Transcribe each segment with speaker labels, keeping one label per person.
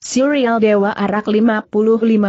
Speaker 1: Serial Dewa Arak 55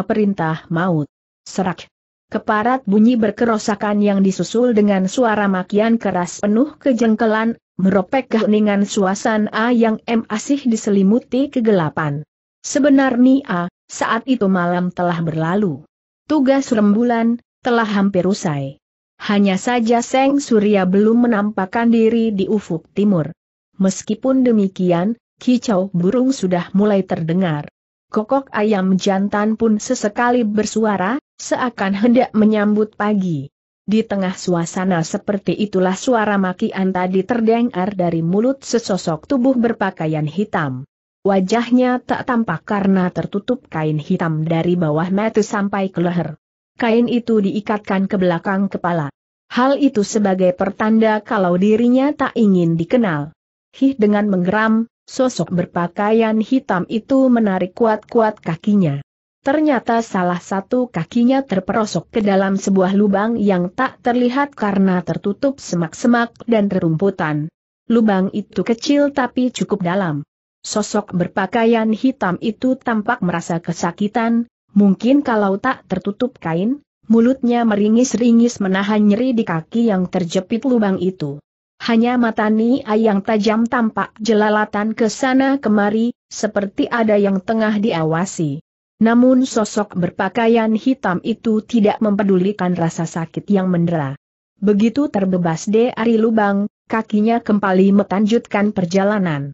Speaker 1: Perintah Maut. Serak. Keparat bunyi berkerosakan yang disusul dengan suara makian keras penuh kejengkelan, meropek keheningan suasana yang masih diselimuti kegelapan. Sebenarnya, saat itu malam telah berlalu. Tugas rembulan, telah hampir usai. Hanya saja Seng Surya belum menampakkan diri di ufuk timur. Meskipun demikian, kicau burung sudah mulai terdengar. Kokok ayam jantan pun sesekali bersuara, seakan hendak menyambut pagi. Di tengah suasana seperti itulah suara makian tadi terdengar dari mulut sesosok tubuh berpakaian hitam. Wajahnya tak tampak karena tertutup kain hitam dari bawah mata sampai ke leher. Kain itu diikatkan ke belakang kepala. Hal itu sebagai pertanda kalau dirinya tak ingin dikenal. Hih dengan menggeram, sosok berpakaian hitam itu menarik kuat-kuat kakinya. Ternyata salah satu kakinya terperosok ke dalam sebuah lubang yang tak terlihat karena tertutup semak-semak dan rerumputan. Lubang itu kecil tapi cukup dalam. Sosok berpakaian hitam itu tampak merasa kesakitan, mungkin kalau tak tertutup kain, mulutnya meringis-ringis menahan nyeri di kaki yang terjepit lubang itu hanya mata Nia yang tajam tampak jelalatan ke sana kemari, seperti ada yang tengah diawasi. Namun sosok berpakaian hitam itu tidak mempedulikan rasa sakit yang mendera. Begitu terbebas dari lubang, kakinya kembali melanjutkan perjalanan.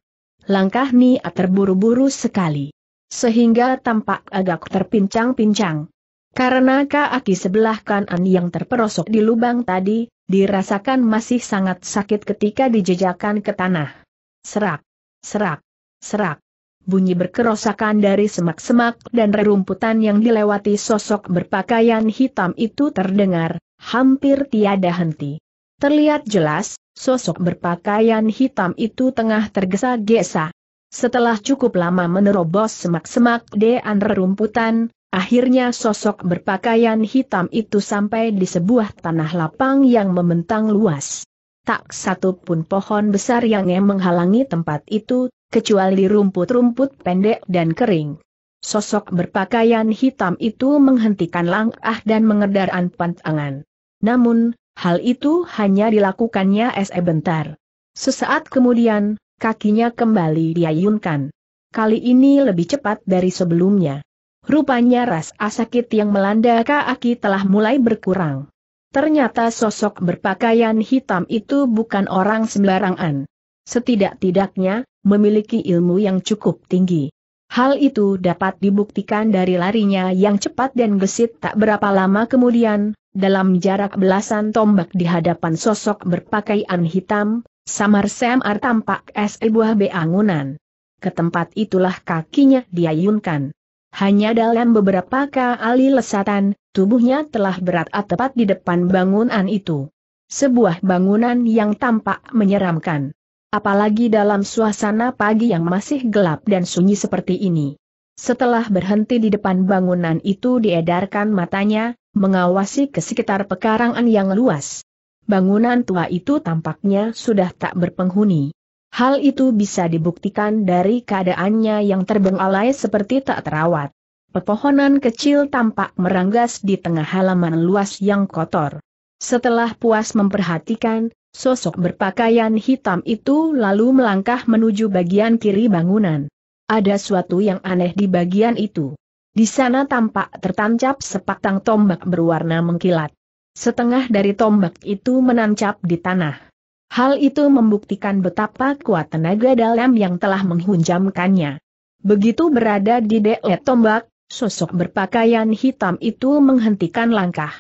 Speaker 1: Langkah Nia terburu-buru sekali. Sehingga tampak agak terpincang-pincang. Karena kaki sebelah kanan yang terperosok di lubang tadi, dirasakan masih sangat sakit ketika dijejakan ke tanah. Serak, serak, serak. Bunyi berkerosakan dari semak-semak dan rerumputan yang dilewati sosok berpakaian hitam itu terdengar, hampir tiada henti. Terlihat jelas, sosok berpakaian hitam itu tengah tergesa-gesa. Setelah cukup lama menerobos semak-semak dan rerumputan, Akhirnya sosok berpakaian hitam itu sampai di sebuah tanah lapang yang membentang luas. Tak satu pun pohon besar yang menghalangi tempat itu, kecuali rumput-rumput pendek dan kering. Sosok berpakaian hitam itu menghentikan langkah dan mengedarkan pantangan. Namun, hal itu hanya dilakukannya sebentar. Sesaat kemudian, kakinya kembali diayunkan. Kali ini lebih cepat dari sebelumnya. Rupanya rasa sakit yang melanda Kaaki telah mulai berkurang. Ternyata sosok berpakaian hitam itu bukan orang sembarangan. Setidak-tidaknya, memiliki ilmu yang cukup tinggi. Hal itu dapat dibuktikan dari larinya yang cepat dan gesit tak berapa lama kemudian, dalam jarak belasan tombak di hadapan sosok berpakaian hitam, Samar samar tampak sebuah beangunan. Ke tempat itulah kakinya diayunkan. Hanya dalam beberapa kali lesatan, tubuhnya telah berat tepat di depan bangunan itu. Sebuah bangunan yang tampak menyeramkan. Apalagi dalam suasana pagi yang masih gelap dan sunyi seperti ini. Setelah berhenti di depan bangunan itu diedarkan matanya, mengawasi ke sekitar pekarangan yang luas. Bangunan tua itu tampaknya sudah tak berpenghuni. Hal itu bisa dibuktikan dari keadaannya yang terbengalai seperti tak terawat. Pepohonan kecil tampak meranggas di tengah halaman luas yang kotor. Setelah puas memperhatikan, sosok berpakaian hitam itu lalu melangkah menuju bagian kiri bangunan. Ada suatu yang aneh di bagian itu. Di sana tampak tertancap sepatang tombak berwarna mengkilat. Setengah dari tombak itu menancap di tanah. Hal itu membuktikan betapa kuat tenaga dalam yang telah menghunjamkannya. Begitu berada di deet tombak, sosok berpakaian hitam itu menghentikan langkah.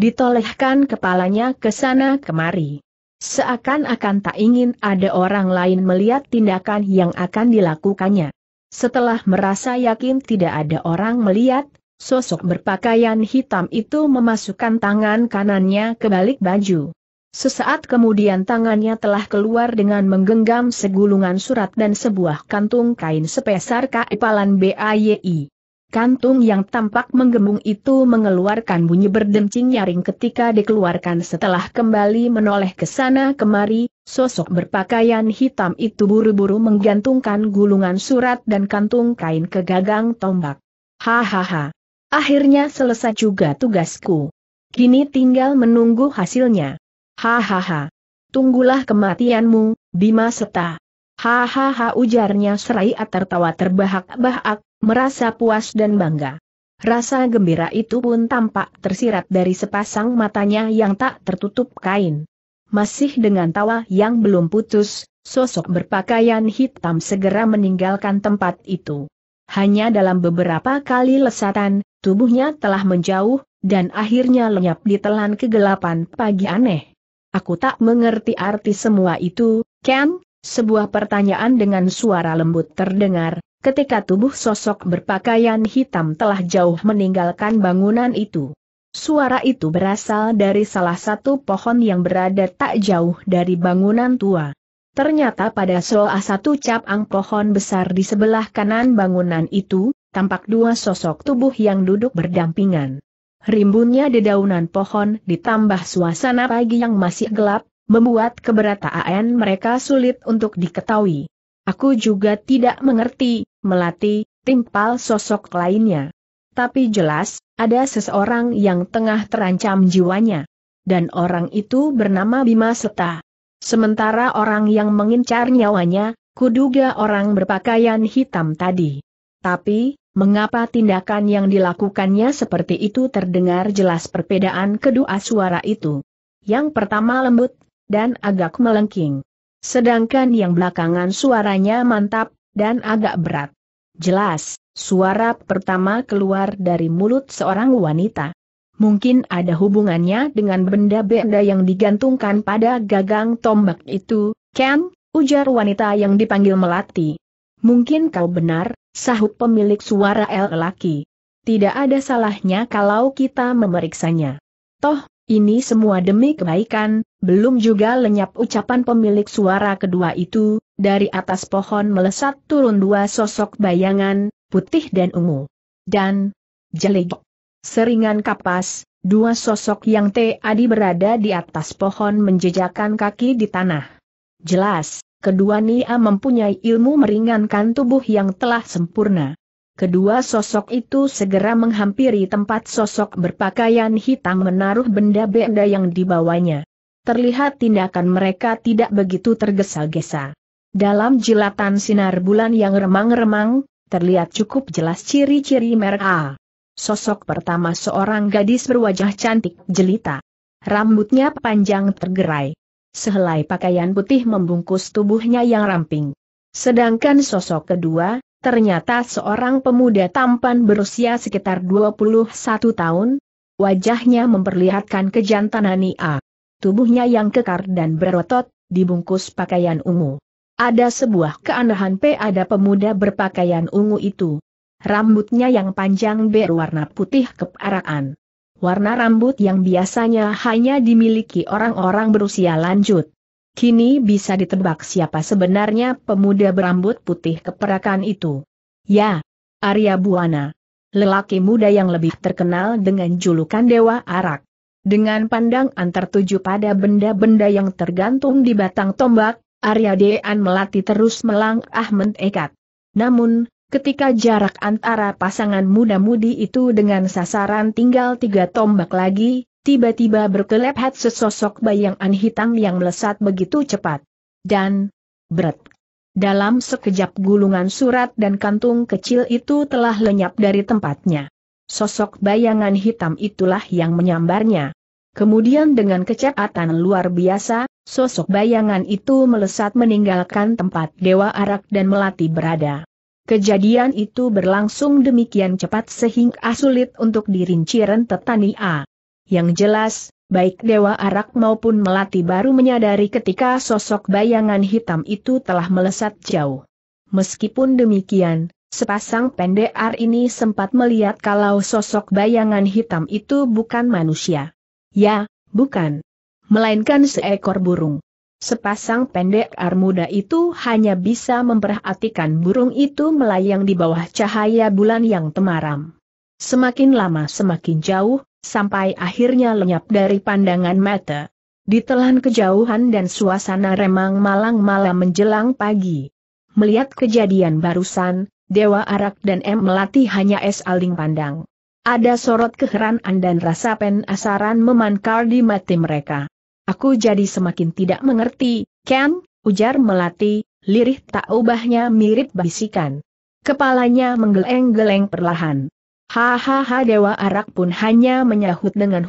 Speaker 1: Ditolehkan kepalanya ke sana kemari. Seakan-akan tak ingin ada orang lain melihat tindakan yang akan dilakukannya. Setelah merasa yakin tidak ada orang melihat, sosok berpakaian hitam itu memasukkan tangan kanannya ke balik baju. Sesaat kemudian tangannya telah keluar dengan menggenggam segulungan surat dan sebuah kantung kain sepesar kaipalan BAYI. Kantung yang tampak menggembung itu mengeluarkan bunyi berdencing nyaring ketika dikeluarkan setelah kembali menoleh ke sana kemari, sosok berpakaian hitam itu buru-buru menggantungkan gulungan surat dan kantung kain ke gagang tombak. Hahaha. Akhirnya selesai juga tugasku. Kini tinggal menunggu hasilnya. Hahaha. Tunggulah kematianmu, Bima Seta. Hahaha ujarnya Serai tertawa terbahak-bahak, merasa puas dan bangga. Rasa gembira itu pun tampak tersirat dari sepasang matanya yang tak tertutup kain. Masih dengan tawa yang belum putus, sosok berpakaian hitam segera meninggalkan tempat itu. Hanya dalam beberapa kali lesatan, tubuhnya telah menjauh, dan akhirnya lenyap di telan kegelapan pagi aneh. Aku tak mengerti arti semua itu, Ken, sebuah pertanyaan dengan suara lembut terdengar, ketika tubuh sosok berpakaian hitam telah jauh meninggalkan bangunan itu. Suara itu berasal dari salah satu pohon yang berada tak jauh dari bangunan tua. Ternyata pada soa satu capang pohon besar di sebelah kanan bangunan itu, tampak dua sosok tubuh yang duduk berdampingan. Rimbunnya dedaunan pohon ditambah suasana pagi yang masih gelap, membuat keberadaan mereka sulit untuk diketahui. Aku juga tidak mengerti, melati, timpal sosok lainnya. Tapi jelas, ada seseorang yang tengah terancam jiwanya. Dan orang itu bernama Bima Seta. Sementara orang yang mengincar nyawanya, kuduga orang berpakaian hitam tadi. Tapi, Mengapa tindakan yang dilakukannya seperti itu terdengar jelas perbedaan kedua suara itu? Yang pertama lembut, dan agak melengking. Sedangkan yang belakangan suaranya mantap, dan agak berat. Jelas, suara pertama keluar dari mulut seorang wanita. Mungkin ada hubungannya dengan benda-benda yang digantungkan pada gagang tombak itu, Ken, ujar wanita yang dipanggil Melati. Mungkin kau benar, sahut pemilik suara el lelaki. Tidak ada salahnya kalau kita memeriksanya. Toh, ini semua demi kebaikan, belum juga lenyap ucapan pemilik suara kedua itu, dari atas pohon melesat turun dua sosok bayangan, putih dan ungu. Dan, jelek. Seringan kapas, dua sosok yang tadi berada di atas pohon menjejakkan kaki di tanah. Jelas, Kedua Nia mempunyai ilmu meringankan tubuh yang telah sempurna. Kedua sosok itu segera menghampiri tempat sosok berpakaian hitam menaruh benda-benda yang dibawanya. Terlihat tindakan mereka tidak begitu tergesa-gesa. Dalam jilatan sinar bulan yang remang-remang, terlihat cukup jelas ciri-ciri mereka. Sosok pertama seorang gadis berwajah cantik jelita. Rambutnya panjang tergerai sehelai pakaian putih membungkus tubuhnya yang ramping. Sedangkan sosok kedua, ternyata seorang pemuda tampan berusia sekitar 21 tahun, wajahnya memperlihatkan kejantanan Nia. Tubuhnya yang kekar dan berotot, dibungkus pakaian ungu. Ada sebuah keanehan ada pemuda berpakaian ungu itu. Rambutnya yang panjang berwarna putih keparaan warna rambut yang biasanya hanya dimiliki orang-orang berusia lanjut. Kini bisa ditebak siapa sebenarnya pemuda berambut putih keperakan itu. Ya, Arya Buana. Lelaki muda yang lebih terkenal dengan julukan Dewa Arak. Dengan pandangan tertuju pada benda-benda yang tergantung di batang tombak, Arya Dean Melati terus melangkah mentekat. Namun, Ketika jarak antara pasangan muda-mudi itu dengan sasaran tinggal tiga tombak lagi, tiba-tiba berkelepat sesosok bayangan hitam yang melesat begitu cepat. Dan, berat. Dalam sekejap gulungan surat dan kantung kecil itu telah lenyap dari tempatnya. Sosok bayangan hitam itulah yang menyambarnya. Kemudian dengan kecepatan luar biasa, sosok bayangan itu melesat meninggalkan tempat Dewa Arak dan Melati berada. Kejadian itu berlangsung demikian cepat sehingga sulit untuk dirinci rentetani A. Yang jelas, baik Dewa Arak maupun Melati baru menyadari ketika sosok bayangan hitam itu telah melesat jauh. Meskipun demikian, sepasang pendekar ini sempat melihat kalau sosok bayangan hitam itu bukan manusia. Ya, bukan. Melainkan seekor burung. Sepasang pendek armuda itu hanya bisa memperhatikan burung itu melayang di bawah cahaya bulan yang temaram. Semakin lama semakin jauh, sampai akhirnya lenyap dari pandangan mata. Ditelan kejauhan dan suasana remang malang malam menjelang pagi. Melihat kejadian barusan, Dewa Arak dan M. Melati hanya es aling pandang. Ada sorot keheranan dan rasa penasaran memankar di mati mereka. Aku jadi semakin tidak mengerti, Ken, ujar Melati, lirih tak ubahnya mirip bisikan. Kepalanya menggeleng-geleng perlahan. Hahaha Dewa Arak pun hanya menyahut dengan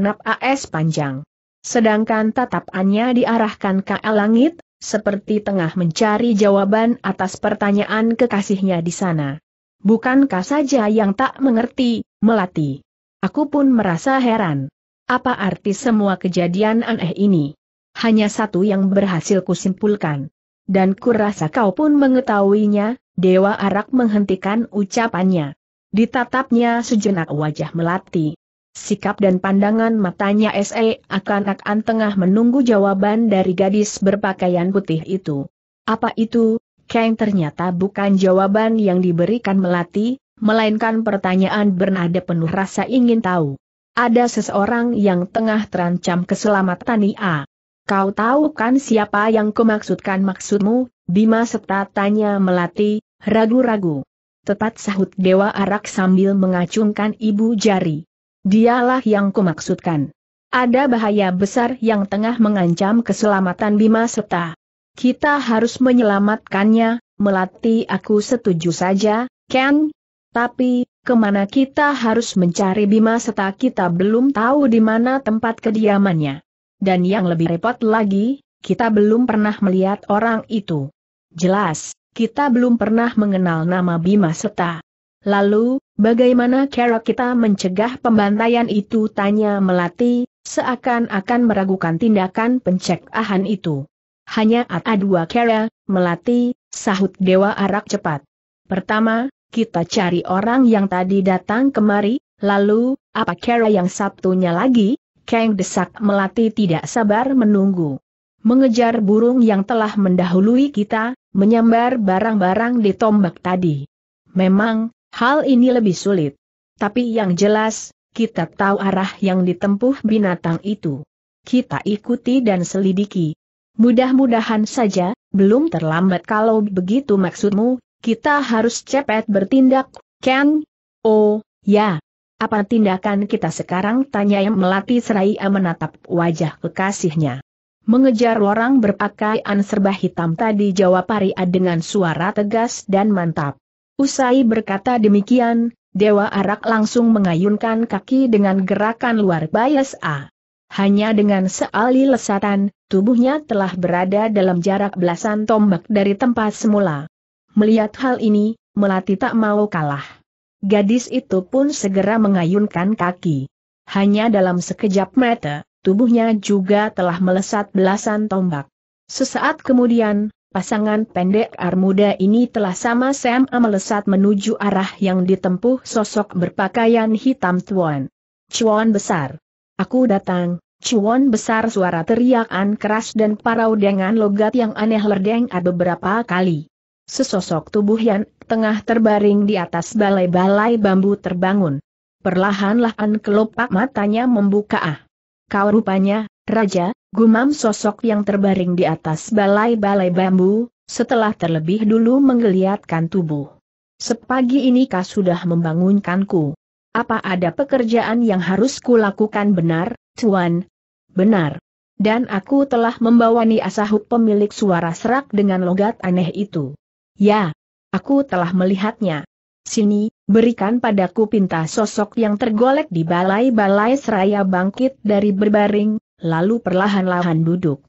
Speaker 1: nap as panjang. Sedangkan tatapannya diarahkan ke langit, seperti tengah mencari jawaban atas pertanyaan kekasihnya di sana. Bukankah saja yang tak mengerti, Melati? Aku pun merasa heran. Apa arti semua kejadian aneh ini? Hanya satu yang berhasil kusimpulkan. Dan kurasa kau pun mengetahuinya, Dewa Arak menghentikan ucapannya. Ditatapnya sejenak wajah melati. Sikap dan pandangan matanya SE akan-akan tengah menunggu jawaban dari gadis berpakaian putih itu. Apa itu? Kang ternyata bukan jawaban yang diberikan Melati, melainkan pertanyaan bernada penuh rasa ingin tahu. Ada seseorang yang tengah terancam keselamatan ia. Ah. Kau tahu kan siapa yang kumaksudkan maksudmu? Bima Seta? tanya melati, ragu-ragu. Tepat sahut Dewa Arak sambil mengacungkan ibu jari. Dialah yang kumaksudkan. Ada bahaya besar yang tengah mengancam keselamatan Bima Seta. Kita harus menyelamatkannya, melati aku setuju saja, Ken, tapi, kemana kita harus mencari Bima setelah kita belum tahu di mana tempat kediamannya. Dan yang lebih repot lagi, kita belum pernah melihat orang itu. Jelas, kita belum pernah mengenal nama Bima Seta. Lalu, bagaimana cara kita mencegah pembantaian itu tanya Melati, seakan-akan meragukan tindakan pencegahan itu. Hanya ada dua cara, Melati, sahut Dewa Arak cepat. Pertama, kita cari orang yang tadi datang kemari, lalu, apa kera yang sabtunya lagi? Kang desak melati tidak sabar menunggu. Mengejar burung yang telah mendahului kita, menyambar barang-barang di tombak tadi. Memang, hal ini lebih sulit. Tapi yang jelas, kita tahu arah yang ditempuh binatang itu. Kita ikuti dan selidiki. Mudah-mudahan saja, belum terlambat kalau begitu maksudmu, kita harus cepat bertindak, Ken. Oh, ya. Apa tindakan kita sekarang? Tanya yang melatih seraya menatap wajah kekasihnya. Mengejar orang berpakaian serba hitam tadi jawab Paria dengan suara tegas dan mantap. Usai berkata demikian, Dewa Arak langsung mengayunkan kaki dengan gerakan luar biasa. Hanya dengan seali lesatan, tubuhnya telah berada dalam jarak belasan tombak dari tempat semula. Melihat hal ini, Melati tak mau kalah. Gadis itu pun segera mengayunkan kaki. Hanya dalam sekejap mata, tubuhnya juga telah melesat belasan tombak. Sesaat kemudian, pasangan pendek armuda ini telah sama-sama melesat menuju arah yang ditempuh sosok berpakaian hitam Tuan. Cuan besar. Aku datang, Cuan besar suara teriakan keras dan parau dengan logat yang aneh lerdeng ada beberapa kali. Sesosok tubuh yang tengah terbaring di atas balai-balai bambu terbangun. Perlahan-lahan kelopak matanya membuka ah. Kau rupanya, Raja, gumam sosok yang terbaring di atas balai-balai bambu, setelah terlebih dulu menggeliatkan tubuh. Sepagi ini kau sudah membangunkanku. Apa ada pekerjaan yang harus kulakukan benar, Tuan? Benar. Dan aku telah membawani asahup pemilik suara serak dengan logat aneh itu. Ya, aku telah melihatnya. Sini, berikan padaku pinta sosok yang tergolek di balai-balai seraya bangkit dari berbaring, lalu perlahan-lahan duduk.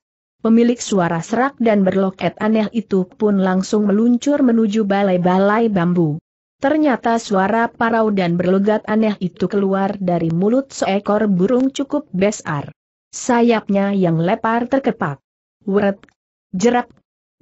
Speaker 1: Pemilik suara serak dan berloket aneh itu pun langsung meluncur menuju balai-balai bambu. Ternyata suara parau dan berlogat aneh itu keluar dari mulut seekor burung cukup besar. Sayapnya yang lepar terkepak. Weret. Jerap.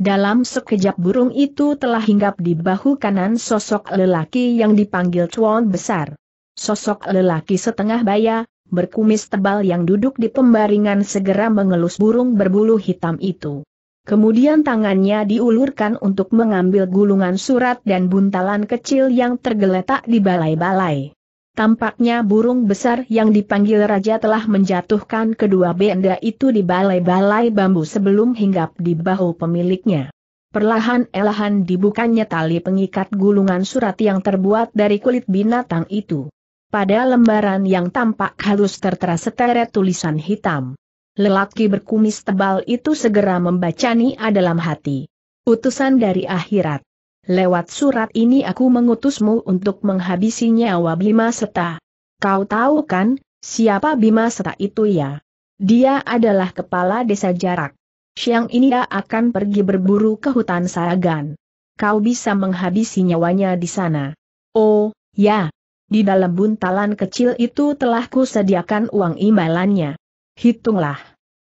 Speaker 1: Dalam sekejap burung itu telah hinggap di bahu kanan sosok lelaki yang dipanggil Chuan Besar. Sosok lelaki setengah baya, berkumis tebal yang duduk di pembaringan segera mengelus burung berbulu hitam itu. Kemudian tangannya diulurkan untuk mengambil gulungan surat dan buntalan kecil yang tergeletak di balai-balai. Tampaknya burung besar yang dipanggil raja telah menjatuhkan kedua benda itu di balai-balai bambu sebelum hinggap di bahu pemiliknya. Perlahan-elahan dibukanya tali pengikat gulungan surat yang terbuat dari kulit binatang itu. Pada lembaran yang tampak halus tertera seteret tulisan hitam. Lelaki berkumis tebal itu segera membacani dalam hati. Utusan dari akhirat. Lewat surat ini aku mengutusmu untuk menghabisi nyawa Bima Seta. Kau tahu kan, siapa Bima Seta itu ya? Dia adalah kepala desa jarak. Siang ini dia akan pergi berburu ke hutan Saragan. Kau bisa menghabisi nyawanya di sana. Oh, ya. Di dalam buntalan kecil itu telah kusediakan uang imbalannya. Hitunglah.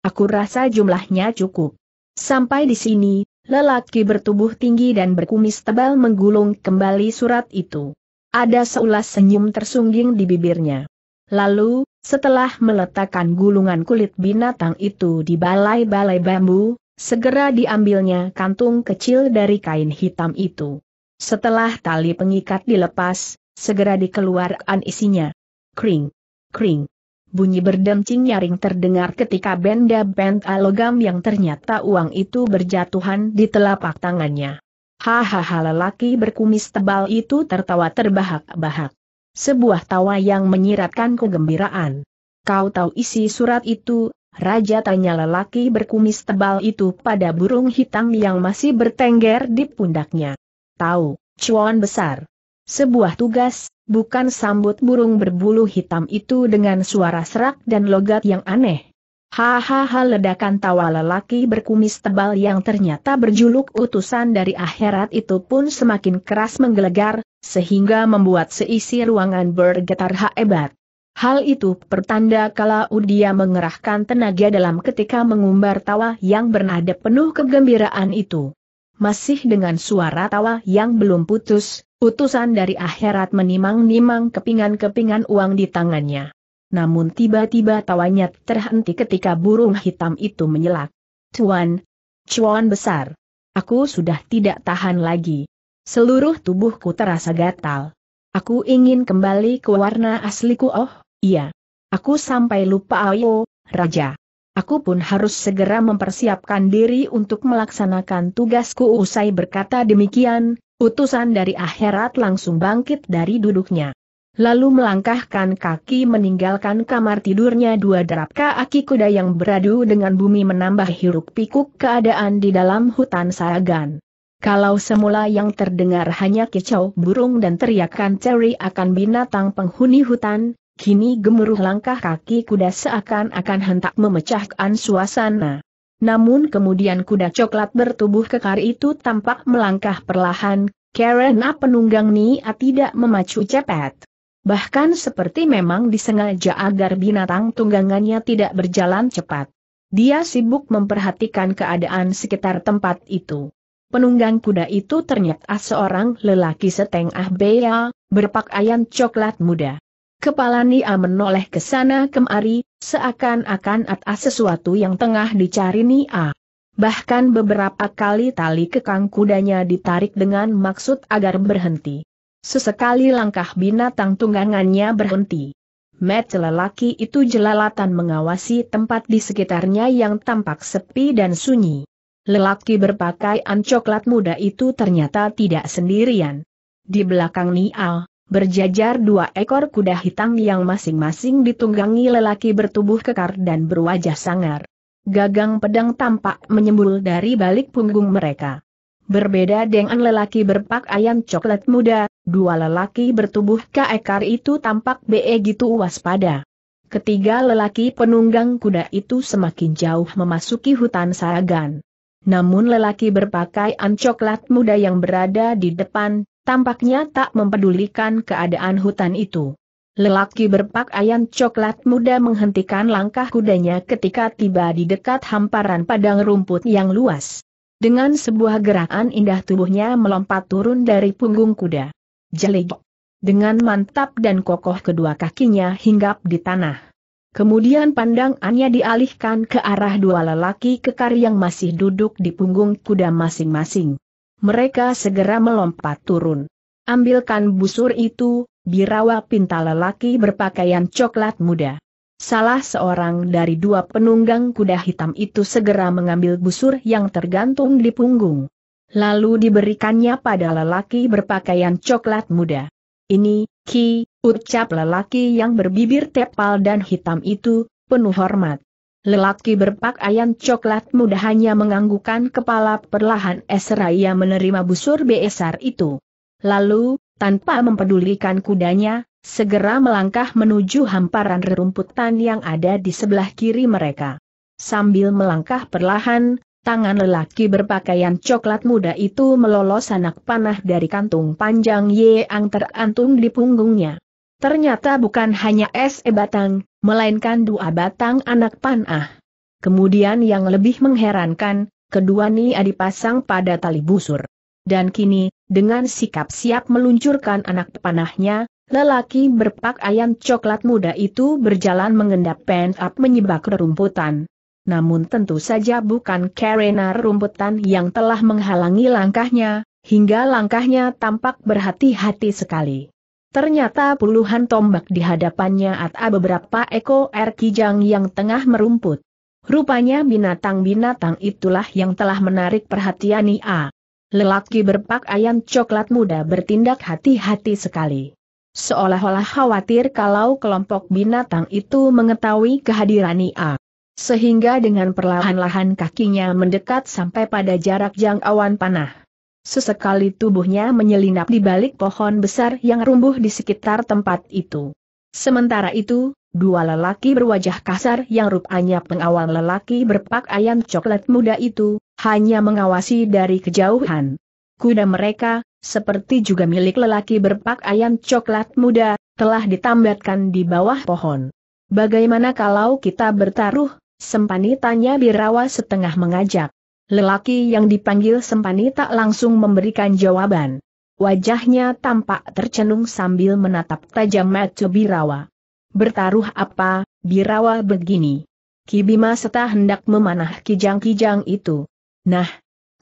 Speaker 1: Aku rasa jumlahnya cukup. Sampai di sini, Lelaki bertubuh tinggi dan berkumis tebal menggulung kembali surat itu. Ada seulas senyum tersungging di bibirnya. Lalu, setelah meletakkan gulungan kulit binatang itu di balai-balai bambu, segera diambilnya kantung kecil dari kain hitam itu. Setelah tali pengikat dilepas, segera dikeluarkan isinya. Kring, kring. Bunyi berdemcing nyaring terdengar ketika benda bent alogam yang ternyata uang itu berjatuhan di telapak tangannya. Hahaha lelaki berkumis tebal itu tertawa terbahak-bahak. Sebuah tawa yang menyiratkan kegembiraan. Kau tahu isi surat itu, Raja tanya lelaki berkumis tebal itu pada burung hitam yang masih bertengger di pundaknya. Tahu, cuan besar. Sebuah tugas, bukan sambut burung berbulu hitam itu dengan suara serak dan logat yang aneh. Hahaha ledakan tawa lelaki berkumis tebal yang ternyata berjuluk utusan dari akhirat itu pun semakin keras menggelegar, sehingga membuat seisi ruangan bergetar hebat. Hal itu pertanda kalau dia mengerahkan tenaga dalam ketika mengumbar tawa yang bernada penuh kegembiraan itu masih dengan suara tawa yang belum putus, utusan dari akhirat menimang-nimang kepingan-kepingan uang di tangannya. Namun tiba-tiba tawanya terhenti ketika burung hitam itu menyelak. Cuan, cuan besar. Aku sudah tidak tahan lagi. Seluruh tubuhku terasa gatal. Aku ingin kembali ke warna asliku oh, iya. Aku sampai lupa ayo, Raja. Aku pun harus segera mempersiapkan diri untuk melaksanakan tugasku usai berkata demikian, utusan dari akhirat langsung bangkit dari duduknya. Lalu melangkahkan kaki meninggalkan kamar tidurnya dua derap kaki kuda yang beradu dengan bumi menambah hiruk pikuk keadaan di dalam hutan Saragan. Kalau semula yang terdengar hanya kicau burung dan teriakan ceri akan binatang penghuni hutan, Kini gemuruh langkah kaki kuda seakan-akan hentak memecahkan suasana. Namun kemudian kuda coklat bertubuh kekar itu tampak melangkah perlahan, karena penunggang Nia tidak memacu cepat. Bahkan seperti memang disengaja agar binatang tunggangannya tidak berjalan cepat. Dia sibuk memperhatikan keadaan sekitar tempat itu. Penunggang kuda itu ternyata seorang lelaki setengah bea, berpakaian coklat muda. Kepala Nia menoleh ke sana kemari, seakan-akan atas sesuatu yang tengah dicari Nia. Bahkan beberapa kali tali kekang kudanya ditarik dengan maksud agar berhenti. Sesekali langkah binatang tunggangannya berhenti. Met lelaki itu jelalatan mengawasi tempat di sekitarnya yang tampak sepi dan sunyi. Lelaki berpakaian coklat muda itu ternyata tidak sendirian. Di belakang Nia berjajar dua ekor kuda hitam yang masing-masing ditunggangi lelaki bertubuh kekar dan berwajah sangar. Gagang pedang tampak menyembul dari balik punggung mereka. Berbeda dengan lelaki berpakaian coklat muda, dua lelaki bertubuh keekar itu tampak begitu waspada. Ketiga lelaki penunggang kuda itu semakin jauh memasuki hutan Saragan. Namun lelaki berpakaian coklat muda yang berada di depan, tampaknya tak mempedulikan keadaan hutan itu. Lelaki berpakaian coklat muda menghentikan langkah kudanya ketika tiba di dekat hamparan padang rumput yang luas. Dengan sebuah gerakan indah tubuhnya melompat turun dari punggung kuda. Jeligok. Dengan mantap dan kokoh kedua kakinya hinggap di tanah. Kemudian pandangannya dialihkan ke arah dua lelaki kekar yang masih duduk di punggung kuda masing-masing mereka segera melompat turun. Ambilkan busur itu, birawa pinta lelaki berpakaian coklat muda. Salah seorang dari dua penunggang kuda hitam itu segera mengambil busur yang tergantung di punggung. Lalu diberikannya pada lelaki berpakaian coklat muda. Ini, Ki, ucap lelaki yang berbibir tepal dan hitam itu, penuh hormat. Lelaki berpakaian coklat muda hanya menganggukkan kepala perlahan Esraya menerima busur besar itu. Lalu, tanpa mempedulikan kudanya, segera melangkah menuju hamparan rerumputan yang ada di sebelah kiri mereka. Sambil melangkah perlahan, tangan lelaki berpakaian coklat muda itu melolos anak panah dari kantung panjang yang terantung di punggungnya. Ternyata bukan hanya es batang, melainkan dua batang anak panah. Kemudian yang lebih mengherankan, kedua Nia dipasang pada tali busur. Dan kini, dengan sikap siap meluncurkan anak panahnya, lelaki berpakaian coklat muda itu berjalan mengendap pent-up menyebak rerumputan. Namun tentu saja bukan karena rumputan yang telah menghalangi langkahnya, hingga langkahnya tampak berhati-hati sekali. Ternyata puluhan tombak di hadapannya atau beberapa ekor kijang yang tengah merumput. Rupanya binatang-binatang itulah yang telah menarik perhatian Ia. Lelaki berpakaian coklat muda bertindak hati-hati sekali. Seolah-olah khawatir kalau kelompok binatang itu mengetahui kehadiran Ia. Sehingga dengan perlahan-lahan kakinya mendekat sampai pada jarak jangkauan panah. Sesekali tubuhnya menyelinap di balik pohon besar yang rumbuh di sekitar tempat itu. Sementara itu, dua lelaki berwajah kasar yang rupanya pengawal lelaki berpakaian coklat muda itu, hanya mengawasi dari kejauhan. Kuda mereka, seperti juga milik lelaki berpakaian coklat muda, telah ditambatkan di bawah pohon. Bagaimana kalau kita bertaruh? Sempani tanya Birawa setengah mengajak. Lelaki yang dipanggil Sempani tak langsung memberikan jawaban. Wajahnya tampak tercenung sambil menatap tajam mata Birawa. Bertaruh apa, Birawa begini? Kibima setah hendak memanah kijang-kijang itu. Nah,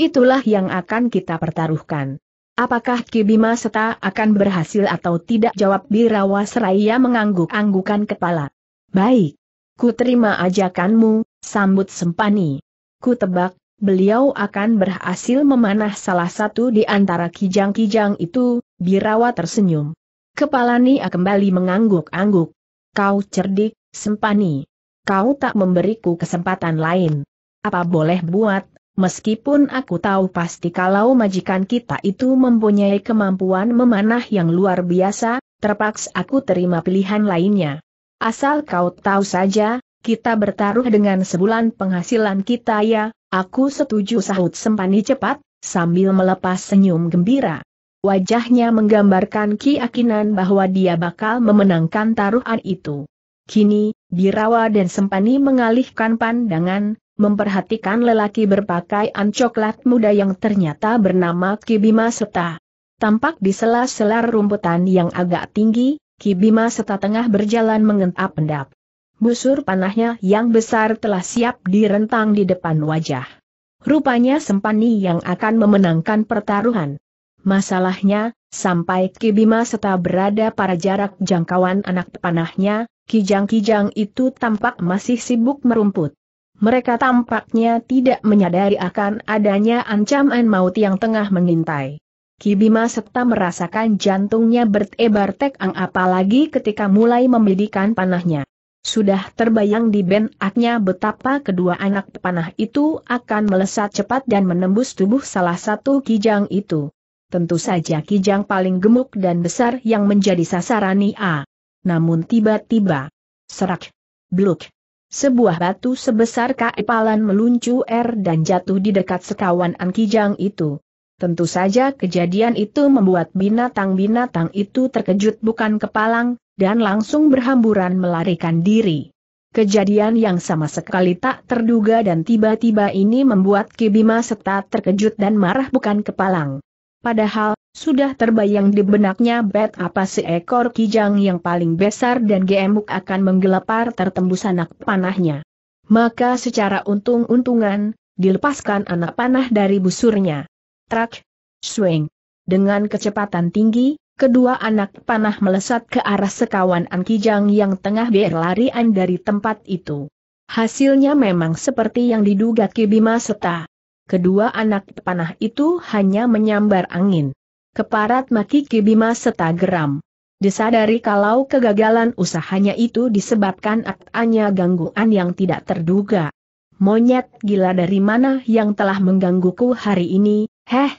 Speaker 1: itulah yang akan kita pertaruhkan. Apakah Kibima Seta akan berhasil atau tidak jawab Birawa Seraya mengangguk-anggukan kepala. Baik. Ku terima ajakanmu, sambut Sempani. Ku tebak, beliau akan berhasil memanah salah satu di antara kijang-kijang itu, Birawa tersenyum. Kepala Nia kembali mengangguk-angguk. Kau cerdik, Sempani. Kau tak memberiku kesempatan lain. Apa boleh buat, meskipun aku tahu pasti kalau majikan kita itu mempunyai kemampuan memanah yang luar biasa, terpaksa aku terima pilihan lainnya. Asal kau tahu saja, kita bertaruh dengan sebulan penghasilan kita ya, Aku setuju sahut Sempani cepat, sambil melepas senyum gembira. Wajahnya menggambarkan keyakinan bahwa dia bakal memenangkan taruhan itu. Kini, Birawa dan Sempani mengalihkan pandangan, memperhatikan lelaki berpakaian coklat muda yang ternyata bernama Kibima Seta. Tampak di sela-sela rumputan yang agak tinggi, Kibima Seta tengah berjalan mengentap-endap busur panahnya yang besar telah siap direntang di depan wajah. Rupanya Sempani yang akan memenangkan pertaruhan. Masalahnya, sampai Kibima serta berada pada jarak jangkauan anak panahnya, kijang-kijang itu tampak masih sibuk merumput. Mereka tampaknya tidak menyadari akan adanya ancaman maut yang tengah mengintai. Kibima serta merasakan jantungnya bertebar tekang apalagi ketika mulai memidikan panahnya. Sudah terbayang di benaknya betapa kedua anak panah itu akan melesat cepat dan menembus tubuh salah satu kijang itu. Tentu saja kijang paling gemuk dan besar yang menjadi sasaran Nia. Namun tiba-tiba, serak, bluk, sebuah batu sebesar keepalan meluncur dan jatuh di dekat sekawan an kijang itu. Tentu saja kejadian itu membuat binatang-binatang itu terkejut bukan kepalang, dan langsung berhamburan melarikan diri. Kejadian yang sama sekali tak terduga dan tiba-tiba ini membuat Kibima serta terkejut dan marah bukan kepalang. Padahal, sudah terbayang di benaknya bet apa seekor kijang yang paling besar dan gemuk akan menggelepar tertembus anak panahnya. Maka secara untung-untungan, dilepaskan anak panah dari busurnya. Trak, swing. Dengan kecepatan tinggi, Kedua anak panah melesat ke arah sekawan Angkijang yang tengah berlarian dari tempat itu. Hasilnya memang seperti yang diduga Kibima Seta. Kedua anak panah itu hanya menyambar angin. Keparat maki Kibima Seta geram. Disadari kalau kegagalan usahanya itu disebabkan aktanya gangguan yang tidak terduga. Monyet gila dari mana yang telah menggangguku hari ini, heh?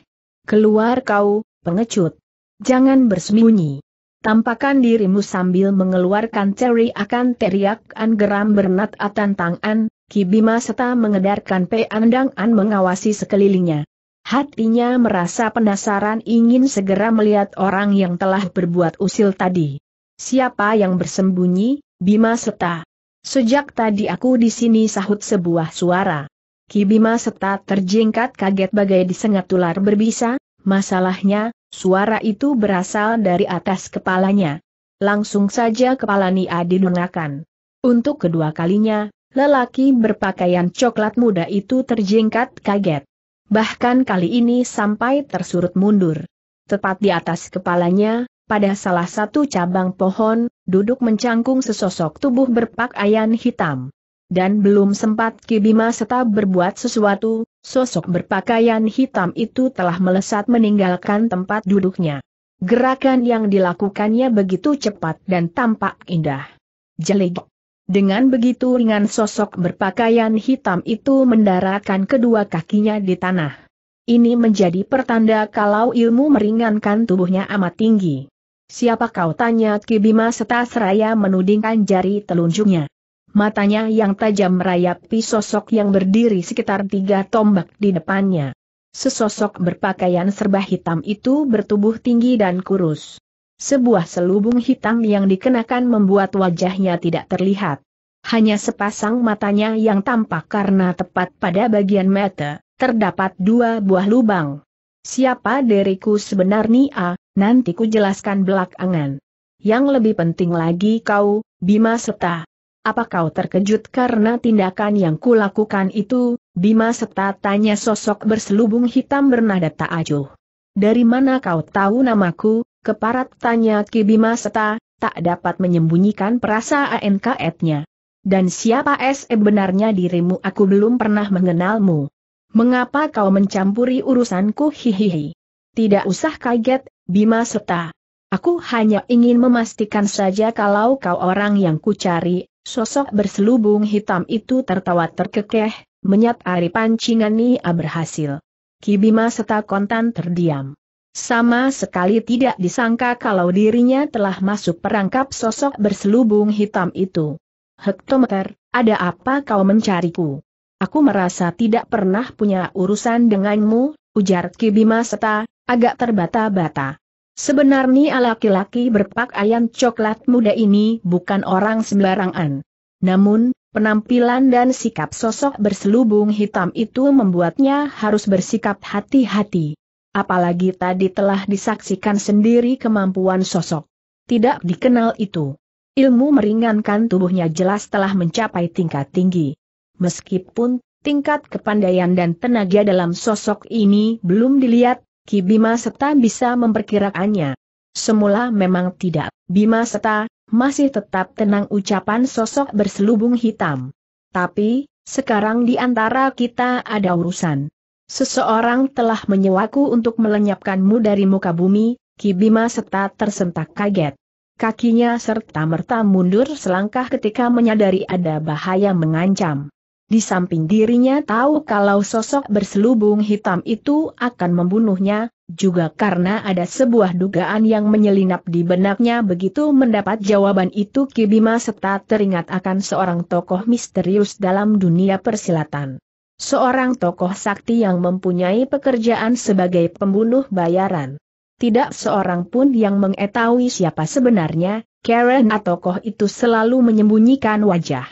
Speaker 1: Keluar kau, pengecut. Jangan bersembunyi. Tampakkan dirimu sambil mengeluarkan ceri akan teriak An geram Bernat Atan Tangan, Kibima serta mengedarkan peandang An mengawasi sekelilingnya. Hatinya merasa penasaran ingin segera melihat orang yang telah berbuat usil tadi. Siapa yang bersembunyi, Bima Seta. Sejak tadi aku di sini sahut sebuah suara. Ki Bima Seta terjingkat kaget bagai disengat ular berbisa, Masalahnya, suara itu berasal dari atas kepalanya. Langsung saja kepala Nia dilunakan. Untuk kedua kalinya, lelaki berpakaian coklat muda itu terjingkat kaget. Bahkan kali ini sampai tersurut mundur. Tepat di atas kepalanya, pada salah satu cabang pohon, duduk mencangkung sesosok tubuh berpakaian hitam dan belum sempat Kibima serta berbuat sesuatu, sosok berpakaian hitam itu telah melesat meninggalkan tempat duduknya. Gerakan yang dilakukannya begitu cepat dan tampak indah. Jelik. Dengan begitu ringan sosok berpakaian hitam itu mendaratkan kedua kakinya di tanah. Ini menjadi pertanda kalau ilmu meringankan tubuhnya amat tinggi. Siapa kau tanya Kibima Seta seraya menudingkan jari telunjuknya. Matanya yang tajam merayapi sosok yang berdiri sekitar tiga tombak di depannya. Sesosok berpakaian serba hitam itu bertubuh tinggi dan kurus. Sebuah selubung hitam yang dikenakan membuat wajahnya tidak terlihat. Hanya sepasang matanya yang tampak karena tepat pada bagian mata, terdapat dua buah lubang. Siapa diriku sebenarnya, nanti ku jelaskan belakangan. Yang lebih penting lagi kau, Bima Seta apa kau terkejut karena tindakan yang kulakukan itu? Bima serta tanya sosok berselubung hitam bernada tak acuh. Dari mana kau tahu namaku? Keparat tanya Ki Bima serta, tak dapat menyembunyikan perasaan kaetnya. Dan siapa benarnya dirimu aku belum pernah mengenalmu. Mengapa kau mencampuri urusanku hihihi? Tidak usah kaget, Bima serta. Aku hanya ingin memastikan saja kalau kau orang yang kucari, Sosok berselubung hitam itu tertawa terkekeh, menyatari pancingan Nia ah, berhasil. Kibima serta kontan terdiam. Sama sekali tidak disangka kalau dirinya telah masuk perangkap sosok berselubung hitam itu. Hektometer, ada apa kau mencariku? Aku merasa tidak pernah punya urusan denganmu, ujar Kibima Seta, agak terbata-bata. Sebenarnya laki-laki berpakaian coklat muda ini bukan orang sembarangan. Namun, penampilan dan sikap sosok berselubung hitam itu membuatnya harus bersikap hati-hati. Apalagi tadi telah disaksikan sendiri kemampuan sosok. Tidak dikenal itu. Ilmu meringankan tubuhnya jelas telah mencapai tingkat tinggi. Meskipun tingkat kepandaian dan tenaga dalam sosok ini belum dilihat, Ki Bima Seta bisa memperkirakannya. Semula memang tidak, Bima Seta, masih tetap tenang ucapan sosok berselubung hitam. Tapi, sekarang di antara kita ada urusan. Seseorang telah menyewaku untuk melenyapkanmu dari muka bumi, Ki Bima Seta tersentak kaget. Kakinya serta merta mundur selangkah ketika menyadari ada bahaya mengancam. Di samping dirinya tahu kalau sosok berselubung hitam itu akan membunuhnya, juga karena ada sebuah dugaan yang menyelinap di benaknya begitu mendapat jawaban itu Kibima serta teringat akan seorang tokoh misterius dalam dunia persilatan. Seorang tokoh sakti yang mempunyai pekerjaan sebagai pembunuh bayaran. Tidak seorang pun yang mengetahui siapa sebenarnya, Karen atau tokoh itu selalu menyembunyikan wajah.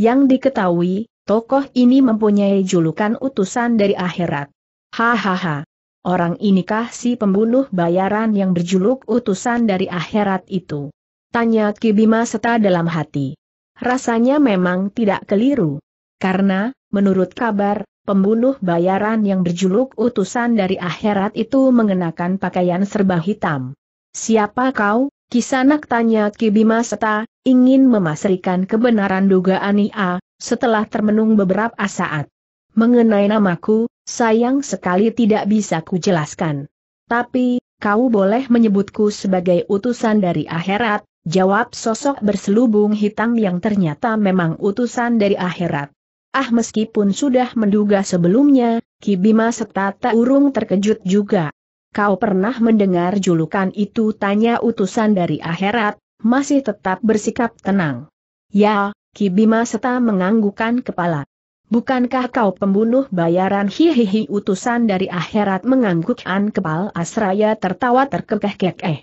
Speaker 1: Yang diketahui, Tokoh ini mempunyai julukan utusan dari akhirat. Hahaha. Orang inikah si pembunuh bayaran yang berjuluk utusan dari akhirat itu? Tanya Kibima Seta dalam hati. Rasanya memang tidak keliru. Karena, menurut kabar, pembunuh bayaran yang berjuluk utusan dari akhirat itu mengenakan pakaian serba hitam. Siapa kau? Kisanak tanya Kibima Seta, ingin memasrikan kebenaran dugaan Ia, setelah termenung beberapa saat. Mengenai namaku, sayang sekali tidak bisa kujelaskan. Tapi, kau boleh menyebutku sebagai utusan dari akhirat, jawab sosok berselubung hitam yang ternyata memang utusan dari akhirat. Ah meskipun sudah menduga sebelumnya, Kibima setata urung terkejut juga. Kau pernah mendengar julukan itu tanya utusan dari akhirat, masih tetap bersikap tenang. Ya, Bima Seta menganggukan kepala. Bukankah kau pembunuh bayaran hihihi utusan dari akhirat menganggukkan kepala. asraya tertawa terkekeh-kekeh. Eh,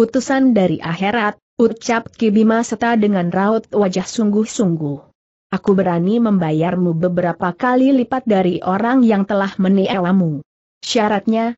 Speaker 1: utusan dari akhirat, ucap Bima Seta dengan raut wajah sungguh-sungguh. Aku berani membayarmu beberapa kali lipat dari orang yang telah meniawamu. Syaratnya,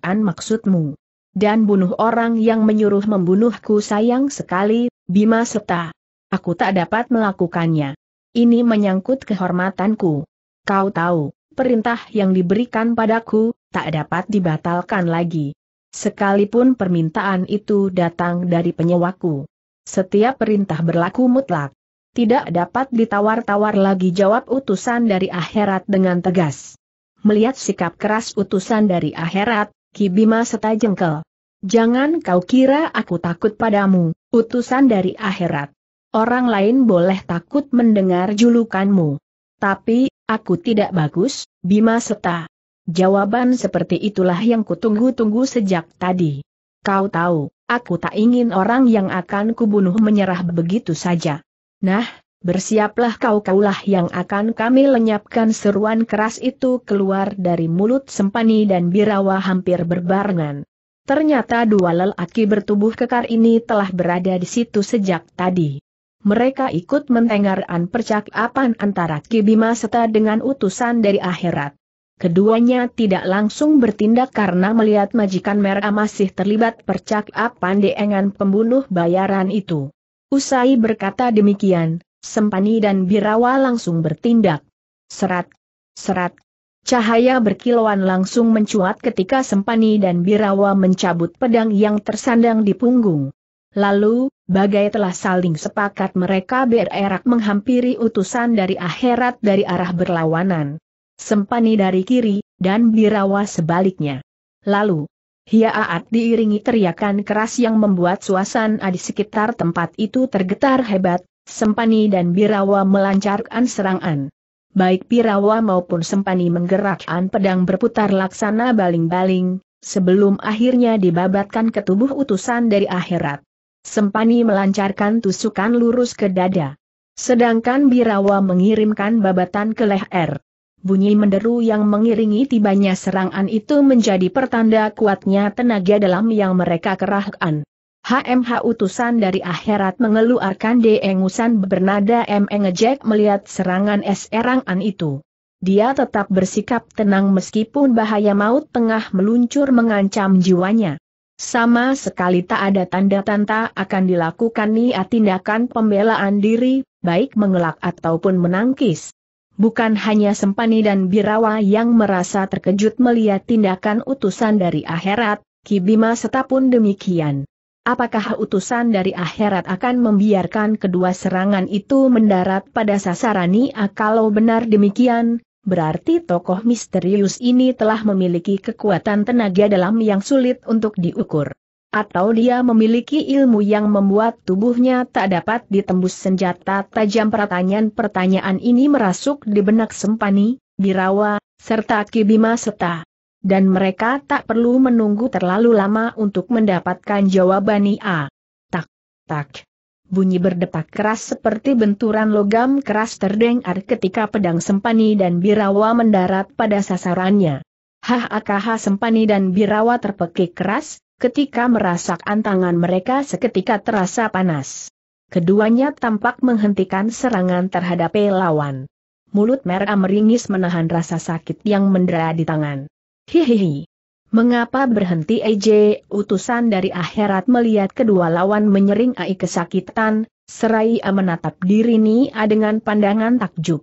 Speaker 1: an maksudmu. Dan bunuh orang yang menyuruh membunuhku sayang sekali, Bima Seta. Aku tak dapat melakukannya. Ini menyangkut kehormatanku. Kau tahu, perintah yang diberikan padaku, tak dapat dibatalkan lagi. Sekalipun permintaan itu datang dari penyewaku. Setiap perintah berlaku mutlak. Tidak dapat ditawar-tawar lagi jawab utusan dari akhirat dengan tegas. Melihat sikap keras utusan dari akhirat, Kibima setajengkel. Jangan kau kira aku takut padamu, utusan dari akhirat. Orang lain boleh takut mendengar julukanmu. Tapi, aku tidak bagus, Bima Seta. Jawaban seperti itulah yang kutunggu-tunggu sejak tadi. Kau tahu, aku tak ingin orang yang akan kubunuh menyerah begitu saja. Nah, bersiaplah kau-kaulah yang akan kami lenyapkan seruan keras itu keluar dari mulut Sempani dan Birawa hampir berbarengan. Ternyata dua lelaki bertubuh kekar ini telah berada di situ sejak tadi mereka ikut mendengarkan percakapan antara Kibima serta dengan utusan dari akhirat. Keduanya tidak langsung bertindak karena melihat majikan merah masih terlibat percakapan dengan pembunuh bayaran itu. Usai berkata demikian, Sempani dan Birawa langsung bertindak. Serat, serat, cahaya berkilauan langsung mencuat ketika Sempani dan Birawa mencabut pedang yang tersandang di punggung. Lalu, bagai telah saling sepakat mereka bererak menghampiri utusan dari akhirat dari arah berlawanan. Sempani dari kiri, dan Birawa sebaliknya. Lalu, Hiaat diiringi teriakan keras yang membuat suasana di sekitar tempat itu tergetar hebat, Sempani dan Birawa melancarkan serangan. Baik Birawa maupun Sempani menggerakkan pedang berputar laksana baling-baling, sebelum akhirnya dibabatkan ke tubuh utusan dari akhirat. Sempani melancarkan tusukan lurus ke dada. Sedangkan Birawa mengirimkan babatan ke leher. Bunyi menderu yang mengiringi tibanya serangan itu menjadi pertanda kuatnya tenaga dalam yang mereka kerahkan. HMH utusan dari akhirat mengeluarkan dengusan bernada mengejek melihat serangan serangan itu. Dia tetap bersikap tenang meskipun bahaya maut tengah meluncur mengancam jiwanya. Sama sekali tak ada tanda-tanda akan dilakukan niat tindakan pembelaan diri, baik mengelak ataupun menangkis. Bukan hanya Sempani dan Birawa yang merasa terkejut melihat tindakan utusan dari akhirat, Kibima serta pun demikian. Apakah utusan dari akhirat akan membiarkan kedua serangan itu mendarat pada sasaran Nia kalau benar demikian, Berarti tokoh misterius ini telah memiliki kekuatan tenaga dalam yang sulit untuk diukur. Atau dia memiliki ilmu yang membuat tubuhnya tak dapat ditembus senjata tajam pertanyaan-pertanyaan ini merasuk di benak Sempani, Birawa, serta Kibima Seta. Dan mereka tak perlu menunggu terlalu lama untuk mendapatkan jawaban IA. Tak, tak bunyi berdetak keras seperti benturan logam keras terdengar ketika pedang Sempani dan Birawa mendarat pada sasarannya. Hah Akah Sempani dan Birawa terpekik keras, ketika merasak antangan mereka seketika terasa panas. Keduanya tampak menghentikan serangan terhadap lawan. Mulut merah meringis menahan rasa sakit yang mendera di tangan. Hihihi. Mengapa berhenti EJ, utusan dari akhirat melihat kedua lawan menyering AI kesakitan, Serai menatap diri Nia dengan pandangan takjub.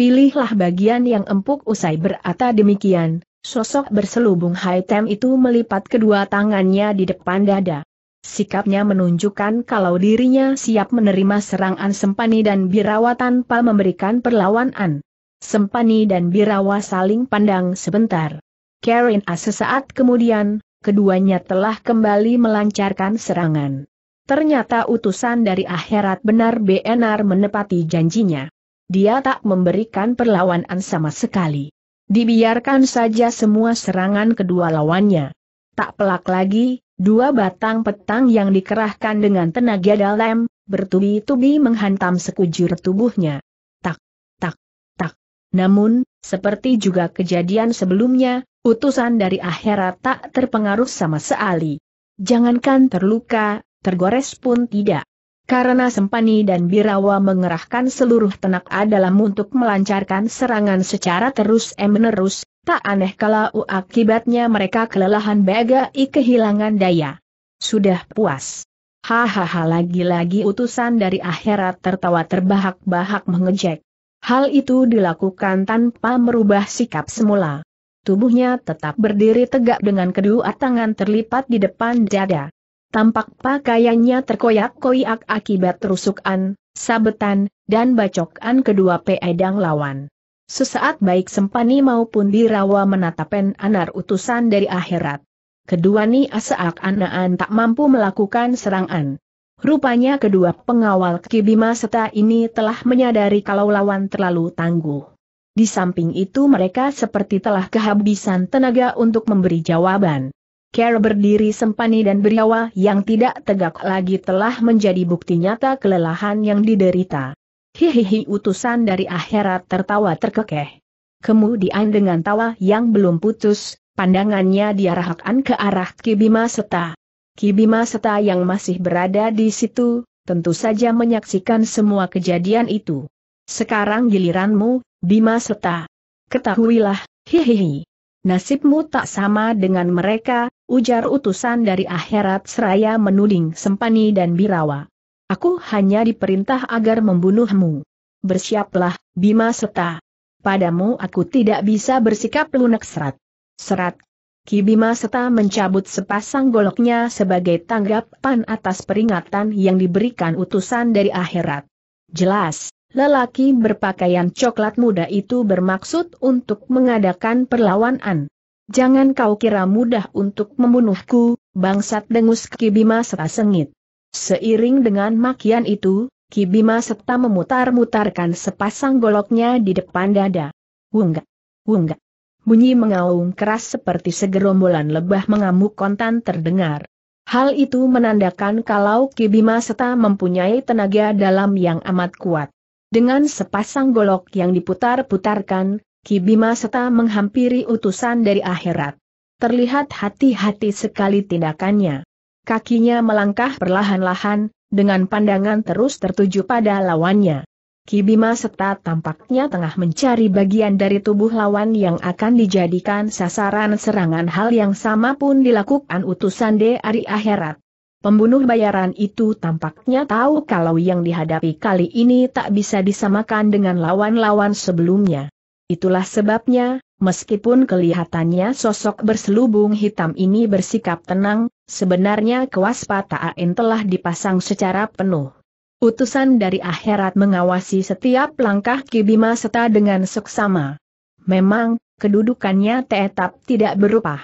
Speaker 1: Pilihlah bagian yang empuk usai berata demikian, sosok berselubung Haitem itu melipat kedua tangannya di depan dada. Sikapnya menunjukkan kalau dirinya siap menerima serangan Sempani dan Birawa tanpa memberikan perlawanan. Sempani dan Birawa saling pandang sebentar. Karen A sesaat kemudian, keduanya telah kembali melancarkan serangan. Ternyata utusan dari akhirat benar BNR menepati janjinya. Dia tak memberikan perlawanan sama sekali. Dibiarkan saja semua serangan kedua lawannya. Tak pelak lagi, dua batang petang yang dikerahkan dengan tenaga dalam, bertubi-tubi menghantam sekujur tubuhnya. Tak, tak, tak. Namun, seperti juga kejadian sebelumnya, Utusan dari akhirat tak terpengaruh sama sekali. Jangankan terluka, tergores pun tidak. Karena Sempani dan Birawa mengerahkan seluruh tenak adalah untuk melancarkan serangan secara terus menerus, tak aneh kalau akibatnya mereka kelelahan bagai kehilangan daya. Sudah puas. Hahaha lagi-lagi utusan dari akhirat tertawa terbahak-bahak mengejek. Hal itu dilakukan tanpa merubah sikap semula. Tubuhnya tetap berdiri tegak dengan kedua tangan terlipat di depan dada. Tampak pakaiannya terkoyak-koyak akibat rusukan, sabetan, dan bacokan kedua peedang lawan. Sesaat baik Sempani maupun Dirawa menatapen anar utusan dari akhirat. Kedua ni seakan anaan tak mampu melakukan serangan. Rupanya kedua pengawal Kibima serta ini telah menyadari kalau lawan terlalu tangguh. Di samping itu mereka seperti telah kehabisan tenaga untuk memberi jawaban. Care berdiri sempani dan beriawa yang tidak tegak lagi telah menjadi bukti nyata kelelahan yang diderita. Hihihi utusan dari akhirat tertawa terkekeh. Kemudian dengan tawa yang belum putus, pandangannya diarahkan ke arah Kibima Seta. Kibima Seta yang masih berada di situ, tentu saja menyaksikan semua kejadian itu. Sekarang giliranmu, Bima Seta. Ketahuilah, hihihi. Nasibmu tak sama dengan mereka, ujar utusan dari akhirat seraya menuding Sempani dan Birawa. Aku hanya diperintah agar membunuhmu. Bersiaplah, Bima Seta. Padamu aku tidak bisa bersikap lunak serat. Serat. Ki Bima Seta mencabut sepasang goloknya sebagai tanggapan atas peringatan yang diberikan utusan dari akhirat. Jelas, Lelaki berpakaian coklat muda itu bermaksud untuk mengadakan perlawanan. Jangan kau kira mudah untuk membunuhku, bangsat dengus Kibima serta sengit. Seiring dengan makian itu, Kibima serta memutar-mutarkan sepasang goloknya di depan dada. Wungga, wungga. Bunyi mengaung keras seperti segerombolan lebah mengamuk kontan terdengar. Hal itu menandakan kalau Kibima serta mempunyai tenaga dalam yang amat kuat. Dengan sepasang golok yang diputar-putarkan, Kibima Bima menghampiri utusan dari akhirat. Terlihat hati-hati sekali tindakannya. Kakinya melangkah perlahan-lahan, dengan pandangan terus tertuju pada lawannya. Kibima Bima serta tampaknya tengah mencari bagian dari tubuh lawan yang akan dijadikan sasaran serangan hal yang sama pun dilakukan utusan dari akhirat. Pembunuh bayaran itu tampaknya tahu kalau yang dihadapi kali ini tak bisa disamakan dengan lawan-lawan sebelumnya. Itulah sebabnya, meskipun kelihatannya sosok berselubung hitam ini bersikap tenang, sebenarnya kewaspadaan telah dipasang secara penuh. Utusan dari akhirat mengawasi setiap langkah Kibima serta dengan seksama. Memang, kedudukannya tetap tidak berubah.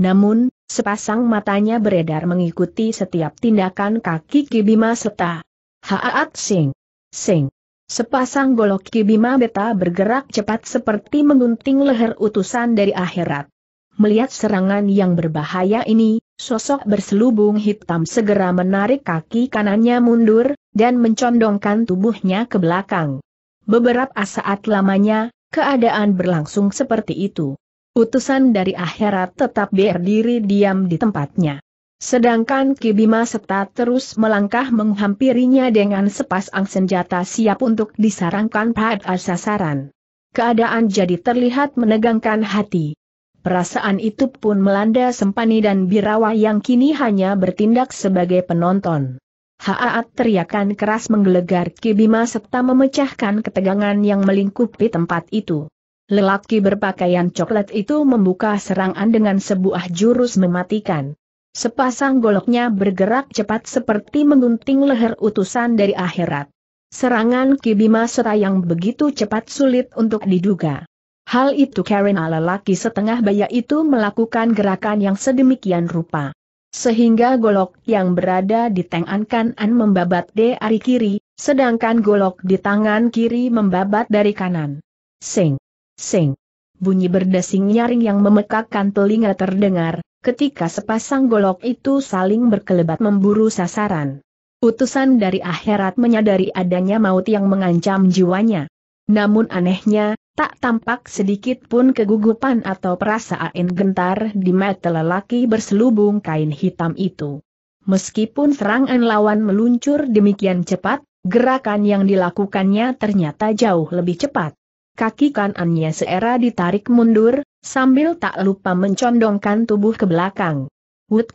Speaker 1: Namun, Sepasang matanya beredar mengikuti setiap tindakan kaki Kibima serta Haat Sing. Sing. Sepasang golok Kibima Beta bergerak cepat seperti menggunting leher utusan dari akhirat. Melihat serangan yang berbahaya ini, sosok berselubung hitam segera menarik kaki kanannya mundur, dan mencondongkan tubuhnya ke belakang. Beberapa saat lamanya, keadaan berlangsung seperti itu utusan dari akhirat tetap berdiri diam di tempatnya. Sedangkan Kibima serta terus melangkah menghampirinya dengan sepasang senjata siap untuk disarankan pada sasaran. Keadaan jadi terlihat menegangkan hati. Perasaan itu pun melanda Sempani dan Birawa yang kini hanya bertindak sebagai penonton. Haat teriakan keras menggelegar Kibima serta memecahkan ketegangan yang melingkupi tempat itu. Lelaki berpakaian coklat itu membuka serangan dengan sebuah jurus mematikan. Sepasang goloknya bergerak cepat seperti menggunting leher utusan dari akhirat. Serangan Kibima serta yang begitu cepat sulit untuk diduga. Hal itu karena lelaki setengah baya itu melakukan gerakan yang sedemikian rupa. Sehingga golok yang berada di tangan kanan membabat dari kiri, sedangkan golok di tangan kiri membabat dari kanan. Sing. Sing. Bunyi berdesing nyaring yang memekakkan telinga terdengar, ketika sepasang golok itu saling berkelebat memburu sasaran. Utusan dari akhirat menyadari adanya maut yang mengancam jiwanya. Namun anehnya, tak tampak sedikit pun kegugupan atau perasaan gentar di mata lelaki berselubung kain hitam itu. Meskipun serangan lawan meluncur demikian cepat, gerakan yang dilakukannya ternyata jauh lebih cepat kaki kanannya seera ditarik mundur, sambil tak lupa mencondongkan tubuh ke belakang. Wut,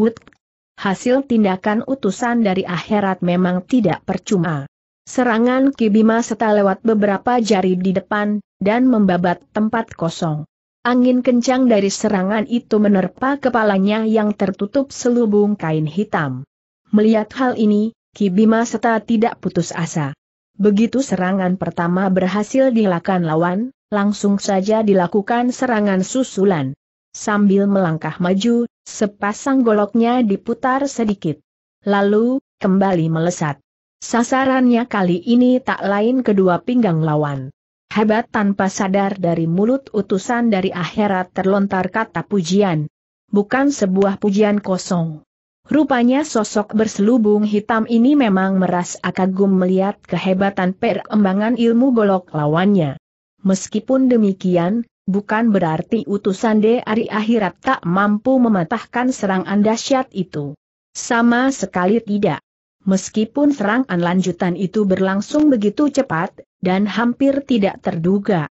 Speaker 1: wut, hasil tindakan utusan dari akhirat memang tidak percuma. Serangan Kibima setelah lewat beberapa jari di depan, dan membabat tempat kosong. Angin kencang dari serangan itu menerpa kepalanya yang tertutup selubung kain hitam. Melihat hal ini, Kibima Seta tidak putus asa. Begitu serangan pertama berhasil dilakukan lawan, langsung saja dilakukan serangan susulan. Sambil melangkah maju, sepasang goloknya diputar sedikit. Lalu, kembali melesat. Sasarannya kali ini tak lain kedua pinggang lawan. Hebat tanpa sadar dari mulut utusan dari akhirat terlontar kata pujian. Bukan sebuah pujian kosong. Rupanya sosok berselubung hitam ini memang merasa kagum melihat kehebatan perkembangan ilmu golok lawannya. Meskipun demikian, bukan berarti utusan Ari akhirat tak mampu mematahkan serangan dahsyat itu. Sama sekali tidak. Meskipun serangan lanjutan itu berlangsung begitu cepat, dan hampir tidak terduga.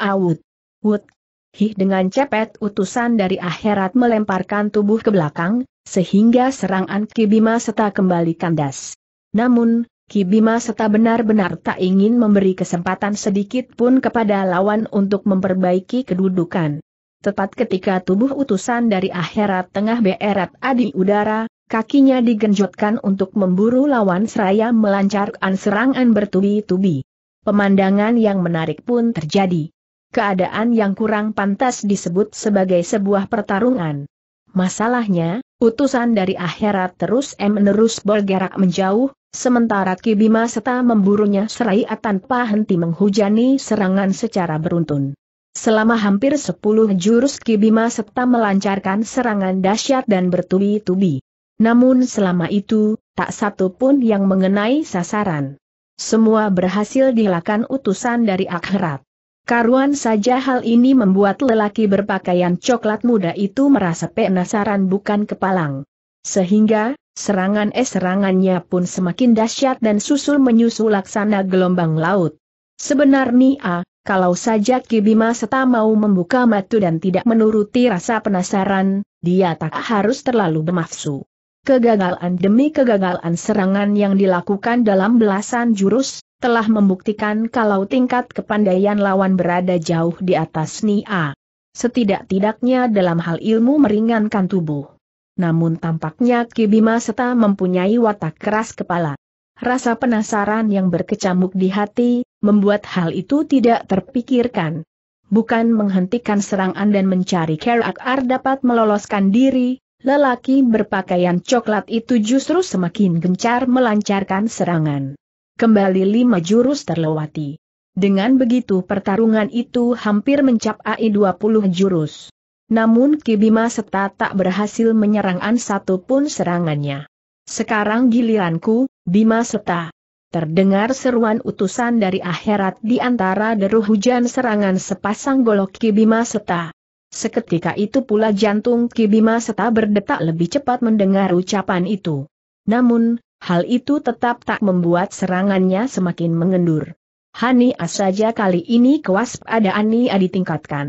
Speaker 1: awut, Wut. Hih dengan cepet utusan dari akhirat melemparkan tubuh ke belakang, sehingga serangan Kibima Seta kembali kandas. Namun, Kibima Seta benar-benar tak ingin memberi kesempatan sedikit pun kepada lawan untuk memperbaiki kedudukan. Tepat ketika tubuh utusan dari akhirat tengah berat adi udara, kakinya digenjotkan untuk memburu lawan seraya melancarkan serangan bertubi-tubi. Pemandangan yang menarik pun terjadi. Keadaan yang kurang pantas disebut sebagai sebuah pertarungan. Masalahnya, Utusan dari akhirat terus menerus bergerak menjauh, sementara Kibima serta memburunya seraya tanpa henti menghujani serangan secara beruntun. Selama hampir sepuluh jurus Kibima serta melancarkan serangan dahsyat dan bertubi-tubi. Namun selama itu, tak satu pun yang mengenai sasaran. Semua berhasil dilakukan utusan dari akhirat. Karuan saja hal ini membuat lelaki berpakaian coklat muda itu merasa penasaran bukan kepalang. Sehingga, serangan es serangannya pun semakin dahsyat dan susul menyusul laksana gelombang laut. Sebenarnya, kalau saja Kibima Seta mau membuka matu dan tidak menuruti rasa penasaran, dia tak harus terlalu bermafsu. Kegagalan demi kegagalan serangan yang dilakukan dalam belasan jurus, telah membuktikan kalau tingkat kepandaian lawan berada jauh di atas Nia. Setidak-tidaknya dalam hal ilmu meringankan tubuh. Namun tampaknya Kibima Seta mempunyai watak keras kepala. Rasa penasaran yang berkecamuk di hati, membuat hal itu tidak terpikirkan. Bukan menghentikan serangan dan mencari Kerakar dapat meloloskan diri, lelaki berpakaian coklat itu justru semakin gencar melancarkan serangan kembali lima jurus terlewati. Dengan begitu pertarungan itu hampir mencapai 20 jurus. Namun Kibima Seta tak berhasil menyerang An satu pun serangannya. Sekarang giliranku, Bima Seta. Terdengar seruan utusan dari akhirat di antara deru hujan serangan sepasang golok Kibima Seta. Seketika itu pula jantung Kibima Seta berdetak lebih cepat mendengar ucapan itu. Namun, Hal itu tetap tak membuat serangannya semakin mengendur. as saja kali ini kewaspadaan kewaspadaannya ditingkatkan.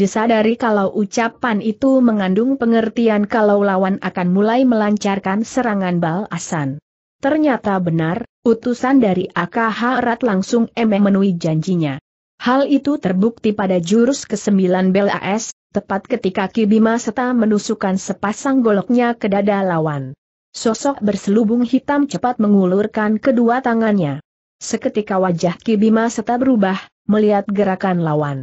Speaker 1: Disadari kalau ucapan itu mengandung pengertian kalau lawan akan mulai melancarkan serangan balasan. Ternyata benar, utusan dari AKH Rat langsung memenuhi janjinya. Hal itu terbukti pada jurus ke-9 AS, tepat ketika Kibima Seta menusukkan sepasang goloknya ke dada lawan. Sosok berselubung hitam cepat mengulurkan kedua tangannya. Seketika wajah Kibima tetap berubah, melihat gerakan lawan.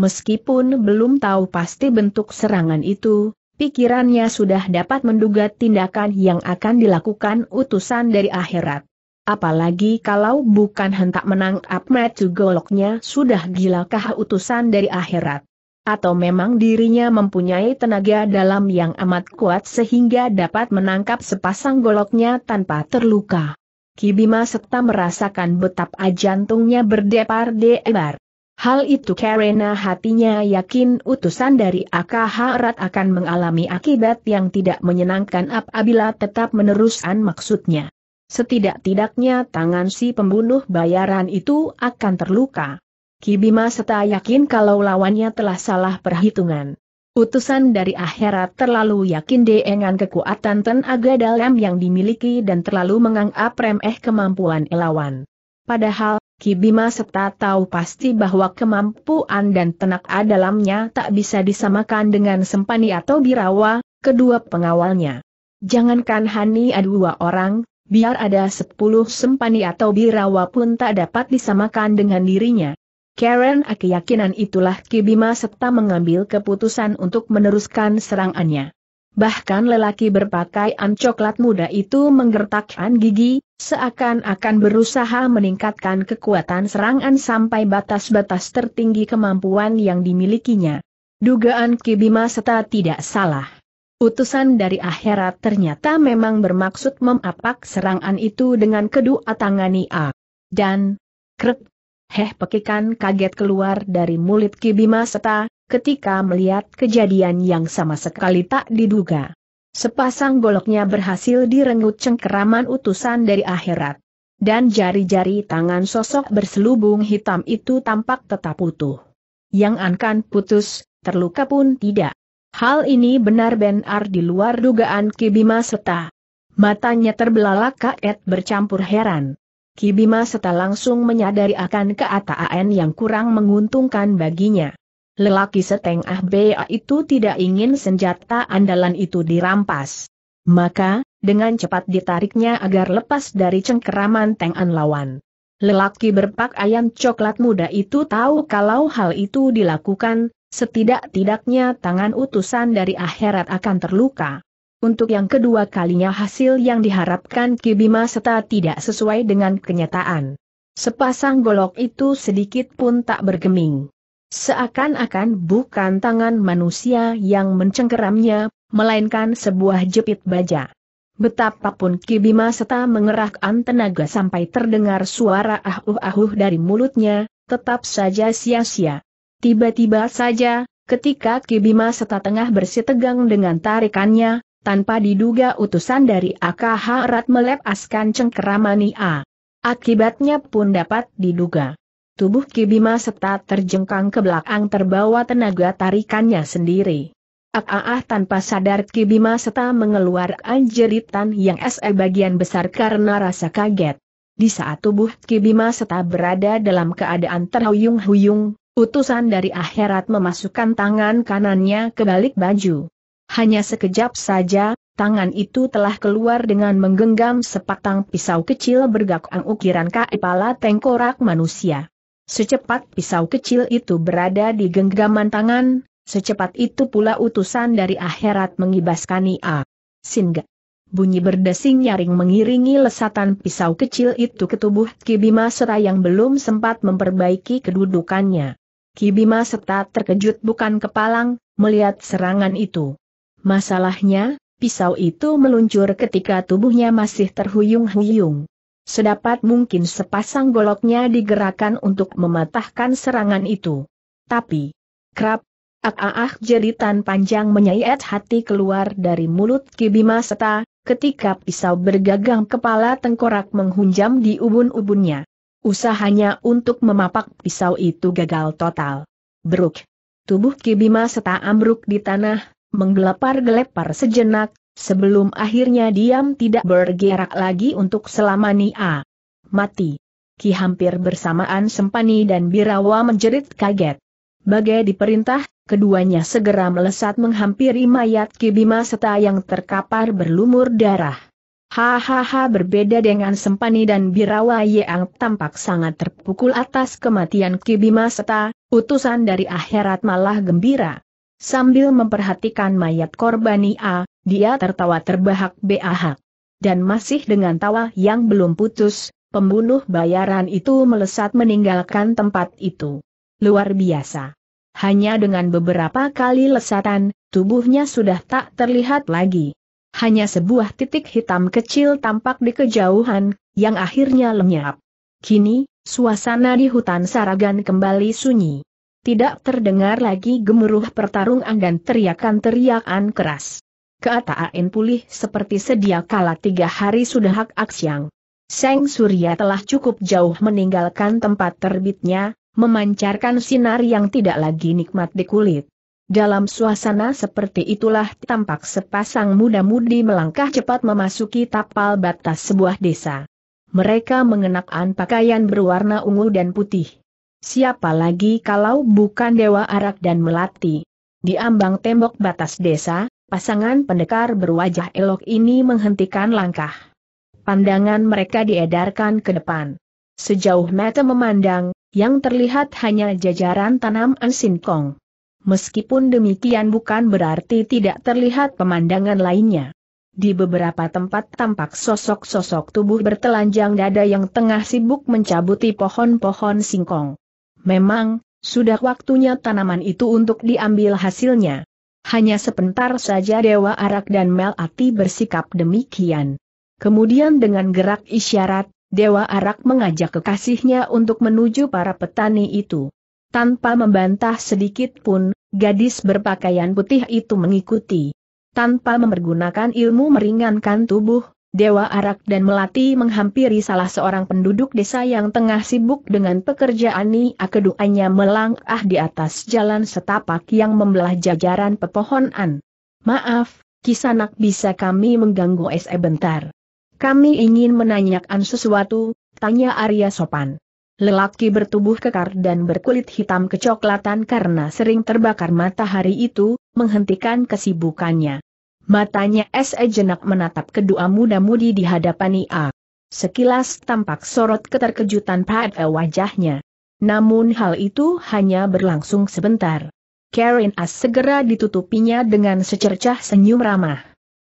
Speaker 1: Meskipun belum tahu pasti bentuk serangan itu, pikirannya sudah dapat menduga tindakan yang akan dilakukan utusan dari akhirat. Apalagi kalau bukan hentak menang menangkap Matu goloknya sudah gilakah utusan dari akhirat. Atau memang dirinya mempunyai tenaga dalam yang amat kuat sehingga dapat menangkap sepasang goloknya tanpa terluka. Kibima serta merasakan betapa jantungnya berdebar debar Hal itu karena hatinya yakin utusan dari AKH Rat akan mengalami akibat yang tidak menyenangkan apabila tetap meneruskan maksudnya. Setidak-tidaknya tangan si pembunuh bayaran itu akan terluka. Kibima Seta yakin kalau lawannya telah salah perhitungan. Utusan dari akhirat terlalu yakin dengan kekuatan tenaga dalam yang dimiliki dan terlalu menganggap remeh kemampuan lawan. Padahal, Kibima serta tahu pasti bahwa kemampuan dan tenaga dalamnya tak bisa disamakan dengan Sempani atau Birawa, kedua pengawalnya. Jangankan Hani ada dua orang, biar ada sepuluh Sempani atau Birawa pun tak dapat disamakan dengan dirinya. Karen keyakinan itulah Kibima serta mengambil keputusan untuk meneruskan serangannya. Bahkan lelaki berpakaian coklat muda itu menggertakkan gigi, seakan-akan berusaha meningkatkan kekuatan serangan sampai batas-batas tertinggi kemampuan yang dimilikinya. Dugaan Kibima serta tidak salah. Utusan dari akhirat ternyata memang bermaksud memapak serangan itu dengan kedua tangani A. Dan, krek, Heh pekikan kaget keluar dari mulut Kibima Seta, ketika melihat kejadian yang sama sekali tak diduga. Sepasang goloknya berhasil direnggut cengkeraman utusan dari akhirat. Dan jari-jari tangan sosok berselubung hitam itu tampak tetap utuh. Yang akan putus, terluka pun tidak. Hal ini benar benar di luar dugaan Kibima Seta. Matanya terbelalak kaget bercampur heran. Kibima setelah langsung menyadari akan keataan yang kurang menguntungkan baginya. Lelaki setengah bea itu tidak ingin senjata andalan itu dirampas. Maka, dengan cepat ditariknya agar lepas dari cengkeraman Teng'an lawan. Lelaki berpakaian coklat muda itu tahu kalau hal itu dilakukan, setidak-tidaknya tangan utusan dari akhirat akan terluka. Untuk yang kedua kalinya hasil yang diharapkan Kibima Seta tidak sesuai dengan kenyataan. Sepasang golok itu sedikit pun tak bergeming. Seakan-akan bukan tangan manusia yang mencengkeramnya, melainkan sebuah jepit baja. Betapapun Kibima Seta mengerahkan tenaga sampai terdengar suara ahuh-ahuh dari mulutnya, tetap saja sia-sia. Tiba-tiba saja, ketika Kibima Seta tengah bersitegang dengan tarikannya, tanpa diduga utusan dari AKH erat melepaskan cengkeramani A. Akibatnya pun dapat diduga. Tubuh Kibima serta terjengkang ke belakang terbawa tenaga tarikannya sendiri. Ah tanpa sadar Kibima serta mengeluarkan jeritan yang SE bagian besar karena rasa kaget. Di saat tubuh Kibima serta berada dalam keadaan terhuyung-huyung, utusan dari akhirat memasukkan tangan kanannya ke balik baju. Hanya sekejap saja, tangan itu telah keluar dengan menggenggam sepatang pisau kecil bergakang ukiran kepala tengkorak manusia. Secepat pisau kecil itu berada di genggaman tangan, secepat itu pula utusan dari akhirat mengibaskan ia. Singgah. Bunyi berdesing nyaring mengiringi lesatan pisau kecil itu ke tubuh Kibima Seta yang belum sempat memperbaiki kedudukannya. Kibima Seta terkejut bukan kepalang, melihat serangan itu. Masalahnya, pisau itu meluncur ketika tubuhnya masih terhuyung-huyung. Sedapat mungkin sepasang goloknya digerakkan untuk mematahkan serangan itu. Tapi, krap, ak-ah ah, jeritan panjang menyayat hati keluar dari mulut Kibima ketika pisau bergagang kepala tengkorak menghunjam di ubun-ubunnya. Usahanya untuk memapak pisau itu gagal total. Bruk. Tubuh Kibima Seta ambruk di tanah, menggelepar-gelepar sejenak, sebelum akhirnya diam tidak bergerak lagi untuk selama nia Mati. Ki hampir bersamaan Sempani dan Birawa menjerit kaget. Bagai diperintah, keduanya segera melesat menghampiri mayat Ki Bima Seta yang terkapar berlumur darah. Hahaha berbeda dengan Sempani dan Birawa yang tampak sangat terpukul atas kematian Ki Bima Seta, utusan dari akhirat malah gembira. Sambil memperhatikan mayat korban Ia, dia tertawa terbahak-bahak. Dan masih dengan tawa yang belum putus, pembunuh bayaran itu melesat meninggalkan tempat itu. Luar biasa. Hanya dengan beberapa kali lesatan, tubuhnya sudah tak terlihat lagi. Hanya sebuah titik hitam kecil tampak di kejauhan, yang akhirnya lenyap. Kini, suasana di hutan Saragan kembali sunyi. Tidak terdengar lagi gemuruh pertarungan dan teriakan-teriakan keras. Keataan pulih seperti sedia kala tiga hari sudah hak aksiang. Seng Surya telah cukup jauh meninggalkan tempat terbitnya, memancarkan sinar yang tidak lagi nikmat di kulit. Dalam suasana seperti itulah tampak sepasang muda-mudi melangkah cepat memasuki tapal batas sebuah desa. Mereka mengenakan pakaian berwarna ungu dan putih. Siapa lagi kalau bukan Dewa Arak dan Melati? Di ambang tembok batas desa, pasangan pendekar berwajah elok ini menghentikan langkah. Pandangan mereka diedarkan ke depan. Sejauh mata memandang, yang terlihat hanya jajaran tanaman singkong. Meskipun demikian bukan berarti tidak terlihat pemandangan lainnya. Di beberapa tempat tampak sosok-sosok tubuh bertelanjang dada yang tengah sibuk mencabuti pohon-pohon singkong. Memang, sudah waktunya tanaman itu untuk diambil hasilnya. Hanya sebentar saja Dewa Arak dan Melati bersikap demikian. Kemudian dengan gerak isyarat, Dewa Arak mengajak kekasihnya untuk menuju para petani itu. Tanpa membantah sedikit pun, gadis berpakaian putih itu mengikuti. Tanpa mempergunakan ilmu meringankan tubuh, Dewa Arak dan Melati menghampiri salah seorang penduduk desa yang tengah sibuk dengan pekerjaan ini. Akeduanya melangkah di atas jalan setapak yang membelah jajaran pepohonan. Maaf, Kisanak bisa kami mengganggu SE eh, bentar. Kami ingin menanyakan sesuatu, tanya Arya sopan. Lelaki bertubuh kekar dan berkulit hitam kecoklatan karena sering terbakar matahari itu, menghentikan kesibukannya. Matanya S.E. jenak menatap kedua muda-mudi di hadapan ia. Sekilas tampak sorot keterkejutan pada wajahnya. Namun hal itu hanya berlangsung sebentar. Karen As segera ditutupinya dengan secercah senyum ramah.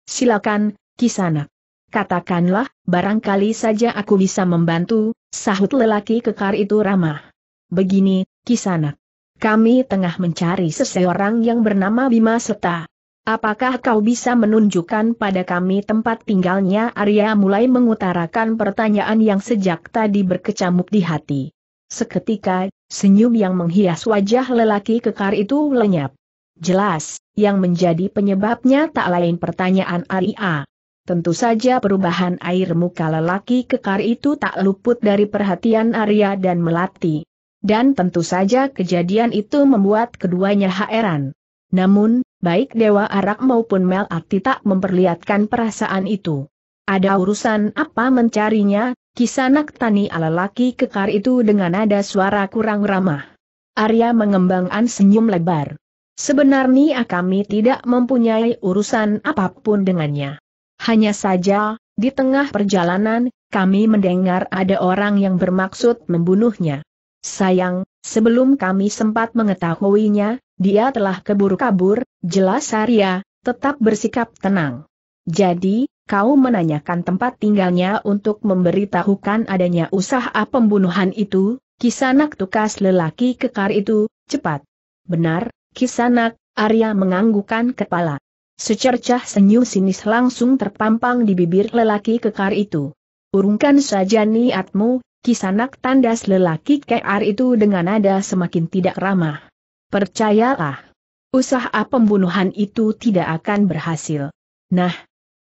Speaker 1: Silakan, Kisanak. Katakanlah, barangkali saja aku bisa membantu, sahut lelaki kekar itu ramah. Begini, Kisanak. Kami tengah mencari seseorang yang bernama Bima Seta. Apakah kau bisa menunjukkan pada kami tempat tinggalnya? Arya mulai mengutarakan pertanyaan yang sejak tadi berkecamuk di hati. Seketika, senyum yang menghias wajah lelaki kekar itu lenyap. Jelas, yang menjadi penyebabnya tak lain pertanyaan Arya. Tentu saja perubahan air muka lelaki kekar itu tak luput dari perhatian Arya dan Melati. Dan tentu saja kejadian itu membuat keduanya heran. Namun, baik Dewa Arak maupun Melati tak memperlihatkan perasaan itu. Ada urusan apa mencarinya, kisanak tani ala laki kekar itu dengan nada suara kurang ramah. Arya mengembangkan senyum lebar. Sebenarnya kami tidak mempunyai urusan apapun dengannya. Hanya saja, di tengah perjalanan, kami mendengar ada orang yang bermaksud membunuhnya. Sayang, sebelum kami sempat mengetahuinya, dia telah keburu kabur, jelas Arya, tetap bersikap tenang. Jadi, kau menanyakan tempat tinggalnya untuk memberitahukan adanya usaha pembunuhan itu, kisanak tukas lelaki kekar itu, cepat. Benar, kisanak, Arya menganggukan kepala. Secercah senyum sinis langsung terpampang di bibir lelaki kekar itu. Urungkan saja niatmu, kisanak tandas lelaki kekar itu dengan nada semakin tidak ramah. Percayalah. Usaha pembunuhan itu tidak akan berhasil. Nah,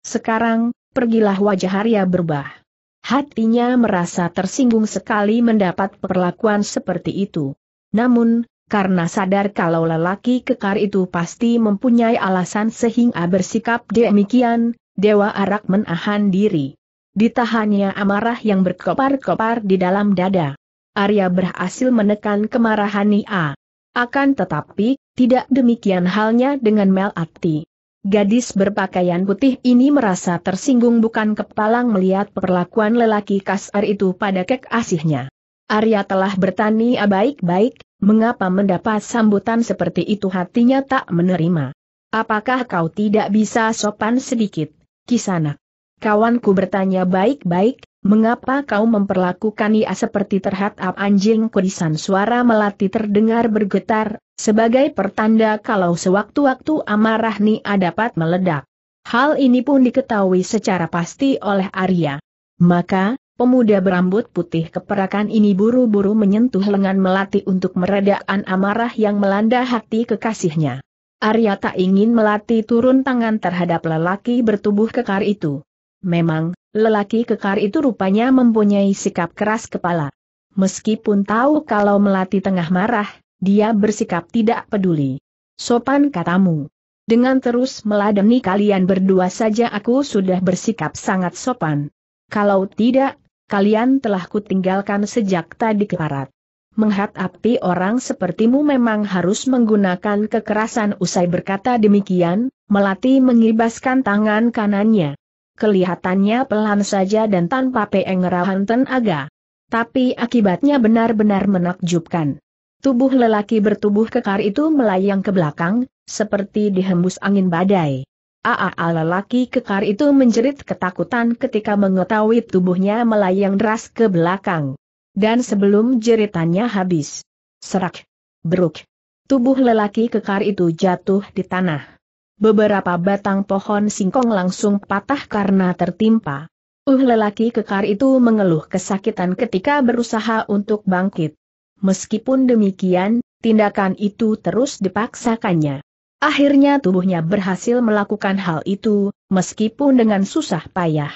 Speaker 1: sekarang, pergilah wajah Arya berbah. Hatinya merasa tersinggung sekali mendapat perlakuan seperti itu. Namun, karena sadar kalau lelaki kekar itu pasti mempunyai alasan sehingga bersikap demikian, Dewa Arak menahan diri. Ditahannya amarah yang berkopar-kopar di dalam dada. Arya berhasil menekan kemarahan Nia. Akan tetapi, tidak demikian halnya dengan Melati. Gadis berpakaian putih ini merasa tersinggung bukan kepalang melihat perlakuan lelaki kasar itu pada kek asihnya. Arya telah bertani baik-baik, mengapa mendapat sambutan seperti itu hatinya tak menerima. Apakah kau tidak bisa sopan sedikit, Kisana? Kawanku bertanya baik-baik, Mengapa kau memperlakukan ia seperti terhadap anjing kudisan suara melati terdengar bergetar, sebagai pertanda kalau sewaktu-waktu amarah Nia dapat meledak. Hal ini pun diketahui secara pasti oleh Arya. Maka, pemuda berambut putih keperakan ini buru-buru menyentuh lengan melati untuk meredakan amarah yang melanda hati kekasihnya. Arya tak ingin melati turun tangan terhadap lelaki bertubuh kekar itu. Memang, Lelaki kekar itu rupanya mempunyai sikap keras kepala. Meskipun tahu kalau Melati tengah marah, dia bersikap tidak peduli. Sopan katamu. Dengan terus meladeni kalian berdua saja aku sudah bersikap sangat sopan. Kalau tidak, kalian telah kutinggalkan sejak tadi keparat. Menghadapi orang sepertimu memang harus menggunakan kekerasan usai berkata demikian, Melati mengibaskan tangan kanannya. Kelihatannya pelan saja dan tanpa pengerahan tenaga. Tapi akibatnya benar-benar menakjubkan. Tubuh lelaki bertubuh kekar itu melayang ke belakang, seperti dihembus angin badai. Aa lelaki kekar itu menjerit ketakutan ketika mengetahui tubuhnya melayang deras ke belakang. Dan sebelum jeritannya habis, serak, beruk, tubuh lelaki kekar itu jatuh di tanah. Beberapa batang pohon singkong langsung patah karena tertimpa. Uh lelaki kekar itu mengeluh kesakitan ketika berusaha untuk bangkit. Meskipun demikian, tindakan itu terus dipaksakannya. Akhirnya tubuhnya berhasil melakukan hal itu, meskipun dengan susah payah.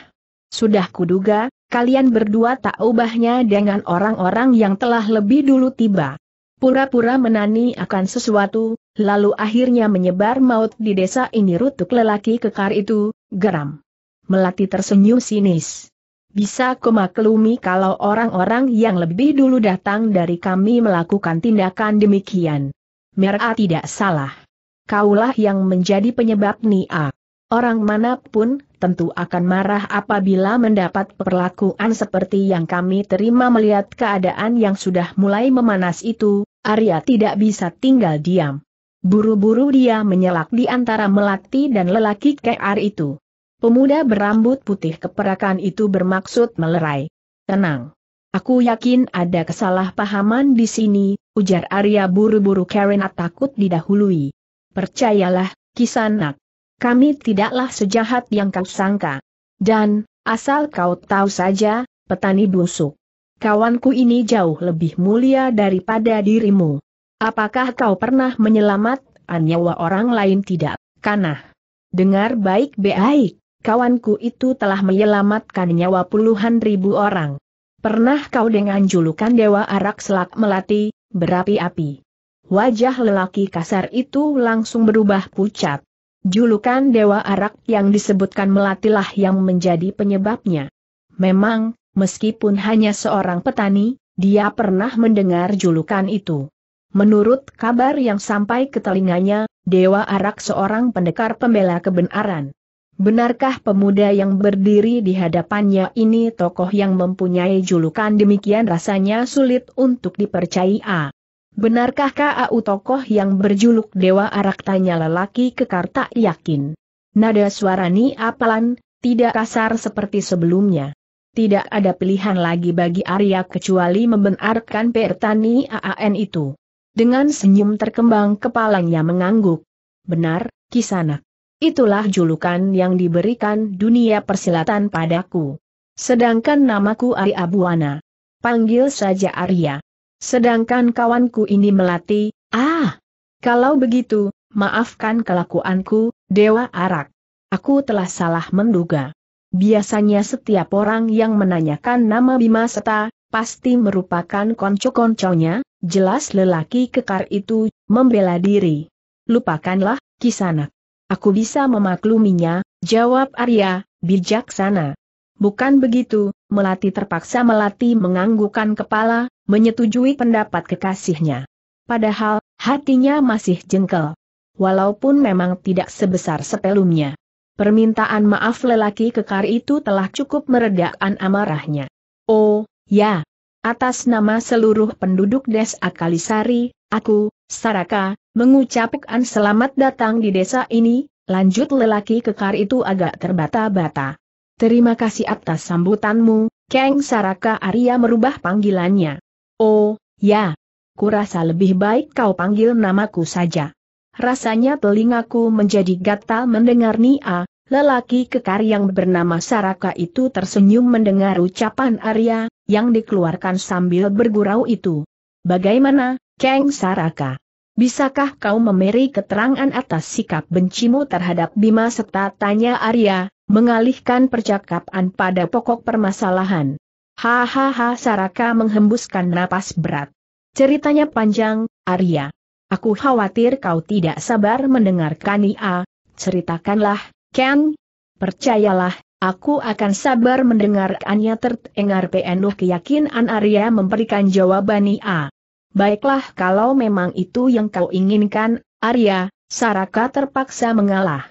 Speaker 1: Sudah kuduga, kalian berdua tak ubahnya dengan orang-orang yang telah lebih dulu tiba. Pura-pura menani akan sesuatu, lalu akhirnya menyebar maut di desa ini rutuk lelaki kekar itu, geram. Melati tersenyum sinis. Bisa kau maklumi kalau orang-orang yang lebih dulu datang dari kami melakukan tindakan demikian. Merah tidak salah. Kaulah yang menjadi penyebab Nia. Orang manapun, tentu akan marah apabila mendapat perlakuan seperti yang kami terima melihat keadaan yang sudah mulai memanas itu, Arya tidak bisa tinggal diam. Buru-buru dia menyelak di antara melati dan lelaki KR itu. Pemuda berambut putih keperakan itu bermaksud melerai. Tenang. Aku yakin ada kesalahpahaman di sini, ujar Arya buru-buru Karen takut didahului. Percayalah, Kisanak kami tidaklah sejahat yang kau sangka. Dan, asal kau tahu saja, petani busuk. Kawanku ini jauh lebih mulia daripada dirimu. Apakah kau pernah menyelamatkan nyawa orang lain tidak, kanah? Dengar baik-baik, kawanku itu telah menyelamatkan nyawa puluhan ribu orang. Pernah kau dengan julukan Dewa Arak Selak Melati, berapi-api. Wajah lelaki kasar itu langsung berubah pucat. Julukan Dewa Arak yang disebutkan Melatilah yang menjadi penyebabnya. Memang, meskipun hanya seorang petani, dia pernah mendengar julukan itu. Menurut kabar yang sampai ke telinganya, Dewa Arak seorang pendekar pembela kebenaran. Benarkah pemuda yang berdiri di hadapannya ini tokoh yang mempunyai julukan demikian rasanya sulit untuk dipercaya? Benarkah KAU tokoh yang berjuluk Dewa Arak tanya lelaki kekar tak yakin. Nada suarani apalan, tidak kasar seperti sebelumnya. Tidak ada pilihan lagi bagi Arya kecuali membenarkan Pertani AAN itu. Dengan senyum terkembang kepalanya mengangguk. Benar, Kisana. Itulah julukan yang diberikan dunia persilatan padaku. Sedangkan namaku Arya Buana. Panggil saja Arya. Sedangkan kawanku ini melati, ah! Kalau begitu, maafkan kelakuanku, Dewa Arak. Aku telah salah menduga. Biasanya setiap orang yang menanyakan nama Bima Seta, pasti merupakan konco-konconya, jelas lelaki kekar itu, membela diri. Lupakanlah, Kisanak. Aku bisa memakluminya, jawab Arya, bijaksana. Bukan begitu, Melati terpaksa Melati menganggukan kepala, menyetujui pendapat kekasihnya. Padahal, hatinya masih jengkel. Walaupun memang tidak sebesar sebelumnya. Permintaan maaf lelaki kekar itu telah cukup meredakan amarahnya. Oh, ya. Atas nama seluruh penduduk desa Kalisari, aku, Saraka, mengucapkan selamat datang di desa ini, lanjut lelaki kekar itu agak terbata-bata. Terima kasih atas sambutanmu, Kang Saraka Arya merubah panggilannya. Oh, ya. Kurasa lebih baik kau panggil namaku saja. Rasanya telingaku menjadi gatal mendengar Nia, lelaki kekar yang bernama Saraka itu tersenyum mendengar ucapan Arya, yang dikeluarkan sambil bergurau itu. Bagaimana, Kang Saraka? Bisakah kau memberi keterangan atas sikap bencimu terhadap Bima serta tanya Arya, mengalihkan percakapan pada pokok permasalahan. Hahaha Saraka menghembuskan napas berat. Ceritanya panjang, Arya. Aku khawatir kau tidak sabar mendengarkan Ia. Ceritakanlah, Ken. Percayalah, aku akan sabar mendengarkannya tertengar penuh keyakinan Arya memberikan jawaban Ia. Baiklah kalau memang itu yang kau inginkan, Arya, Saraka terpaksa mengalah.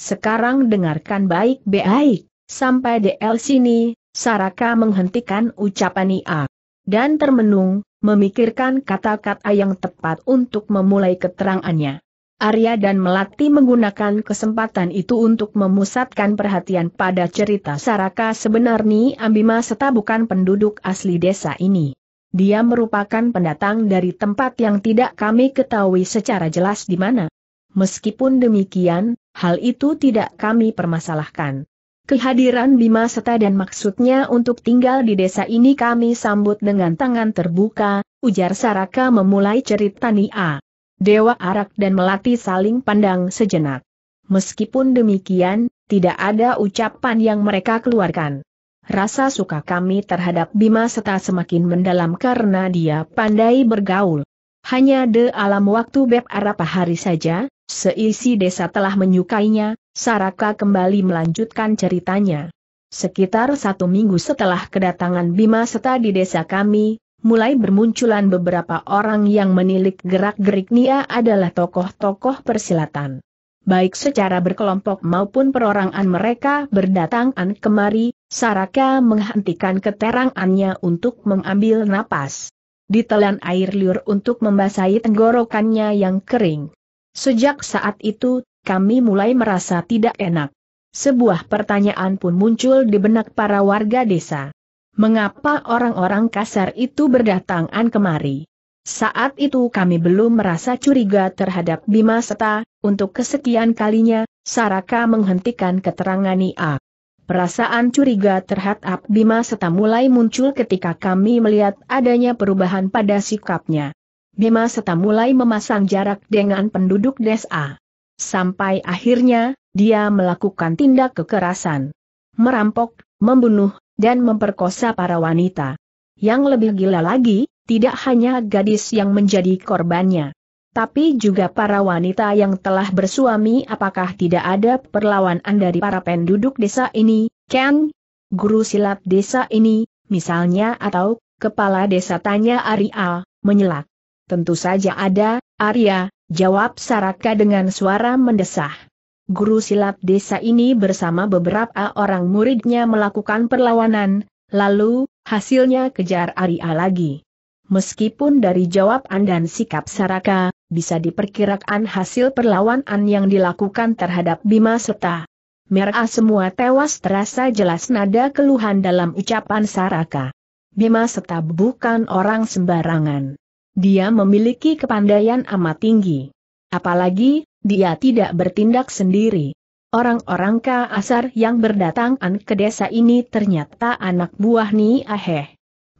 Speaker 1: Sekarang dengarkan baik-baik, sampai DL sini, Saraka menghentikan ucapan Ia. Dan termenung, memikirkan kata-kata yang tepat untuk memulai keterangannya. Arya dan Melati menggunakan kesempatan itu untuk memusatkan perhatian pada cerita Saraka sebenarnya Ambima Seta bukan penduduk asli desa ini. Dia merupakan pendatang dari tempat yang tidak kami ketahui secara jelas di mana. Meskipun demikian, hal itu tidak kami permasalahkan. Kehadiran Bima Seta dan maksudnya untuk tinggal di desa ini kami sambut dengan tangan terbuka, ujar Saraka memulai cerita Nia. Dewa Arak dan Melati saling pandang sejenak. Meskipun demikian, tidak ada ucapan yang mereka keluarkan. Rasa suka kami terhadap Bima Seta semakin mendalam karena dia pandai bergaul. Hanya de alam waktu Beb Arapa hari saja, seisi desa telah menyukainya, Saraka kembali melanjutkan ceritanya. Sekitar satu minggu setelah kedatangan Bima seta di desa kami, mulai bermunculan beberapa orang yang menilik gerak-gerik Nia adalah tokoh-tokoh persilatan. Baik secara berkelompok maupun perorangan mereka berdatangan kemari, Saraka menghentikan keterangannya untuk mengambil napas ditelan air liur untuk membasahi tenggorokannya yang kering. Sejak saat itu, kami mulai merasa tidak enak. Sebuah pertanyaan pun muncul di benak para warga desa. Mengapa orang-orang kasar itu berdatangan kemari? Saat itu kami belum merasa curiga terhadap Bima Seta, untuk kesekian kalinya, Saraka menghentikan keterangan Perasaan curiga terhadap Bima Seta mulai muncul ketika kami melihat adanya perubahan pada sikapnya. Bima Seta mulai memasang jarak dengan penduduk desa. Sampai akhirnya, dia melakukan tindak kekerasan. Merampok, membunuh, dan memperkosa para wanita. Yang lebih gila lagi, tidak hanya gadis yang menjadi korbannya. Tapi juga para wanita yang telah bersuami apakah tidak ada perlawanan dari para penduduk desa ini, Ken? Guru silat desa ini, misalnya atau, kepala desa tanya Arya, menyelak. Tentu saja ada, Arya, jawab Saraka dengan suara mendesah. Guru silat desa ini bersama beberapa orang muridnya melakukan perlawanan, lalu, hasilnya kejar Arya lagi. Meskipun dari jawaban dan sikap Saraka, bisa diperkirakan hasil perlawanan yang dilakukan terhadap Bima Seta. Merah semua tewas terasa jelas nada keluhan dalam ucapan Saraka. Bima Seta bukan orang sembarangan. Dia memiliki kepandaian amat tinggi. Apalagi, dia tidak bertindak sendiri. Orang-orang asar yang berdatangan ke desa ini ternyata anak buah Ni Aheh.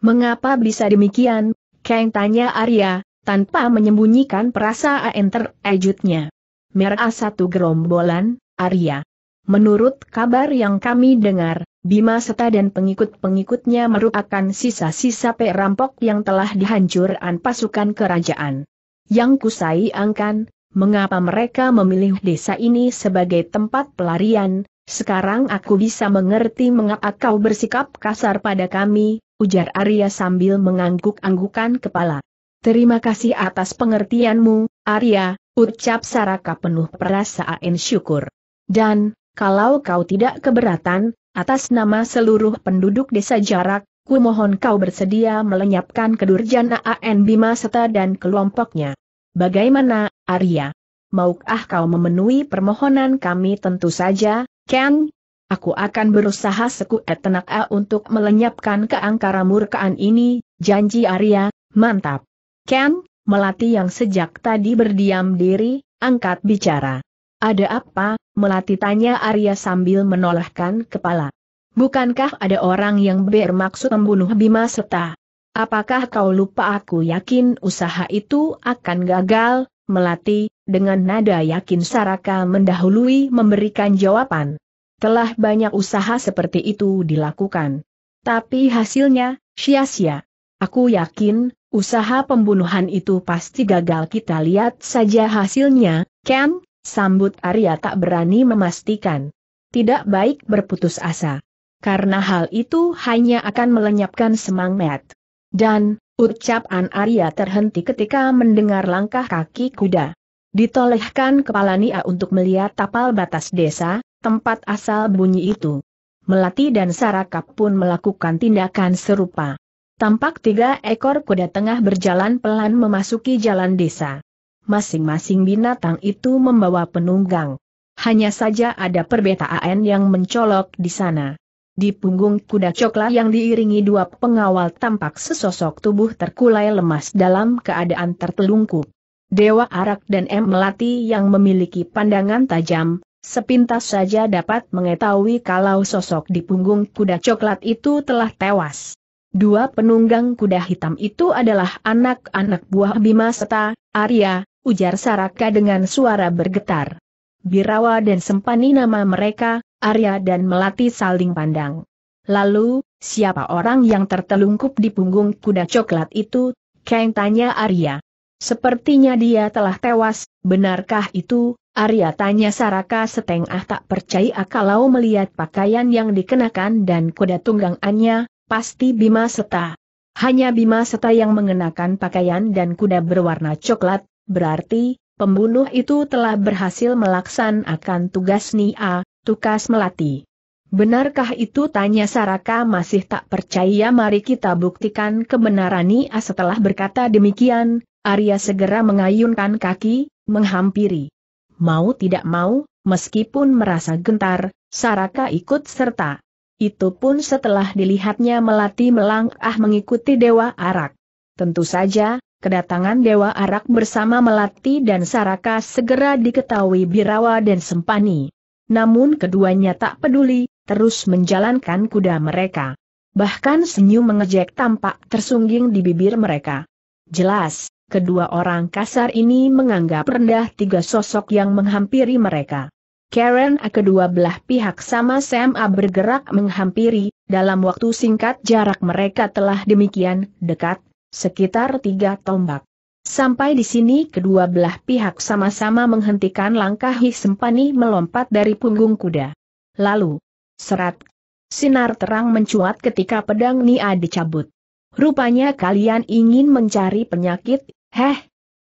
Speaker 1: Mengapa bisa demikian? Kang tanya Arya, tanpa menyembunyikan perasaan terkejutnya. Merah satu gerombolan, Arya. Menurut kabar yang kami dengar, Bima serta dan pengikut-pengikutnya merupakan sisa-sisa perampok yang telah dihancurkan pasukan kerajaan. Yang kusai angkan, mengapa mereka memilih desa ini sebagai tempat pelarian, sekarang aku bisa mengerti mengapa kau bersikap kasar pada kami, ujar Arya sambil mengangguk-anggukan kepala. Terima kasih atas pengertianmu, Arya, ucap Saraka penuh perasaan syukur. Dan, kalau kau tidak keberatan, atas nama seluruh penduduk desa jarak, ku mohon kau bersedia melenyapkan kedurjanaan AN Bima serta dan kelompoknya. Bagaimana, Arya? Maukah kau memenuhi permohonan kami tentu saja, Ken? Aku akan berusaha sekuat tenaga untuk melenyapkan keangkara murkaan ini, janji Arya, mantap. Ken, Melati yang sejak tadi berdiam diri, angkat bicara. Ada apa, Melati tanya Arya sambil menolakkan kepala. Bukankah ada orang yang bermaksud membunuh Bima Seta? Apakah kau lupa aku yakin usaha itu akan gagal, Melati, dengan nada yakin Saraka mendahului memberikan jawaban. Telah banyak usaha seperti itu dilakukan. Tapi hasilnya, sia-sia. Aku yakin, Usaha pembunuhan itu pasti gagal kita lihat saja hasilnya, Ken, sambut Arya tak berani memastikan. Tidak baik berputus asa. Karena hal itu hanya akan melenyapkan semangat. Dan, ucapan Arya terhenti ketika mendengar langkah kaki kuda. Ditolehkan kepala Nia untuk melihat tapal batas desa, tempat asal bunyi itu. Melati dan Sarakap pun melakukan tindakan serupa. Tampak tiga ekor kuda tengah berjalan pelan memasuki jalan desa. Masing-masing binatang itu membawa penunggang. Hanya saja ada perbedaan yang mencolok di sana. Di punggung kuda coklat yang diiringi dua pengawal tampak sesosok tubuh terkulai lemas dalam keadaan tertelungkup. Dewa Arak dan M. Melati yang memiliki pandangan tajam, sepintas saja dapat mengetahui kalau sosok di punggung kuda coklat itu telah tewas. Dua penunggang kuda hitam itu adalah anak-anak buah Bima Seta, Arya, ujar Saraka dengan suara bergetar. Birawa dan Sempani nama mereka, Arya dan Melati saling pandang. Lalu, siapa orang yang tertelungkup di punggung kuda coklat itu? Kang tanya Arya. Sepertinya dia telah tewas, benarkah itu? Arya tanya Saraka setengah tak percaya kalau melihat pakaian yang dikenakan dan kuda tunggangannya, pasti Bima Seta. Hanya Bima Seta yang mengenakan pakaian dan kuda berwarna coklat, berarti, pembunuh itu telah berhasil melaksanakan tugas Nia, tugas Melati. Benarkah itu tanya Saraka masih tak percaya mari kita buktikan kebenaran Nia setelah berkata demikian, Arya segera mengayunkan kaki, menghampiri. Mau tidak mau, meskipun merasa gentar, Saraka ikut serta. Itu pun setelah dilihatnya melati melangkah mengikuti Dewa Arak. Tentu saja, kedatangan Dewa Arak bersama Melati dan Saraka segera diketahui Birawa dan Sempani. Namun keduanya tak peduli, terus menjalankan kuda mereka. Bahkan senyum mengejek tampak tersungging di bibir mereka. Jelas, kedua orang kasar ini menganggap rendah tiga sosok yang menghampiri mereka. Karen A kedua belah pihak sama-sama bergerak menghampiri, dalam waktu singkat jarak mereka telah demikian dekat, sekitar tiga tombak. Sampai di sini kedua belah pihak sama-sama menghentikan langkah Hisempani melompat dari punggung kuda. Lalu, serat sinar terang mencuat ketika pedang Nia dicabut. Rupanya kalian ingin mencari penyakit, heh.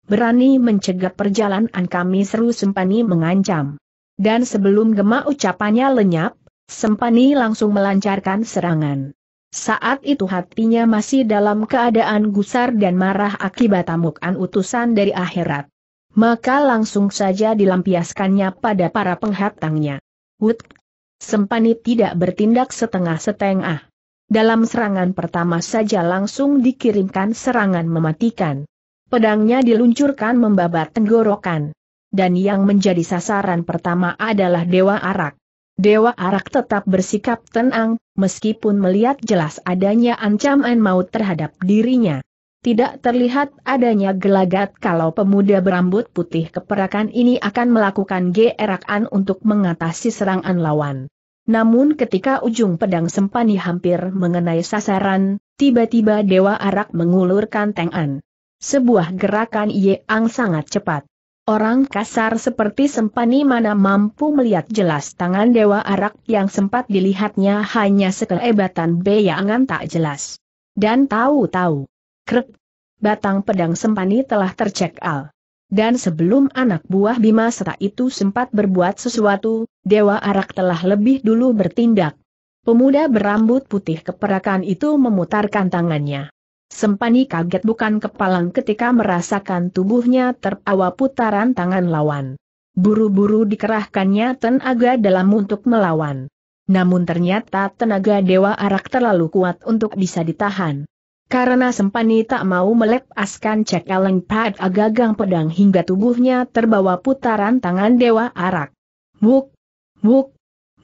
Speaker 1: Berani mencegat perjalanan kami seru Sempani mengancam. Dan sebelum gema ucapannya lenyap, Sempani langsung melancarkan serangan. Saat itu hatinya masih dalam keadaan gusar dan marah akibat tamukan utusan dari akhirat. Maka langsung saja dilampiaskannya pada para penghatangnya. Wut! Sempani tidak bertindak setengah-setengah. Dalam serangan pertama saja langsung dikirimkan serangan mematikan. Pedangnya diluncurkan membabat tenggorokan dan yang menjadi sasaran pertama adalah Dewa Arak. Dewa Arak tetap bersikap tenang, meskipun melihat jelas adanya ancaman maut terhadap dirinya. Tidak terlihat adanya gelagat kalau pemuda berambut putih keperakan ini akan melakukan gerakan untuk mengatasi serangan lawan. Namun ketika ujung pedang sempani hampir mengenai sasaran, tiba-tiba Dewa Arak mengulurkan tangan. Sebuah gerakan yang sangat cepat. Orang kasar seperti Sempani mana mampu melihat jelas tangan Dewa Arak yang sempat dilihatnya hanya sekelebatan beyangan tak jelas. Dan tahu-tahu, krep, batang pedang Sempani telah tercekal. Dan sebelum anak buah Bima Seta itu sempat berbuat sesuatu, Dewa Arak telah lebih dulu bertindak. Pemuda berambut putih keperakan itu memutarkan tangannya. Sempani kaget bukan kepalang ketika merasakan tubuhnya terawa putaran tangan lawan. Buru-buru dikerahkannya tenaga dalam untuk melawan. Namun ternyata tenaga Dewa Arak terlalu kuat untuk bisa ditahan. Karena Sempani tak mau melepaskan cek Ellen Pad agagang pedang hingga tubuhnya terbawa putaran tangan Dewa Arak. Wuk! Wuk!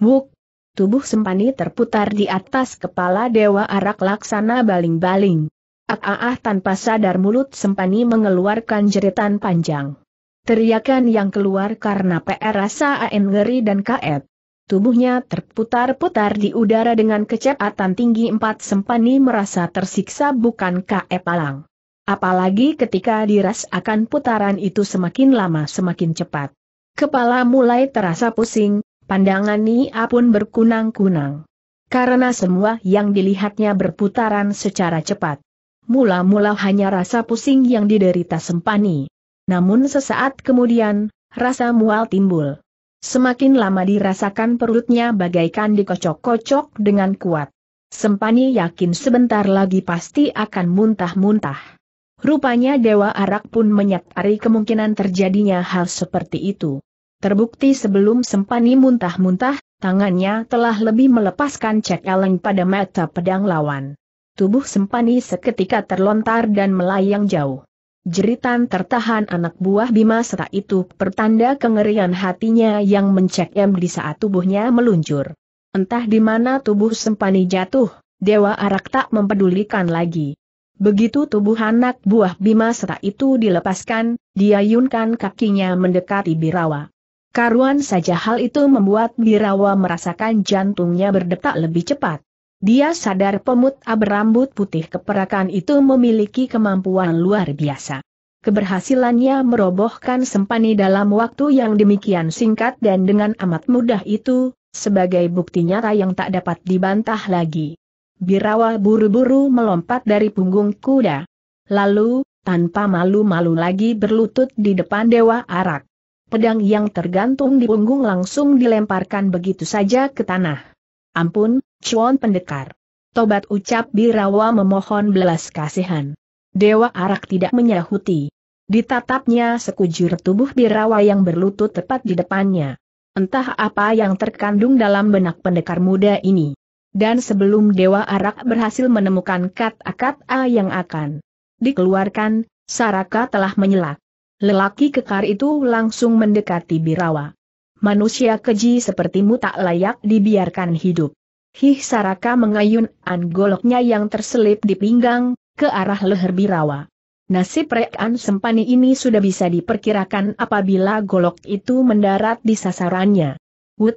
Speaker 1: Wuk! Tubuh Sempani terputar di atas kepala Dewa Arak laksana baling-baling. Ah, tanpa sadar mulut Sempani mengeluarkan jeritan panjang. Teriakan yang keluar karena PR rasa AN ngeri dan kaet. Tubuhnya terputar-putar di udara dengan kecepatan tinggi empat Sempani merasa tersiksa bukan kae palang. Apalagi ketika akan putaran itu semakin lama semakin cepat. Kepala mulai terasa pusing, pandangan Nia pun berkunang-kunang. Karena semua yang dilihatnya berputaran secara cepat mula-mula hanya rasa pusing yang diderita Sempani. Namun sesaat kemudian, rasa mual timbul. Semakin lama dirasakan perutnya bagaikan dikocok-kocok dengan kuat. Sempani yakin sebentar lagi pasti akan muntah-muntah. Rupanya Dewa Arak pun menyadari kemungkinan terjadinya hal seperti itu. Terbukti sebelum Sempani muntah-muntah, tangannya telah lebih melepaskan cek eleng pada mata pedang lawan. Tubuh Sempani seketika terlontar dan melayang jauh. Jeritan tertahan anak buah Bima serta itu pertanda kengerian hatinya yang mencekam di saat tubuhnya meluncur. Entah di mana tubuh Sempani jatuh, Dewa Arak tak mempedulikan lagi. Begitu tubuh anak buah Bima serta itu dilepaskan, diayunkan kakinya mendekati Birawa. Karuan saja hal itu membuat Birawa merasakan jantungnya berdetak lebih cepat. Dia sadar pemut berambut putih keperakan itu memiliki kemampuan luar biasa. Keberhasilannya merobohkan sempani dalam waktu yang demikian singkat dan dengan amat mudah itu, sebagai bukti nyata yang tak dapat dibantah lagi. Birawa buru-buru melompat dari punggung kuda. Lalu, tanpa malu-malu lagi berlutut di depan Dewa Arak. Pedang yang tergantung di punggung langsung dilemparkan begitu saja ke tanah. Ampun, Cuan pendekar. Tobat ucap Birawa memohon belas kasihan. Dewa Arak tidak menyahuti. Ditatapnya sekujur tubuh Birawa yang berlutut tepat di depannya. Entah apa yang terkandung dalam benak pendekar muda ini. Dan sebelum Dewa Arak berhasil menemukan kata-kata yang akan dikeluarkan, Saraka telah menyelak. Lelaki kekar itu langsung mendekati Birawa. Manusia keji sepertimu tak layak dibiarkan hidup. Hih Saraka mengayun anggoloknya yang terselip di pinggang, ke arah leher Birawa. Nasib Rekan Sempani ini sudah bisa diperkirakan apabila golok itu mendarat di sasarannya. Wut,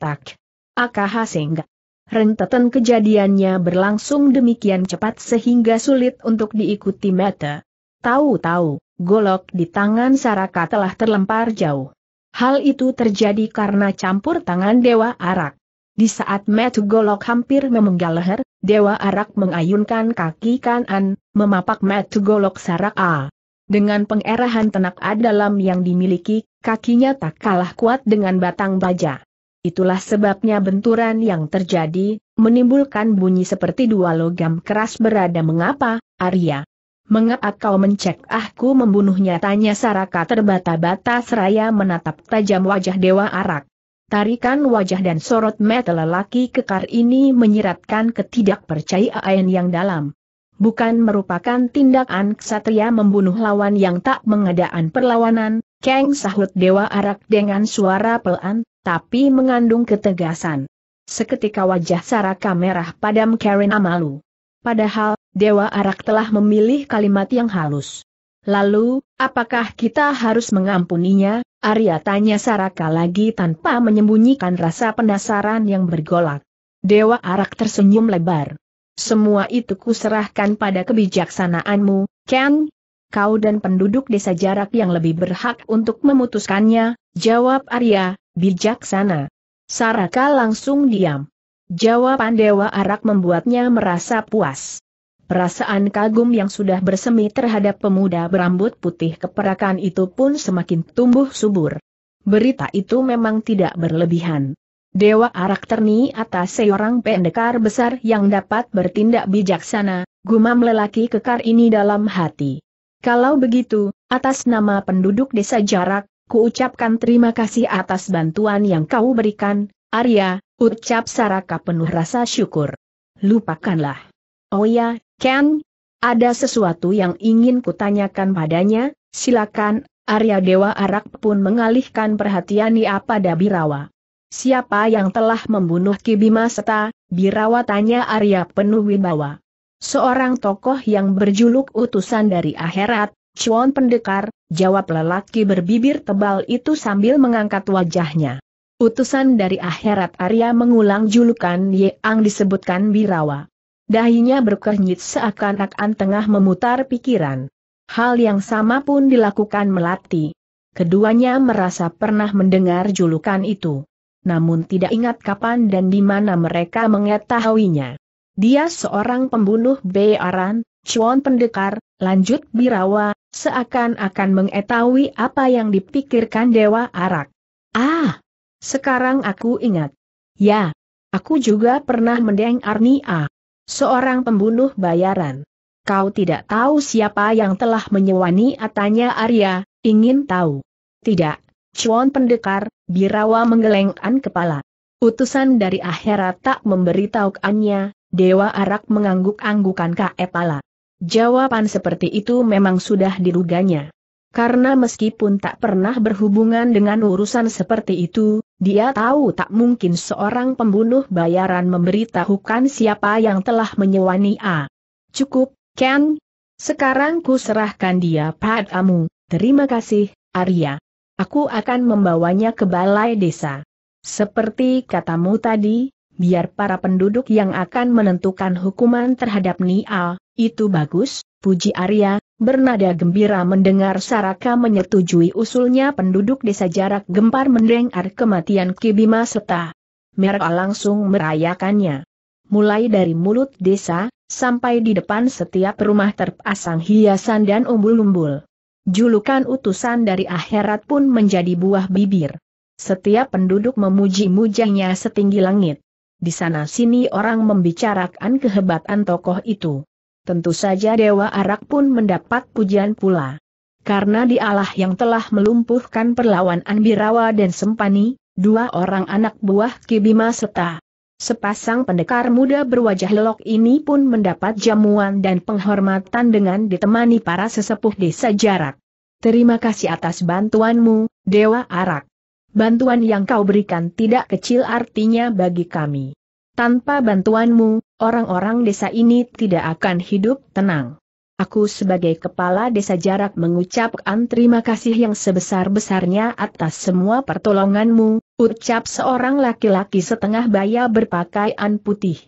Speaker 1: tak, akaha sehingga. Rentetan kejadiannya berlangsung demikian cepat sehingga sulit untuk diikuti mata. Tahu-tahu, golok di tangan Saraka telah terlempar jauh. Hal itu terjadi karena campur tangan Dewa Arak. Di saat Matu Golok hampir memenggal leher, Dewa Arak mengayunkan kaki kanan, memapak Matu Golok Sarak A. Dengan pengerahan tenak A dalam yang dimiliki, kakinya tak kalah kuat dengan batang baja. Itulah sebabnya benturan yang terjadi, menimbulkan bunyi seperti dua logam keras berada mengapa, Arya. Mengapa kau mencek aku membunuhnya tanya Saraka terbata-bata seraya menatap tajam wajah Dewa Arak. Tarikan wajah dan sorot mata lelaki kekar ini menyiratkan ketidakpercayaan yang dalam. Bukan merupakan tindakan ksatria membunuh lawan yang tak mengadaan perlawanan, Kang sahut Dewa Arak dengan suara pelan, tapi mengandung ketegasan. Seketika wajah Saraka merah padam Karen Amalu. Padahal, Dewa Arak telah memilih kalimat yang halus. Lalu, apakah kita harus mengampuninya? Arya tanya Saraka lagi tanpa menyembunyikan rasa penasaran yang bergolak. Dewa Arak tersenyum lebar. Semua itu kuserahkan pada kebijaksanaanmu, Ken. Kau dan penduduk desa jarak yang lebih berhak untuk memutuskannya, jawab Arya, bijaksana. Saraka langsung diam. Jawaban Dewa Arak membuatnya merasa puas. Perasaan kagum yang sudah bersemi terhadap pemuda berambut putih keperakan itu pun semakin tumbuh subur. Berita itu memang tidak berlebihan. Dewa Arak Terni atas seorang pendekar besar yang dapat bertindak bijaksana, gumam lelaki kekar ini dalam hati. Kalau begitu, atas nama penduduk desa jarak, kuucapkan terima kasih atas bantuan yang kau berikan, Arya, ucap Saraka penuh rasa syukur. Lupakanlah. Oh ya, Ken, ada sesuatu yang ingin kutanyakan padanya, silakan, Arya Dewa Arak pun mengalihkan perhatian ia pada Birawa. Siapa yang telah membunuh Kibima Seta? Birawa tanya Arya penuh wibawa. Seorang tokoh yang berjuluk utusan dari akhirat, Chuan Pendekar, jawab lelaki berbibir tebal itu sambil mengangkat wajahnya. Utusan dari akhirat Arya mengulang julukan Yeang disebutkan Birawa. Dahinya berkernyit seakan-akan tengah memutar pikiran. Hal yang sama pun dilakukan Melati. Keduanya merasa pernah mendengar julukan itu. Namun tidak ingat kapan dan di mana mereka mengetahuinya. Dia seorang pembunuh bearan, cuan pendekar, lanjut birawa, seakan-akan mengetahui apa yang dipikirkan Dewa Arak. Ah! Sekarang aku ingat. Ya, aku juga pernah mendengar Nia. Seorang pembunuh bayaran. Kau tidak tahu siapa yang telah menyewani atanya Arya, ingin tahu? Tidak, Cuan pendekar, Birawa menggelengkan kepala. Utusan dari akhirat tak memberitahukannya, Dewa Arak mengangguk-anggukan kepala. Jawaban seperti itu memang sudah diruganya. Karena meskipun tak pernah berhubungan dengan urusan seperti itu, dia tahu tak mungkin seorang pembunuh bayaran memberitahukan siapa yang telah menyewani A. Cukup, Ken. Sekarang ku serahkan dia padamu. Terima kasih, Arya. Aku akan membawanya ke balai desa. Seperti katamu tadi, biar para penduduk yang akan menentukan hukuman terhadap Nia, itu bagus, Puji Arya, bernada gembira mendengar Saraka menyetujui usulnya penduduk desa jarak gempar mendengar kematian Kibima Seta. Mereka langsung merayakannya. Mulai dari mulut desa, sampai di depan setiap rumah terpasang hiasan dan umbul-umbul. Julukan utusan dari akhirat pun menjadi buah bibir. Setiap penduduk memuji-mujanya setinggi langit. Di sana-sini orang membicarakan kehebatan tokoh itu tentu saja Dewa Arak pun mendapat pujian pula. Karena dialah yang telah melumpuhkan perlawanan Birawa dan Sempani, dua orang anak buah Kibima serta sepasang pendekar muda berwajah lelok ini pun mendapat jamuan dan penghormatan dengan ditemani para sesepuh desa jarak. Terima kasih atas bantuanmu, Dewa Arak. Bantuan yang kau berikan tidak kecil artinya bagi kami. Tanpa bantuanmu, Orang-orang desa ini tidak akan hidup tenang. Aku sebagai kepala desa jarak mengucapkan terima kasih yang sebesar-besarnya atas semua pertolonganmu, ucap seorang laki-laki setengah baya berpakaian putih.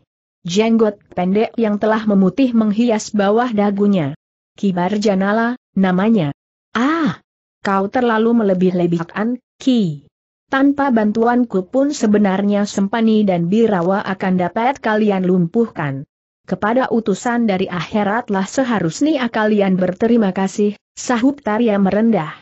Speaker 1: Jenggot pendek yang telah memutih menghias bawah dagunya. Kibar Janala, namanya. Ah! Kau terlalu melebih-lebihkan, Ki. Tanpa bantuanku pun sebenarnya Sempani dan Birawa akan dapat kalian lumpuhkan. Kepada utusan dari akhiratlah seharusnya kalian berterima kasih, sahut Tarya merendah.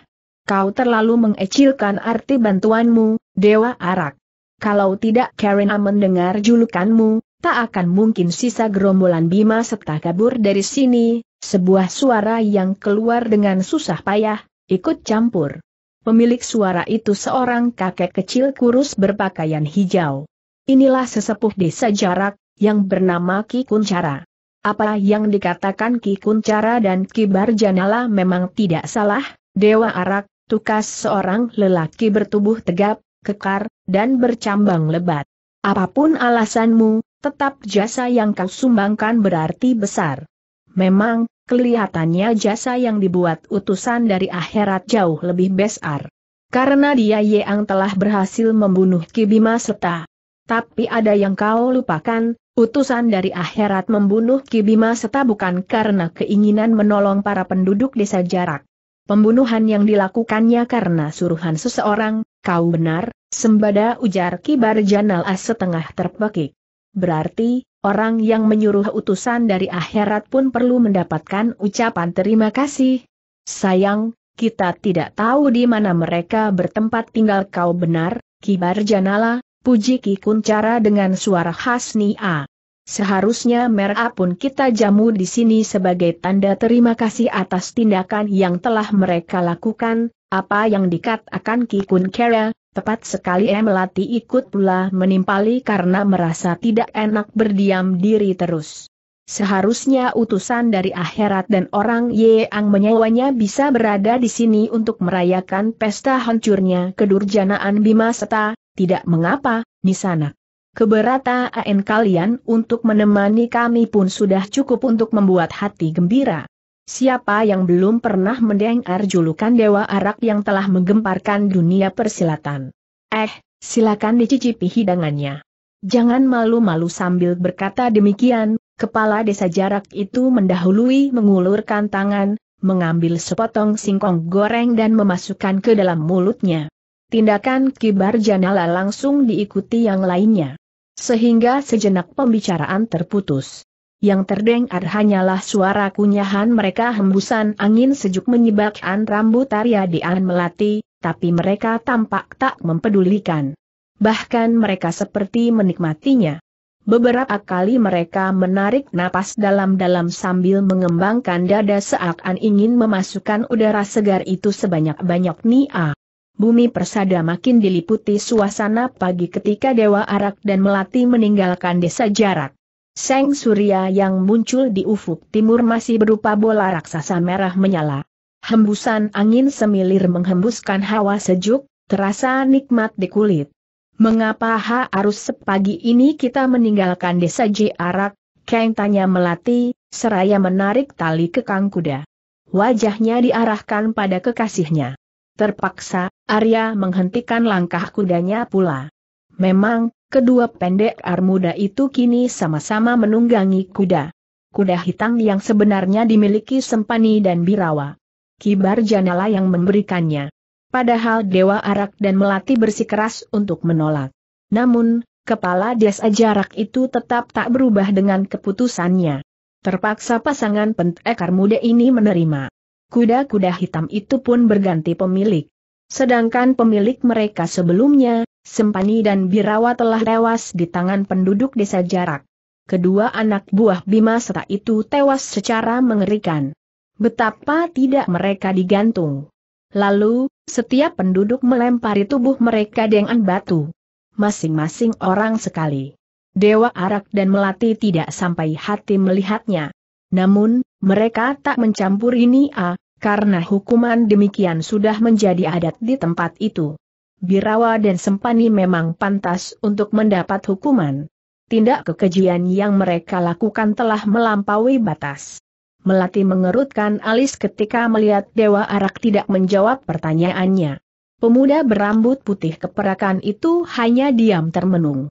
Speaker 1: Kau terlalu mengecilkan arti bantuanmu, Dewa Arak. Kalau tidak Karena mendengar julukanmu, tak akan mungkin sisa gerombolan Bima serta kabur dari sini, sebuah suara yang keluar dengan susah payah, ikut campur. Pemilik suara itu seorang kakek kecil kurus berpakaian hijau. Inilah sesepuh desa jarak, yang bernama Ki Kuncara. Apa yang dikatakan Ki Kuncara dan Ki Barjanala memang tidak salah, Dewa Arak, tukas seorang lelaki bertubuh tegap, kekar, dan bercambang lebat. Apapun alasanmu, tetap jasa yang kau sumbangkan berarti besar. Memang, Kelihatannya jasa yang dibuat utusan dari akhirat jauh lebih besar. Karena dia Yeang telah berhasil membunuh Kibima Seta. Tapi ada yang kau lupakan, utusan dari akhirat membunuh Kibima Seta bukan karena keinginan menolong para penduduk desa jarak. Pembunuhan yang dilakukannya karena suruhan seseorang, kau benar, sembada ujar Kibar Janal As setengah terpekik. Berarti, Orang yang menyuruh utusan dari akhirat pun perlu mendapatkan ucapan terima kasih. Sayang, kita tidak tahu di mana mereka bertempat tinggal kau benar, Kibar Janala, puji Ki Kuncara dengan suara khas Nia. Seharusnya mereka pun kita jamu di sini sebagai tanda terima kasih atas tindakan yang telah mereka lakukan, apa yang dikatakan Ki Kuncara, Tepat sekali Melati ikut pula menimpali karena merasa tidak enak berdiam diri terus. Seharusnya utusan dari akhirat dan orang yang menyewanya bisa berada di sini untuk merayakan pesta hancurnya kedurjanaan Bima Seta, tidak mengapa, di Nisanak. Keberatan kalian untuk menemani kami pun sudah cukup untuk membuat hati gembira. Siapa yang belum pernah mendengar julukan Dewa Arak yang telah menggemparkan dunia persilatan? Eh, silakan dicicipi hidangannya. Jangan malu-malu sambil berkata demikian, kepala desa jarak itu mendahului mengulurkan tangan, mengambil sepotong singkong goreng dan memasukkan ke dalam mulutnya. Tindakan kibar janala langsung diikuti yang lainnya. Sehingga sejenak pembicaraan terputus. Yang terdengar hanyalah suara kunyahan mereka hembusan angin sejuk menyebabkan rambut Arya Dian melati, tapi mereka tampak tak mempedulikan. Bahkan mereka seperti menikmatinya. Beberapa kali mereka menarik napas dalam-dalam sambil mengembangkan dada seakan ingin memasukkan udara segar itu sebanyak-banyak nia. Bumi persada makin diliputi suasana pagi ketika Dewa Arak dan Melati meninggalkan desa jarak. Seng Surya yang muncul di ufuk timur masih berupa bola raksasa merah menyala. Hembusan angin semilir menghembuskan hawa sejuk, terasa nikmat di kulit. Mengapa arus sepagi ini kita meninggalkan desa Jarak? Arak? Kang tanya Melati, seraya menarik tali kekang kuda. Wajahnya diarahkan pada kekasihnya. Terpaksa, Arya menghentikan langkah kudanya pula. Memang, Kedua pendek armuda itu kini sama-sama menunggangi kuda. Kuda hitam yang sebenarnya dimiliki Sempani dan Birawa. Kibar Janala yang memberikannya. Padahal Dewa Arak dan Melati bersikeras untuk menolak. Namun, kepala desa jarak itu tetap tak berubah dengan keputusannya. Terpaksa pasangan pendekar armuda ini menerima. Kuda-kuda hitam itu pun berganti pemilik. Sedangkan pemilik mereka sebelumnya, Sempani dan Birawa telah tewas di tangan penduduk desa jarak. Kedua anak buah Bima serta itu tewas secara mengerikan. Betapa tidak mereka digantung. Lalu, setiap penduduk melempari tubuh mereka dengan batu. Masing-masing orang sekali. Dewa Arak dan Melati tidak sampai hati melihatnya. Namun, mereka tak mencampur ini A, karena hukuman demikian sudah menjadi adat di tempat itu. Birawa dan Sempani memang pantas untuk mendapat hukuman. Tindak kekejian yang mereka lakukan telah melampaui batas. Melati mengerutkan alis ketika melihat Dewa Arak tidak menjawab pertanyaannya. Pemuda berambut putih keperakan itu hanya diam termenung.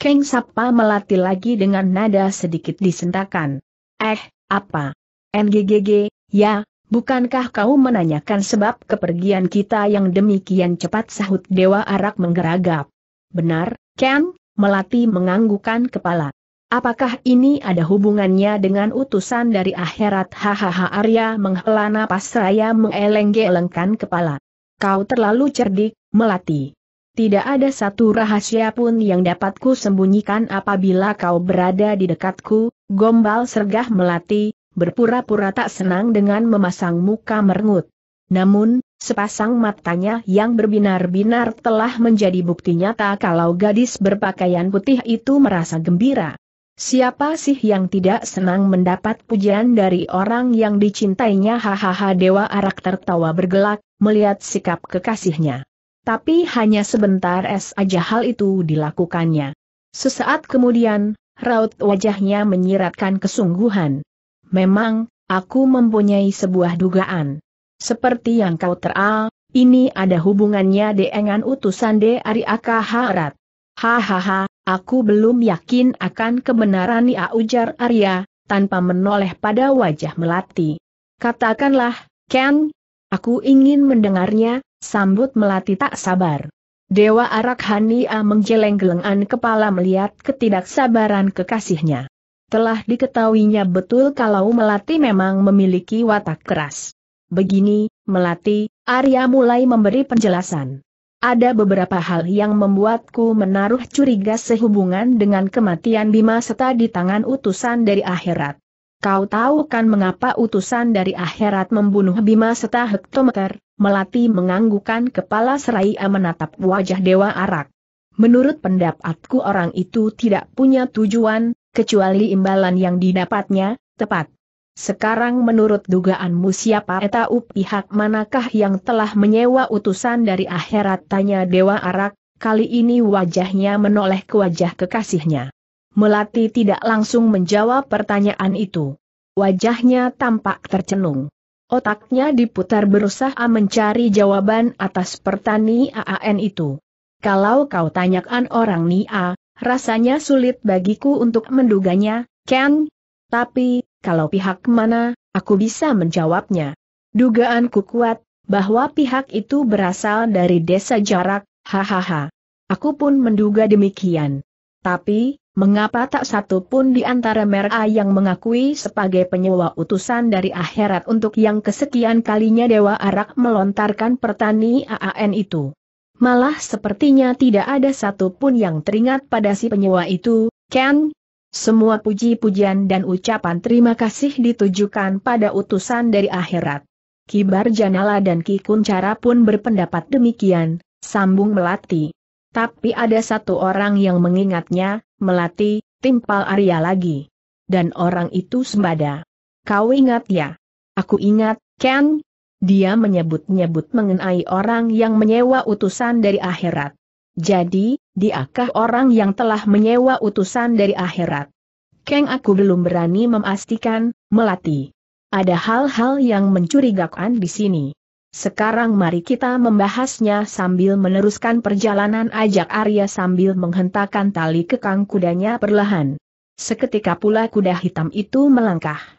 Speaker 1: Keng Sapa melatih lagi dengan nada sedikit disentakan. Eh, apa? NGGG, ya, Bukankah kau menanyakan sebab kepergian kita yang demikian cepat sahut Dewa Arak menggeragap? Benar, Ken, Melati menganggukan kepala. Apakah ini ada hubungannya dengan utusan dari akhirat? Hahaha Arya menghela napas raya mengeleng-gelengkan kepala. Kau terlalu cerdik, Melati. Tidak ada satu rahasia pun yang dapatku sembunyikan apabila kau berada di dekatku, gombal sergah Melati, berpura-pura tak senang dengan memasang muka merengut. Namun, sepasang matanya yang berbinar-binar telah menjadi bukti nyata kalau gadis berpakaian putih itu merasa gembira. Siapa sih yang tidak senang mendapat pujian dari orang yang dicintainya hahaha Dewa Arak tertawa bergelak, melihat sikap kekasihnya. Tapi hanya sebentar es aja hal itu dilakukannya. Sesaat kemudian, raut wajahnya menyiratkan kesungguhan. Memang, aku mempunyai sebuah dugaan. Seperti yang kau teral, ini ada hubungannya dengan utusan De Ari Akaharat. Hahaha, aku belum yakin akan kebenaran ia ya ujar Arya, tanpa menoleh pada wajah Melati. Katakanlah, Ken, aku ingin mendengarnya, sambut Melati tak sabar. Dewa Arakhania menggeleng-gelengan kepala melihat ketidaksabaran kekasihnya telah diketahuinya betul kalau Melati memang memiliki watak keras. Begini, Melati, Arya mulai memberi penjelasan. Ada beberapa hal yang membuatku menaruh curiga sehubungan dengan kematian Bima serta di tangan utusan dari akhirat. Kau tahu kan mengapa utusan dari akhirat membunuh Bima serta hektometer, Melati menganggukan kepala seraya menatap wajah Dewa Arak. Menurut pendapatku orang itu tidak punya tujuan, kecuali imbalan yang didapatnya, tepat. Sekarang menurut dugaanmu siapa tahu pihak manakah yang telah menyewa utusan dari akhirat tanya Dewa Arak, kali ini wajahnya menoleh ke wajah kekasihnya. Melati tidak langsung menjawab pertanyaan itu. Wajahnya tampak tercenung. Otaknya diputar berusaha mencari jawaban atas pertani AAN itu. Kalau kau tanyakan orang Nia, Rasanya sulit bagiku untuk menduganya, Ken. Tapi, kalau pihak mana, aku bisa menjawabnya. Dugaanku kuat, bahwa pihak itu berasal dari desa jarak, hahaha. Aku pun menduga demikian. Tapi, mengapa tak satu pun di antara mereka yang mengakui sebagai penyewa utusan dari akhirat untuk yang kesekian kalinya Dewa Arak melontarkan pertani AAN itu? Malah sepertinya tidak ada satupun yang teringat pada si penyewa itu, Ken. Semua puji-pujian dan ucapan terima kasih ditujukan pada utusan dari akhirat. Kibar Janala dan Ki Kuncara pun berpendapat demikian, sambung Melati. Tapi ada satu orang yang mengingatnya, Melati, timpal Arya lagi. Dan orang itu sembada. Kau ingat ya? Aku ingat, Ken, dia menyebut-nyebut mengenai orang yang menyewa utusan dari akhirat. Jadi, diakah orang yang telah menyewa utusan dari akhirat? Keng aku belum berani memastikan, melati. Ada hal-hal yang mencurigakan di sini. Sekarang mari kita membahasnya sambil meneruskan perjalanan ajak Arya sambil menghentakkan tali kekang kudanya perlahan. Seketika pula kuda hitam itu melangkah.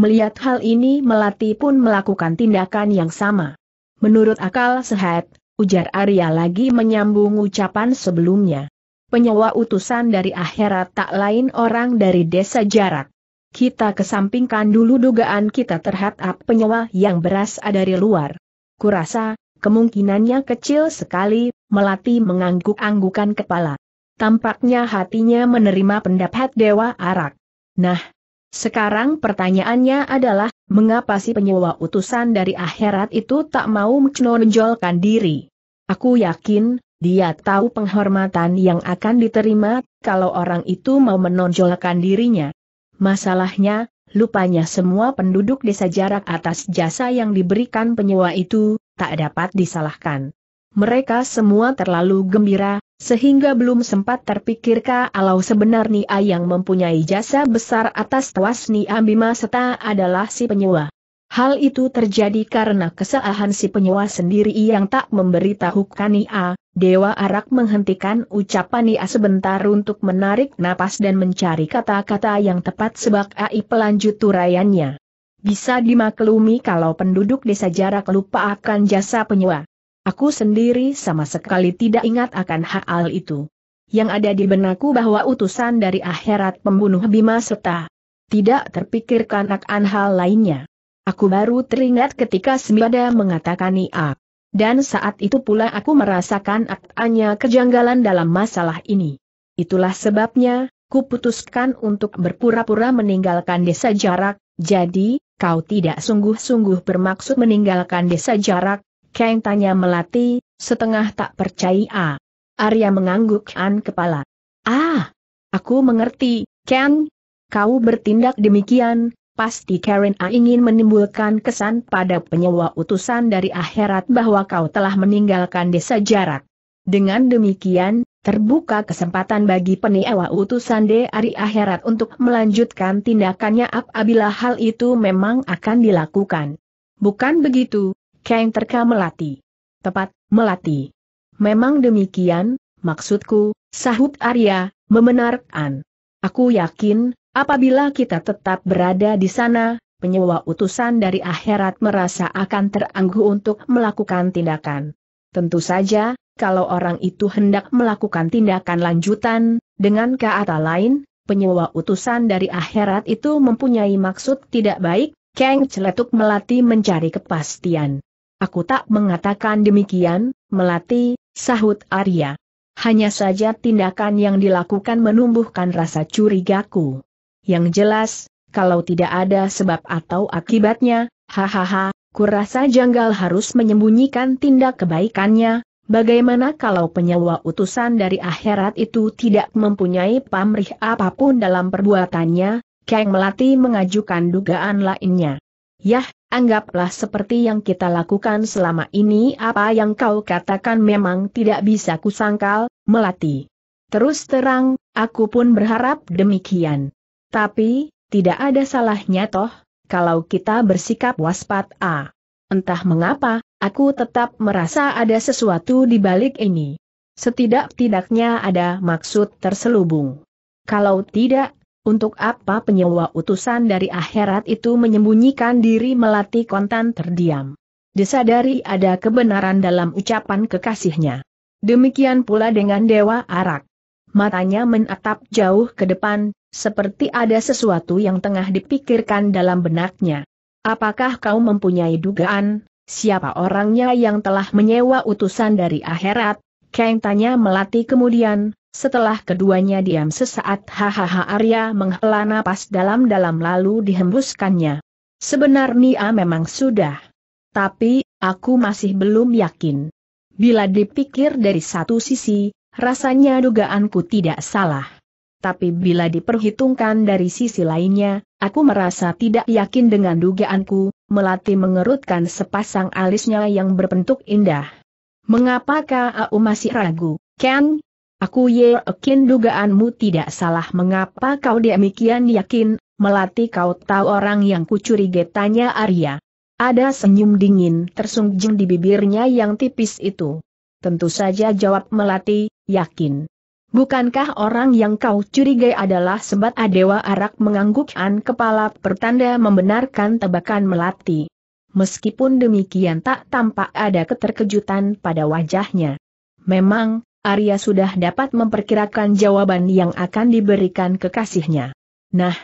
Speaker 1: Melihat hal ini Melati pun melakukan tindakan yang sama. Menurut akal sehat, ujar Arya lagi menyambung ucapan sebelumnya. Penyewa utusan dari akhirat tak lain orang dari desa jarak. Kita kesampingkan dulu dugaan kita terhadap penyewa yang berasal dari luar. Kurasa, kemungkinannya kecil sekali, Melati mengangguk-anggukan kepala. Tampaknya hatinya menerima pendapat Dewa Arak. Nah, sekarang pertanyaannya adalah, mengapa si penyewa utusan dari akhirat itu tak mau menonjolkan diri? Aku yakin, dia tahu penghormatan yang akan diterima, kalau orang itu mau menonjolkan dirinya. Masalahnya, lupanya semua penduduk desa jarak atas jasa yang diberikan penyewa itu, tak dapat disalahkan. Mereka semua terlalu gembira, sehingga belum sempat terpikirkah kalau sebenarnya yang mempunyai jasa besar atas tuas Nia Bima serta adalah si penyewa. Hal itu terjadi karena kesalahan si penyewa sendiri yang tak memberitahukan Nia, Dewa Arak menghentikan ucapan Nia sebentar untuk menarik napas dan mencari kata-kata yang tepat sebab AI pelanjut uraiannya. Bisa dimaklumi kalau penduduk desa jarak lupa akan jasa penyewa. Aku sendiri sama sekali tidak ingat akan hal itu. Yang ada di benakku bahwa utusan dari akhirat pembunuh Bima serta tidak terpikirkan akan hal lainnya. Aku baru teringat ketika Sembada mengatakan Ia. Dan saat itu pula aku merasakan aktanya kejanggalan dalam masalah ini. Itulah sebabnya, kuputuskan untuk berpura-pura meninggalkan desa jarak, jadi, kau tidak sungguh-sungguh bermaksud meninggalkan desa jarak, Kang tanya Melati, setengah tak percaya. Arya menganggukkan kepala. Ah, aku mengerti, Kang. Kau bertindak demikian, pasti Karen A ingin menimbulkan kesan pada penyewa utusan dari akhirat bahwa kau telah meninggalkan desa jarak. Dengan demikian, terbuka kesempatan bagi penyewa utusan dari akhirat untuk melanjutkan tindakannya apabila hal itu memang akan dilakukan. Bukan begitu, Kang terka melati. Tepat, melati. Memang demikian, maksudku, sahut Arya, membenarkan. Aku yakin, apabila kita tetap berada di sana, penyewa utusan dari akhirat merasa akan teranggu untuk melakukan tindakan. Tentu saja, kalau orang itu hendak melakukan tindakan lanjutan, dengan kata lain, penyewa utusan dari akhirat itu mempunyai maksud tidak baik, Kang celetuk melati mencari kepastian. Aku tak mengatakan demikian, Melati, sahut Arya. Hanya saja tindakan yang dilakukan menumbuhkan rasa curigaku. Yang jelas, kalau tidak ada sebab atau akibatnya, hahaha, kurasa janggal harus menyembunyikan tindak kebaikannya, bagaimana kalau penyewa utusan dari akhirat itu tidak mempunyai pamrih apapun dalam perbuatannya, Kang Melati mengajukan dugaan lainnya. Yah, Anggaplah seperti yang kita lakukan selama ini apa yang kau katakan memang tidak bisa kusangkal, melati. Terus terang, aku pun berharap demikian. Tapi, tidak ada salahnya toh, kalau kita bersikap waspada. Entah mengapa, aku tetap merasa ada sesuatu di balik ini. Setidak-tidaknya ada maksud terselubung. Kalau tidak, untuk apa penyewa utusan dari akhirat itu menyembunyikan diri melati kontan terdiam? Disadari ada kebenaran dalam ucapan kekasihnya. Demikian pula dengan Dewa Arak. Matanya menatap jauh ke depan, seperti ada sesuatu yang tengah dipikirkan dalam benaknya. Apakah kau mempunyai dugaan, siapa orangnya yang telah menyewa utusan dari akhirat? Keng tanya melati kemudian, setelah keduanya diam sesaat hahaha Arya menghela napas dalam-dalam lalu dihembuskannya. Sebenarnya memang sudah. Tapi, aku masih belum yakin. Bila dipikir dari satu sisi, rasanya dugaanku tidak salah. Tapi bila diperhitungkan dari sisi lainnya, aku merasa tidak yakin dengan dugaanku, melati mengerutkan sepasang alisnya yang berbentuk indah. Mengapakah aku masih ragu, Ken? Aku yakin dugaanmu tidak salah mengapa kau demikian yakin, melati kau tahu orang yang kucurigai tanya Arya. Ada senyum dingin tersungjung di bibirnya yang tipis itu. Tentu saja jawab melati, yakin. Bukankah orang yang kau curigai adalah sebat adewa arak menganggukkan kepala pertanda membenarkan tebakan melati. Meskipun demikian tak tampak ada keterkejutan pada wajahnya. Memang, Arya sudah dapat memperkirakan jawaban yang akan diberikan kekasihnya. Nah,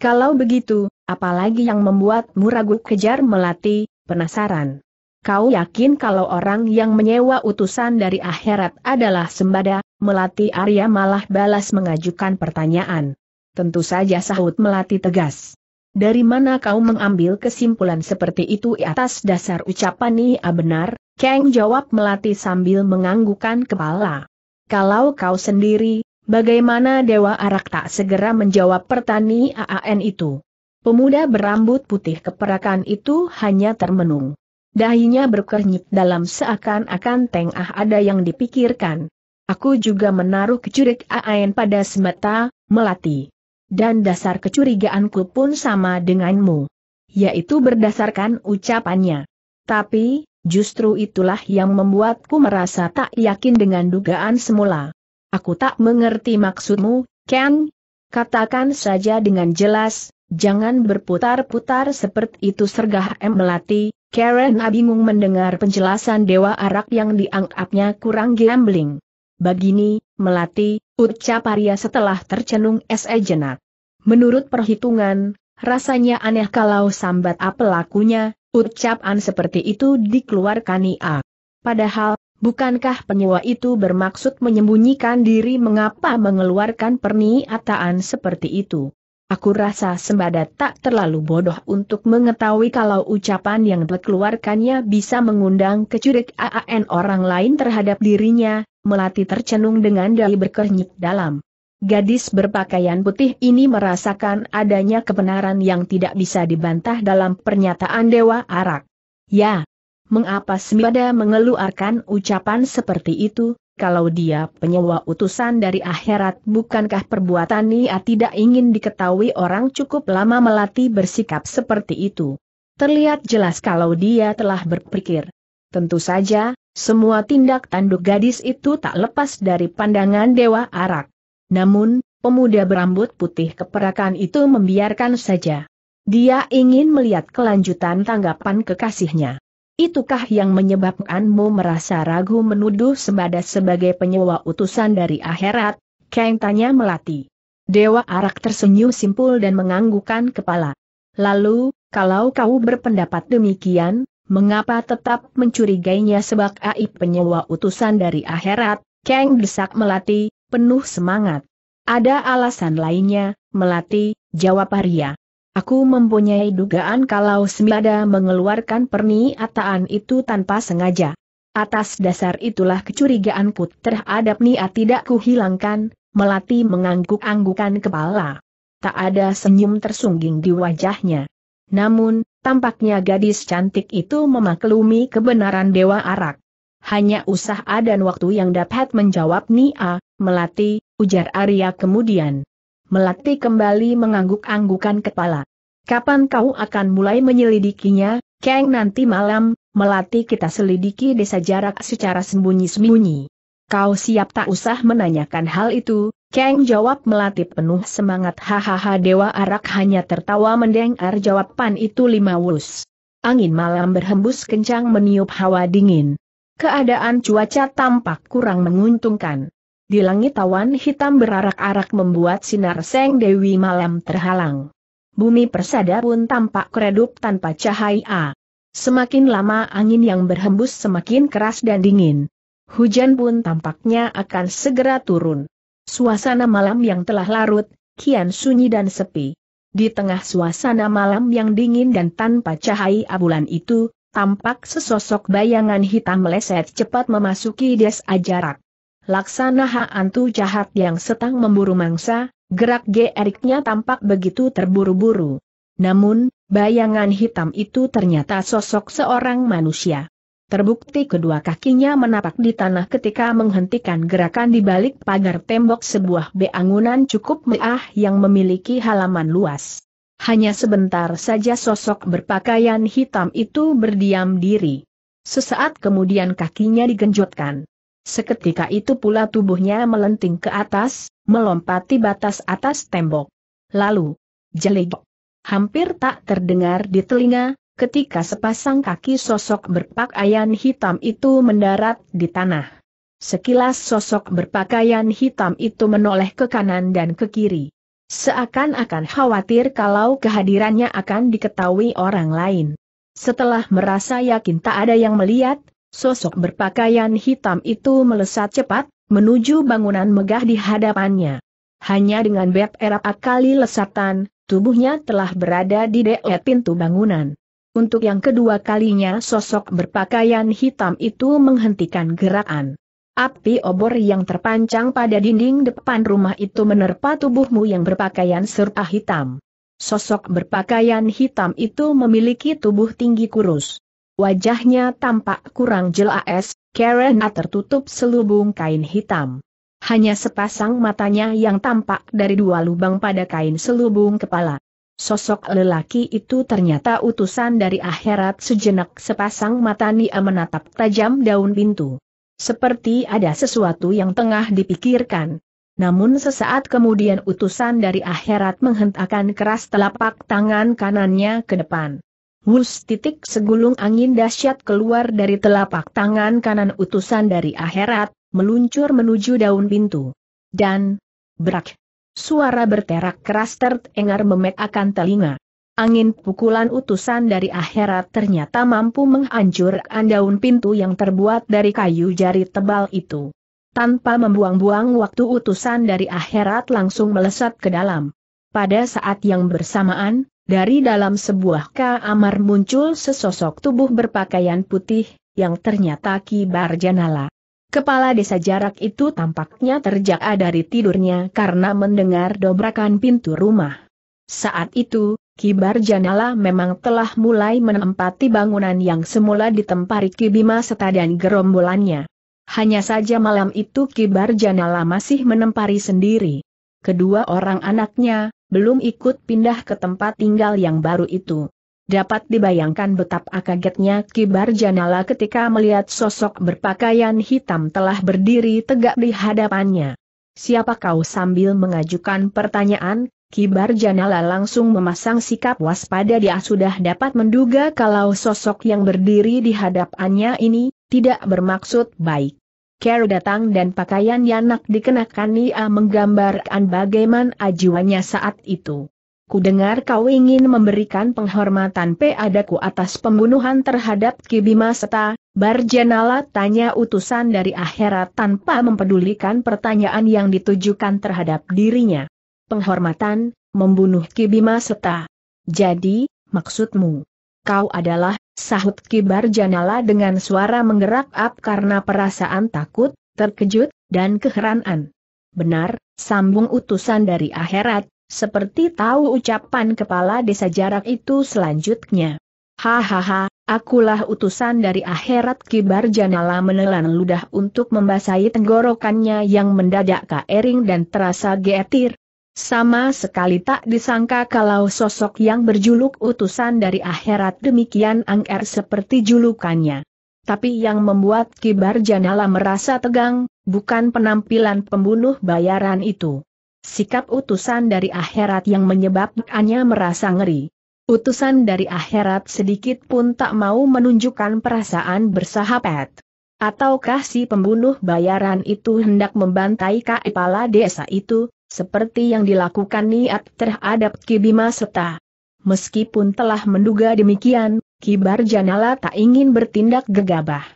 Speaker 1: kalau begitu, apalagi yang membuatmu ragu kejar melati, penasaran. Kau yakin kalau orang yang menyewa utusan dari akhirat adalah sembada, melati Arya malah balas mengajukan pertanyaan. Tentu saja sahut melati tegas. Dari mana kau mengambil kesimpulan seperti itu atas dasar ucapan Nia benar, Kang jawab Melati sambil menganggukan kepala. Kalau kau sendiri, bagaimana Dewa Arak tak segera menjawab pertani AAN itu? Pemuda berambut putih keperakan itu hanya termenung. Dahinya berkernyit dalam seakan-akan tengah ada yang dipikirkan. Aku juga menaruh kecurigaan pada semeta Melati. Dan dasar kecurigaanku pun sama denganmu. Yaitu berdasarkan ucapannya. Tapi, Justru itulah yang membuatku merasa tak yakin dengan dugaan semula. Aku tak mengerti maksudmu, Ken. Katakan saja dengan jelas, jangan berputar-putar seperti itu sergah M. Melati, Karen bingung mendengar penjelasan Dewa Arak yang dianggapnya kurang gambling. Begini, Melati, ucap Arya setelah tercenung sejenak. Menurut perhitungan, rasanya aneh kalau sambat pelakunya, Ucapan seperti itu dikeluarkan Ia. Padahal, bukankah penyewa itu bermaksud menyembunyikan diri mengapa mengeluarkan perniataan seperti itu? Aku rasa sembada tak terlalu bodoh untuk mengetahui kalau ucapan yang dikeluarkannya bisa mengundang kecurigaan orang lain terhadap dirinya, melati tercenung dengan dahi berkernyit dalam. Gadis berpakaian putih ini merasakan adanya kebenaran yang tidak bisa dibantah dalam pernyataan Dewa Arak. Ya, mengapa Semibada mengeluarkan ucapan seperti itu, kalau dia penyewa utusan dari akhirat bukankah perbuatan Nia tidak ingin diketahui orang cukup lama melatih bersikap seperti itu. Terlihat jelas kalau dia telah berpikir. Tentu saja, semua tindak tanduk gadis itu tak lepas dari pandangan Dewa Arak. Namun, pemuda berambut putih keperakan itu membiarkan saja. Dia ingin melihat kelanjutan tanggapan kekasihnya. Itukah yang menyebabkanmu merasa ragu menuduh sembada sebagai penyewa utusan dari akhirat? Kang tanya Melati. Dewa Arak tersenyum simpul dan menganggukkan kepala. Lalu, kalau kau berpendapat demikian, mengapa tetap mencurigainya sebab aib penyewa utusan dari akhirat? Kang desak Melati, penuh semangat. Ada alasan lainnya, Melati, jawab Arya. Aku mempunyai dugaan kalau Semilada mengeluarkan perniataan itu tanpa sengaja. Atas dasar itulah kecurigaanku terhadap niat tidak kuhilangkan, Melati mengangguk-anggukan kepala. Tak ada senyum tersungging di wajahnya. Namun, tampaknya gadis cantik itu memaklumi kebenaran Dewa Arak hanya usaha dan waktu yang dapat menjawab Nia, Melati, ujar Arya kemudian. Melati kembali mengangguk-anggukan kepala. Kapan kau akan mulai menyelidikinya, Kang nanti malam, Melati kita selidiki desa jarak secara sembunyi-sembunyi. Kau siap tak usah menanyakan hal itu, Kang jawab Melati penuh semangat hahaha Dewa Arak hanya tertawa mendengar jawaban itu lima wus. Angin malam berhembus kencang meniup hawa dingin. Keadaan cuaca tampak kurang menguntungkan. Di langit awan hitam berarak-arak membuat sinar Seng Dewi malam terhalang. Bumi persada pun tampak keredup tanpa cahaya. Semakin lama angin yang berhembus semakin keras dan dingin. Hujan pun tampaknya akan segera turun. Suasana malam yang telah larut, kian sunyi dan sepi. Di tengah suasana malam yang dingin dan tanpa cahaya bulan itu, tampak sesosok bayangan hitam meleset cepat memasuki desa jarak. Laksana hantu jahat yang setang memburu mangsa, gerak geriknya tampak begitu terburu-buru. Namun, bayangan hitam itu ternyata sosok seorang manusia. Terbukti kedua kakinya menapak di tanah ketika menghentikan gerakan di balik pagar tembok sebuah beangunan cukup meah yang memiliki halaman luas. Hanya sebentar saja sosok berpakaian hitam itu berdiam diri. Sesaat kemudian kakinya digenjotkan. Seketika itu pula tubuhnya melenting ke atas, melompati batas atas tembok. Lalu, jelek. Hampir tak terdengar di telinga, ketika sepasang kaki sosok berpakaian hitam itu mendarat di tanah. Sekilas sosok berpakaian hitam itu menoleh ke kanan dan ke kiri. Seakan-akan khawatir kalau kehadirannya akan diketahui orang lain. Setelah merasa yakin tak ada yang melihat, sosok berpakaian hitam itu melesat cepat, menuju bangunan megah di hadapannya. Hanya dengan beb erap kali lesatan, tubuhnya telah berada di dekat pintu bangunan. Untuk yang kedua kalinya sosok berpakaian hitam itu menghentikan gerakan. Api obor yang terpancang pada dinding depan rumah itu menerpa tubuhmu yang berpakaian serta hitam. Sosok berpakaian hitam itu memiliki tubuh tinggi kurus. Wajahnya tampak kurang jelas, karena tertutup selubung kain hitam. Hanya sepasang matanya yang tampak dari dua lubang pada kain selubung kepala. Sosok lelaki itu ternyata utusan dari akhirat sejenak sepasang mata Nia menatap tajam daun pintu. Seperti ada sesuatu yang tengah dipikirkan. Namun sesaat kemudian utusan dari akhirat menghentakkan keras telapak tangan kanannya ke depan. Wus titik segulung angin dahsyat keluar dari telapak tangan kanan utusan dari akhirat, meluncur menuju daun pintu. Dan, berak. Suara berterak keras tertengar memek akan telinga. Angin pukulan utusan dari akhirat ternyata mampu menghancurkan daun pintu yang terbuat dari kayu jari tebal itu. Tanpa membuang-buang waktu utusan dari akhirat langsung melesat ke dalam. Pada saat yang bersamaan, dari dalam sebuah kamar muncul sesosok tubuh berpakaian putih, yang ternyata Kibar Janala. Kepala desa jarak itu tampaknya terjaga dari tidurnya karena mendengar dobrakan pintu rumah. Saat itu, Kibar Janala memang telah mulai menempati bangunan yang semula ditempari kibima Bima dan gerombolannya. Hanya saja malam itu Kibar Janala masih menempari sendiri. Kedua orang anaknya, belum ikut pindah ke tempat tinggal yang baru itu. Dapat dibayangkan betapa kagetnya Kibar Janala ketika melihat sosok berpakaian hitam telah berdiri tegak di hadapannya. Siapa kau sambil mengajukan pertanyaan, Kibar Janala langsung memasang sikap waspada dia sudah dapat menduga kalau sosok yang berdiri di hadapannya ini, tidak bermaksud baik. Care datang dan pakaian Yanak dikenakan Nia menggambarkan bagaimana ajuannya saat itu. Ku dengar kau ingin memberikan penghormatan padaku atas pembunuhan terhadap Kibima Seta, Barjanala tanya utusan dari akhirat tanpa mempedulikan pertanyaan yang ditujukan terhadap dirinya penghormatan, membunuh Kibima Seta. Jadi, maksudmu, kau adalah, sahut Kibar Janala dengan suara menggerak ap karena perasaan takut, terkejut, dan keheranan. Benar, sambung utusan dari akhirat, seperti tahu ucapan kepala desa jarak itu selanjutnya. Hahaha, akulah utusan dari akhirat Kibar Janala menelan ludah untuk membasahi tenggorokannya yang mendadak kering dan terasa getir, sama sekali tak disangka kalau sosok yang berjuluk utusan dari akhirat demikian angker seperti julukannya. Tapi yang membuat Kibar Janala merasa tegang, bukan penampilan pembunuh bayaran itu. Sikap utusan dari akhirat yang menyebabkannya merasa ngeri. Utusan dari akhirat sedikit pun tak mau menunjukkan perasaan bersahabat. Ataukah si pembunuh bayaran itu hendak membantai kepala desa itu, seperti yang dilakukan niat terhadap Kibima Seta. Meskipun telah menduga demikian, Kibar Janala tak ingin bertindak gegabah.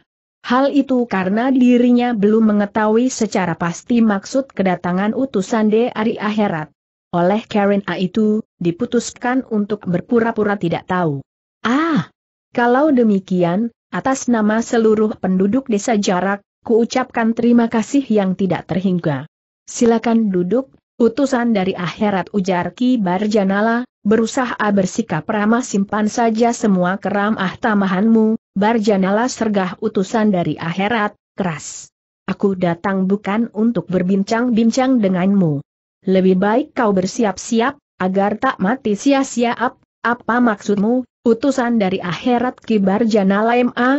Speaker 1: Hal itu karena dirinya belum mengetahui secara pasti maksud kedatangan utusan Ari akhirat. Oleh Karen A itu, diputuskan untuk berpura-pura tidak tahu. Ah! Kalau demikian, atas nama seluruh penduduk desa jarak, kuucapkan terima kasih yang tidak terhingga. Silakan duduk, Utusan dari akhirat ujar Ki Barjanala, berusaha bersikap ramah simpan saja semua keramah ah tamahanmu, Barjanala sergah utusan dari akhirat, keras. Aku datang bukan untuk berbincang-bincang denganmu. Lebih baik kau bersiap-siap, agar tak mati sia-sia ap, apa maksudmu, utusan dari akhirat Ki Barjanala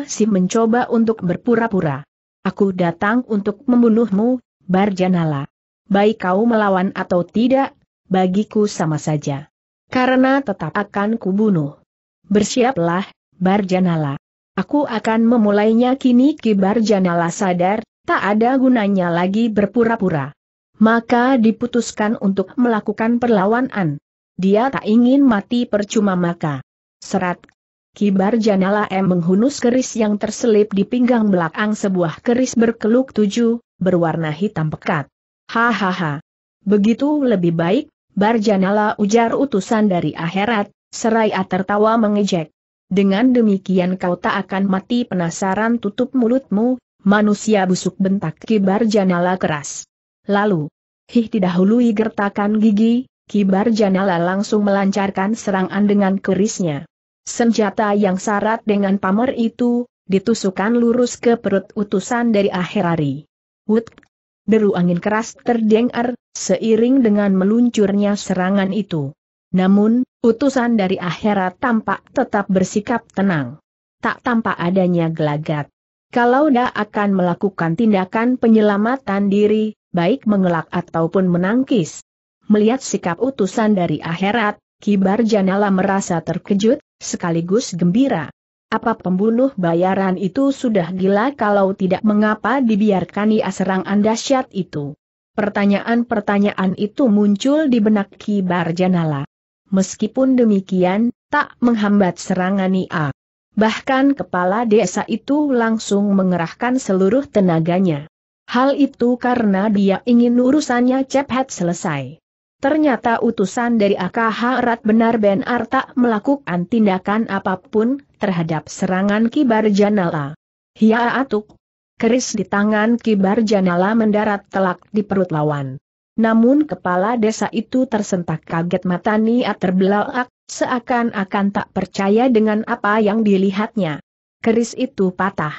Speaker 1: si mencoba untuk berpura-pura. Aku datang untuk membunuhmu, Barjanala baik kau melawan atau tidak, bagiku sama saja. Karena tetap akan kubunuh. Bersiaplah, Barjanala. Aku akan memulainya kini Ki Barjanala sadar, tak ada gunanya lagi berpura-pura. Maka diputuskan untuk melakukan perlawanan. Dia tak ingin mati percuma maka. Serat Kibar Janala M menghunus keris yang terselip di pinggang belakang sebuah keris berkeluk tujuh, berwarna hitam pekat. Hahaha. Begitu lebih baik, Barjanala ujar utusan dari akhirat, seraya tertawa mengejek. Dengan demikian kau tak akan mati penasaran tutup mulutmu, manusia busuk bentak kibar janala keras. Lalu, hih didahului gertakan gigi, kibar janala langsung melancarkan serangan dengan kerisnya. Senjata yang sarat dengan pamer itu, ditusukan lurus ke perut utusan dari akhirari. Wut deru angin keras terdengar, seiring dengan meluncurnya serangan itu. Namun, utusan dari akhirat tampak tetap bersikap tenang. Tak tampak adanya gelagat. Kalau dia akan melakukan tindakan penyelamatan diri, baik mengelak ataupun menangkis. Melihat sikap utusan dari akhirat, Kibar Janala merasa terkejut, sekaligus gembira. Apa pembunuh bayaran itu sudah gila kalau tidak mengapa dibiarkan ia serang anda syat itu? Pertanyaan-pertanyaan itu muncul di benak Ki Barjanala. Meskipun demikian, tak menghambat serangan ia. Bahkan kepala desa itu langsung mengerahkan seluruh tenaganya. Hal itu karena dia ingin urusannya cepat selesai. Ternyata utusan dari AKH Rat benar-benar tak melakukan tindakan apapun, terhadap serangan Kibar Janala. Hia atuk! Keris di tangan Kibar Janala mendarat telak di perut lawan. Namun kepala desa itu tersentak kaget mata Nia terbelalak, seakan-akan tak percaya dengan apa yang dilihatnya. Keris itu patah.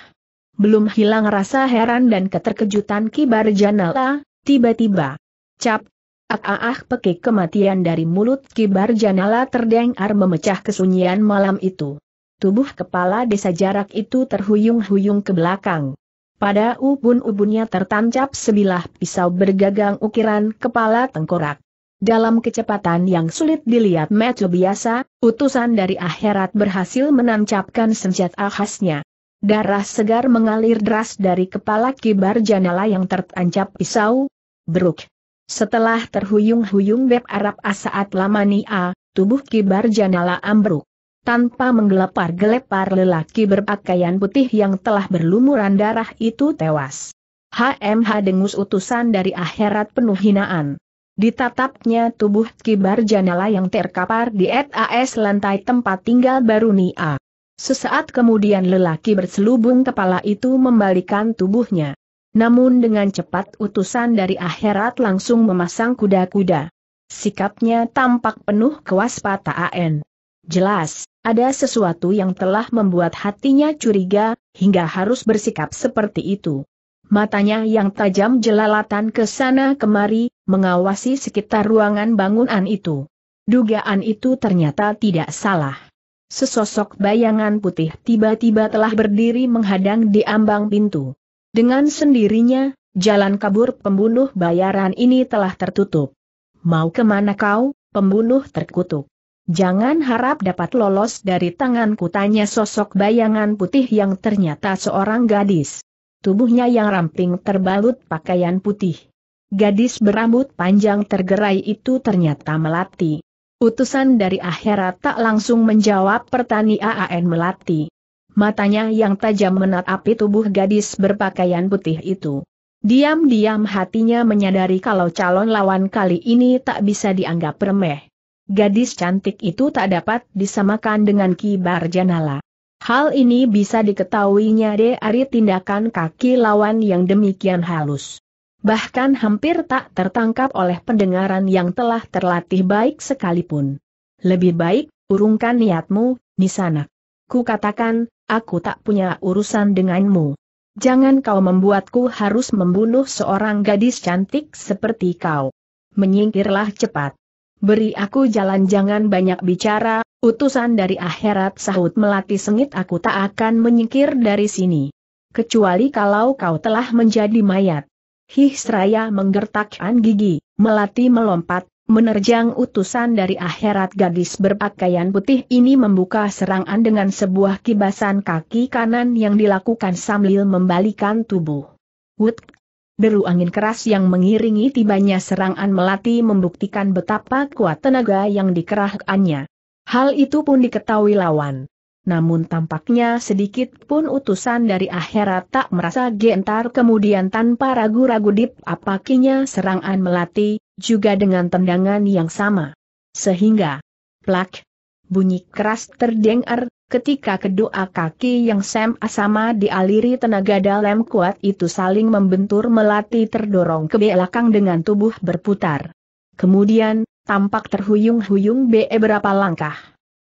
Speaker 1: Belum hilang rasa heran dan keterkejutan Kibar Janala, tiba-tiba. Cap, Ah, ah pekik kematian dari mulut kibar janala terdengar memecah kesunyian malam itu. Tubuh kepala desa jarak itu terhuyung-huyung ke belakang. Pada ubun-ubunnya tertancap sebilah pisau bergagang ukiran kepala tengkorak. Dalam kecepatan yang sulit dilihat metu biasa, utusan dari akhirat berhasil menancapkan senjata khasnya. Darah segar mengalir deras dari kepala kibar janala yang tertancap pisau. Beruk. Setelah terhuyung-huyung beb Arab asaat lamania, tubuh kibar janala ambruk tanpa menggelepar-gelepar lelaki berpakaian putih yang telah berlumuran darah itu tewas. HMH dengus utusan dari akhirat penuh hinaan. Ditatapnya tubuh kibar janala yang terkapar di atas lantai tempat tinggal baru Nia. Sesaat kemudian lelaki berselubung kepala itu membalikan tubuhnya. Namun dengan cepat utusan dari akhirat langsung memasang kuda-kuda. Sikapnya tampak penuh kewaspadaan. Jelas, ada sesuatu yang telah membuat hatinya curiga, hingga harus bersikap seperti itu. Matanya yang tajam jelalatan ke sana kemari, mengawasi sekitar ruangan bangunan itu. Dugaan itu ternyata tidak salah. Sesosok bayangan putih tiba-tiba telah berdiri menghadang di ambang pintu. Dengan sendirinya, jalan kabur pembunuh bayaran ini telah tertutup. Mau kemana kau, pembunuh terkutuk? Jangan harap dapat lolos dari tangan kutanya, sosok bayangan putih yang ternyata seorang gadis. Tubuhnya yang ramping terbalut pakaian putih. Gadis berambut panjang tergerai itu ternyata Melati. Utusan dari akhirat tak langsung menjawab pertanyaan Melati. Matanya yang tajam menatapi tubuh gadis berpakaian putih itu. Diam-diam hatinya menyadari kalau calon lawan kali ini tak bisa dianggap remeh gadis cantik itu tak dapat disamakan dengan Ki Barjanala. Hal ini bisa diketahuinya dari tindakan kaki lawan yang demikian halus. Bahkan hampir tak tertangkap oleh pendengaran yang telah terlatih baik sekalipun. Lebih baik, urungkan niatmu, Nisanak. Ku katakan, aku tak punya urusan denganmu. Jangan kau membuatku harus membunuh seorang gadis cantik seperti kau. Menyingkirlah cepat. Beri aku jalan jangan banyak bicara, utusan dari akhirat sahut melati sengit aku tak akan menyingkir dari sini. Kecuali kalau kau telah menjadi mayat. Hih, seraya menggertakkan gigi, melati melompat, menerjang utusan dari akhirat gadis berpakaian putih ini membuka serangan dengan sebuah kibasan kaki kanan yang dilakukan sambil membalikan tubuh. Wut Deru angin keras yang mengiringi tibanya serangan melati membuktikan betapa kuat tenaga yang dikerahkannya. Hal itu pun diketahui lawan. Namun tampaknya sedikit pun utusan dari akhirat tak merasa gentar kemudian tanpa ragu-ragu dip apakinya serangan melati, juga dengan tendangan yang sama. Sehingga, plak, bunyi keras terdengar, Ketika kedua kaki yang sem asama dialiri tenaga dalam kuat itu saling membentur melati terdorong ke belakang dengan tubuh berputar. Kemudian, tampak terhuyung-huyung BE berapa langkah.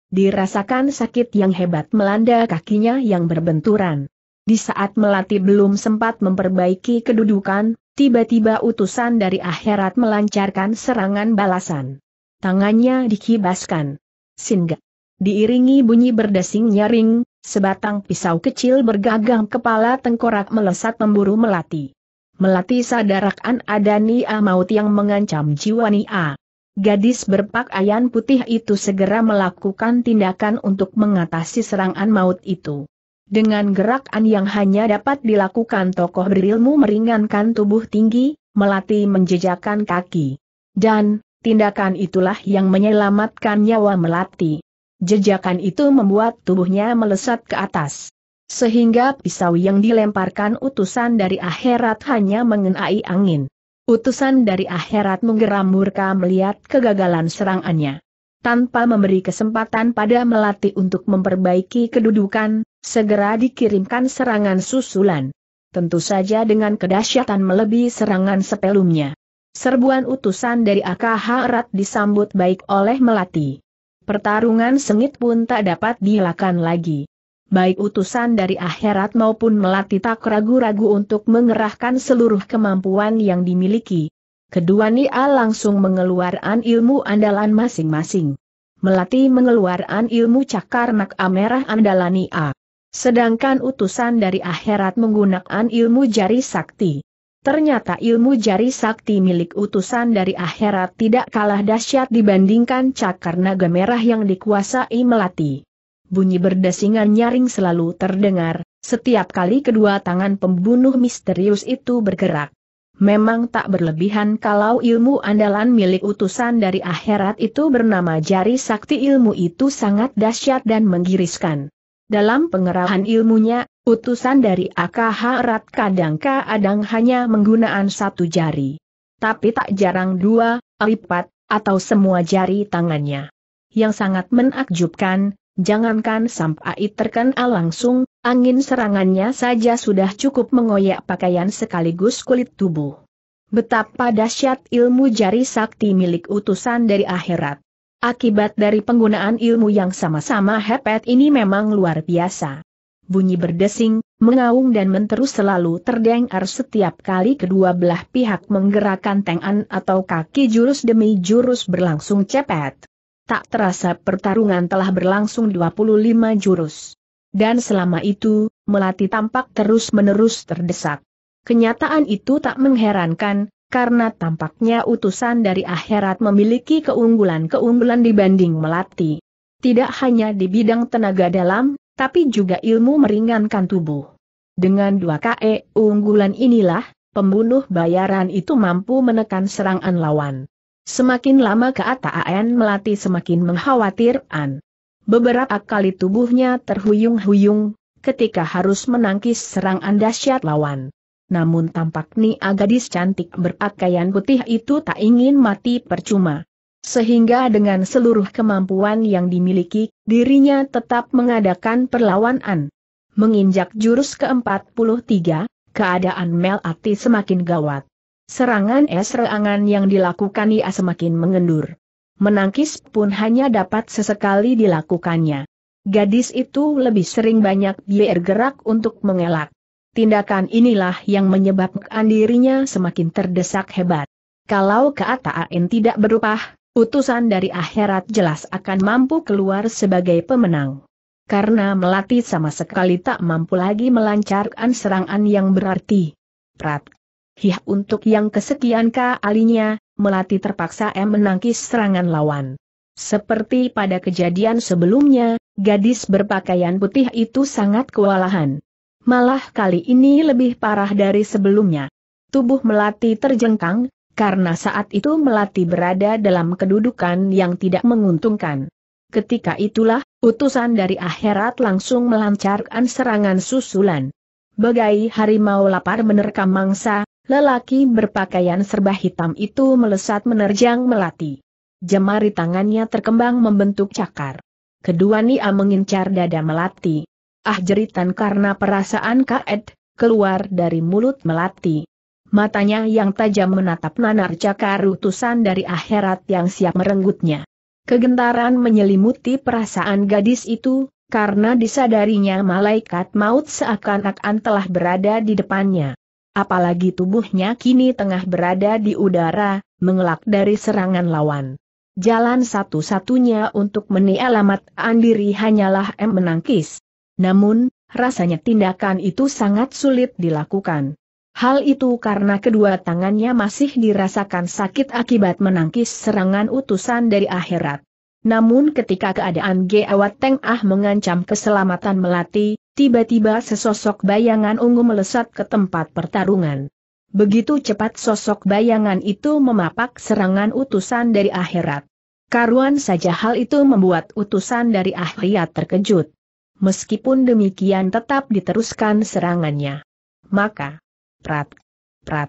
Speaker 1: Dirasakan sakit yang hebat melanda kakinya yang berbenturan. Di saat melati belum sempat memperbaiki kedudukan, tiba-tiba utusan dari akhirat melancarkan serangan balasan. Tangannya dikibaskan. Singgah. Diiringi bunyi berdesing nyaring, sebatang pisau kecil bergagang kepala tengkorak melesat memburu melati. Melati sadarakan ada nia maut yang mengancam jiwa nia. Gadis berpakaian putih itu segera melakukan tindakan untuk mengatasi serangan maut itu. Dengan gerakan yang hanya dapat dilakukan tokoh berilmu meringankan tubuh tinggi, melati menjejakkan kaki. Dan, tindakan itulah yang menyelamatkan nyawa melati. Jejakan itu membuat tubuhnya melesat ke atas. Sehingga pisau yang dilemparkan utusan dari akhirat hanya mengenai angin. Utusan dari akhirat menggeram murka melihat kegagalan serangannya. Tanpa memberi kesempatan pada melati untuk memperbaiki kedudukan, segera dikirimkan serangan susulan. Tentu saja dengan kedahsyatan melebihi serangan sebelumnya. Serbuan utusan dari AKH erat disambut baik oleh Melati. Pertarungan sengit pun tak dapat dilakukan lagi. Baik utusan dari akhirat maupun melati tak ragu-ragu untuk mengerahkan seluruh kemampuan yang dimiliki. Kedua Nia langsung mengeluarkan ilmu andalan masing-masing. Melati mengeluarkan ilmu cakar nak amerah andalan Nia. Sedangkan utusan dari akhirat menggunakan ilmu jari sakti. Ternyata ilmu jari sakti milik utusan dari akhirat tidak kalah dahsyat dibandingkan cakar naga merah yang dikuasai melati. Bunyi berdesingan nyaring selalu terdengar, setiap kali kedua tangan pembunuh misterius itu bergerak. Memang tak berlebihan kalau ilmu andalan milik utusan dari akhirat itu bernama jari sakti ilmu itu sangat dahsyat dan menggiriskan. Dalam pengerahan ilmunya, Utusan dari AKH erat kadang-kadang hanya menggunakan satu jari. Tapi tak jarang dua, lipat, atau semua jari tangannya. Yang sangat menakjubkan, jangankan sampai terkena langsung, angin serangannya saja sudah cukup mengoyak pakaian sekaligus kulit tubuh. Betapa dahsyat ilmu jari sakti milik utusan dari akhirat. Akibat dari penggunaan ilmu yang sama-sama hebat ini memang luar biasa bunyi berdesing, mengaung dan menterus selalu terdengar setiap kali kedua belah pihak menggerakkan tangan atau kaki jurus demi jurus berlangsung cepat. Tak terasa pertarungan telah berlangsung 25 jurus. Dan selama itu, Melati tampak terus-menerus terdesak. Kenyataan itu tak mengherankan, karena tampaknya utusan dari akhirat memiliki keunggulan-keunggulan dibanding Melati. Tidak hanya di bidang tenaga dalam, tapi juga ilmu meringankan tubuh. Dengan dua KE unggulan inilah, pembunuh bayaran itu mampu menekan serangan lawan. Semakin lama keataan melatih semakin mengkhawatirkan. Beberapa kali tubuhnya terhuyung-huyung, ketika harus menangkis serangan dahsyat lawan. Namun tampak nih gadis cantik berpakaian putih itu tak ingin mati percuma. Sehingga dengan seluruh kemampuan yang dimiliki, dirinya tetap mengadakan perlawanan. Menginjak jurus ke-43, keadaan Melati semakin gawat. Serangan es-serangan yang dilakukan ia semakin mengendur. Menangkis pun hanya dapat sesekali dilakukannya. Gadis itu lebih sering banyak biar gerak untuk mengelak. Tindakan inilah yang menyebabkan dirinya semakin terdesak hebat. Kalau keataan tidak berubah, utusan dari akhirat jelas akan mampu keluar sebagai pemenang. Karena Melati sama sekali tak mampu lagi melancarkan serangan yang berarti. Prat. Hih untuk yang kesekian kalinya, Melati terpaksa em menangkis serangan lawan. Seperti pada kejadian sebelumnya, gadis berpakaian putih itu sangat kewalahan. Malah kali ini lebih parah dari sebelumnya. Tubuh Melati terjengkang, karena saat itu Melati berada dalam kedudukan yang tidak menguntungkan. Ketika itulah, utusan dari akhirat langsung melancarkan serangan susulan. Bagai harimau lapar menerkam mangsa, lelaki berpakaian serba hitam itu melesat menerjang Melati. Jemari tangannya terkembang membentuk cakar. Kedua Nia mengincar dada Melati. Ah jeritan karena perasaan kaed, keluar dari mulut Melati matanya yang tajam menatap nanar cakar utusan dari akhirat yang siap merenggutnya. Kegentaran menyelimuti perasaan gadis itu, karena disadarinya malaikat maut seakan-akan telah berada di depannya. Apalagi tubuhnya kini tengah berada di udara, mengelak dari serangan lawan. Jalan satu-satunya untuk alamat andiri hanyalah M menangkis. Namun, rasanya tindakan itu sangat sulit dilakukan. Hal itu karena kedua tangannya masih dirasakan sakit akibat menangkis serangan utusan dari akhirat. Namun ketika keadaan Geawat Teng Ah mengancam keselamatan Melati, tiba-tiba sesosok bayangan ungu melesat ke tempat pertarungan. Begitu cepat sosok bayangan itu memapak serangan utusan dari akhirat. Karuan saja hal itu membuat utusan dari akhirat terkejut. Meskipun demikian tetap diteruskan serangannya. Maka, Prat. Prat.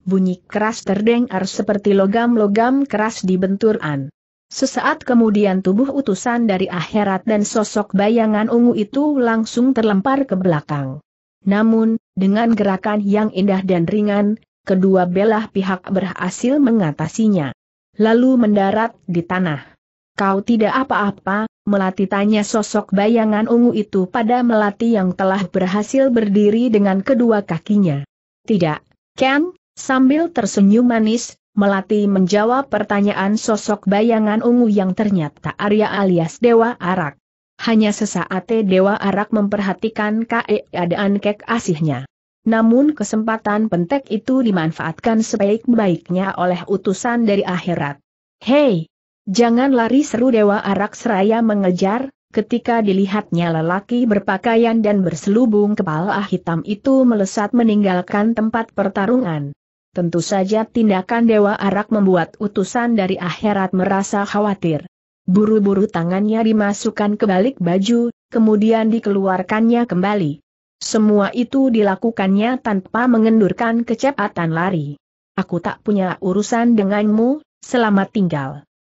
Speaker 1: Bunyi keras terdengar seperti logam-logam keras dibenturan. Sesaat kemudian tubuh utusan dari akhirat dan sosok bayangan ungu itu langsung terlempar ke belakang. Namun, dengan gerakan yang indah dan ringan, kedua belah pihak berhasil mengatasinya. Lalu mendarat di tanah. Kau tidak apa-apa, Melati tanya sosok bayangan ungu itu pada Melati yang telah berhasil berdiri dengan kedua kakinya. Tidak. Ken, sambil tersenyum manis, Melati menjawab pertanyaan sosok bayangan ungu yang ternyata Arya alias Dewa Arak. Hanya sesaat Dewa Arak memperhatikan keadaan kek asihnya. Namun kesempatan pentek itu dimanfaatkan sebaik-baiknya oleh utusan dari akhirat. Hei! Jangan lari seru Dewa Arak seraya mengejar, Ketika dilihatnya lelaki berpakaian dan berselubung kepala hitam itu melesat meninggalkan tempat pertarungan. Tentu saja tindakan Dewa Arak membuat utusan dari akhirat merasa khawatir. Buru-buru tangannya dimasukkan ke balik baju, kemudian dikeluarkannya kembali. Semua itu dilakukannya tanpa mengendurkan kecepatan lari. Aku tak punya urusan denganmu, selamat tinggal.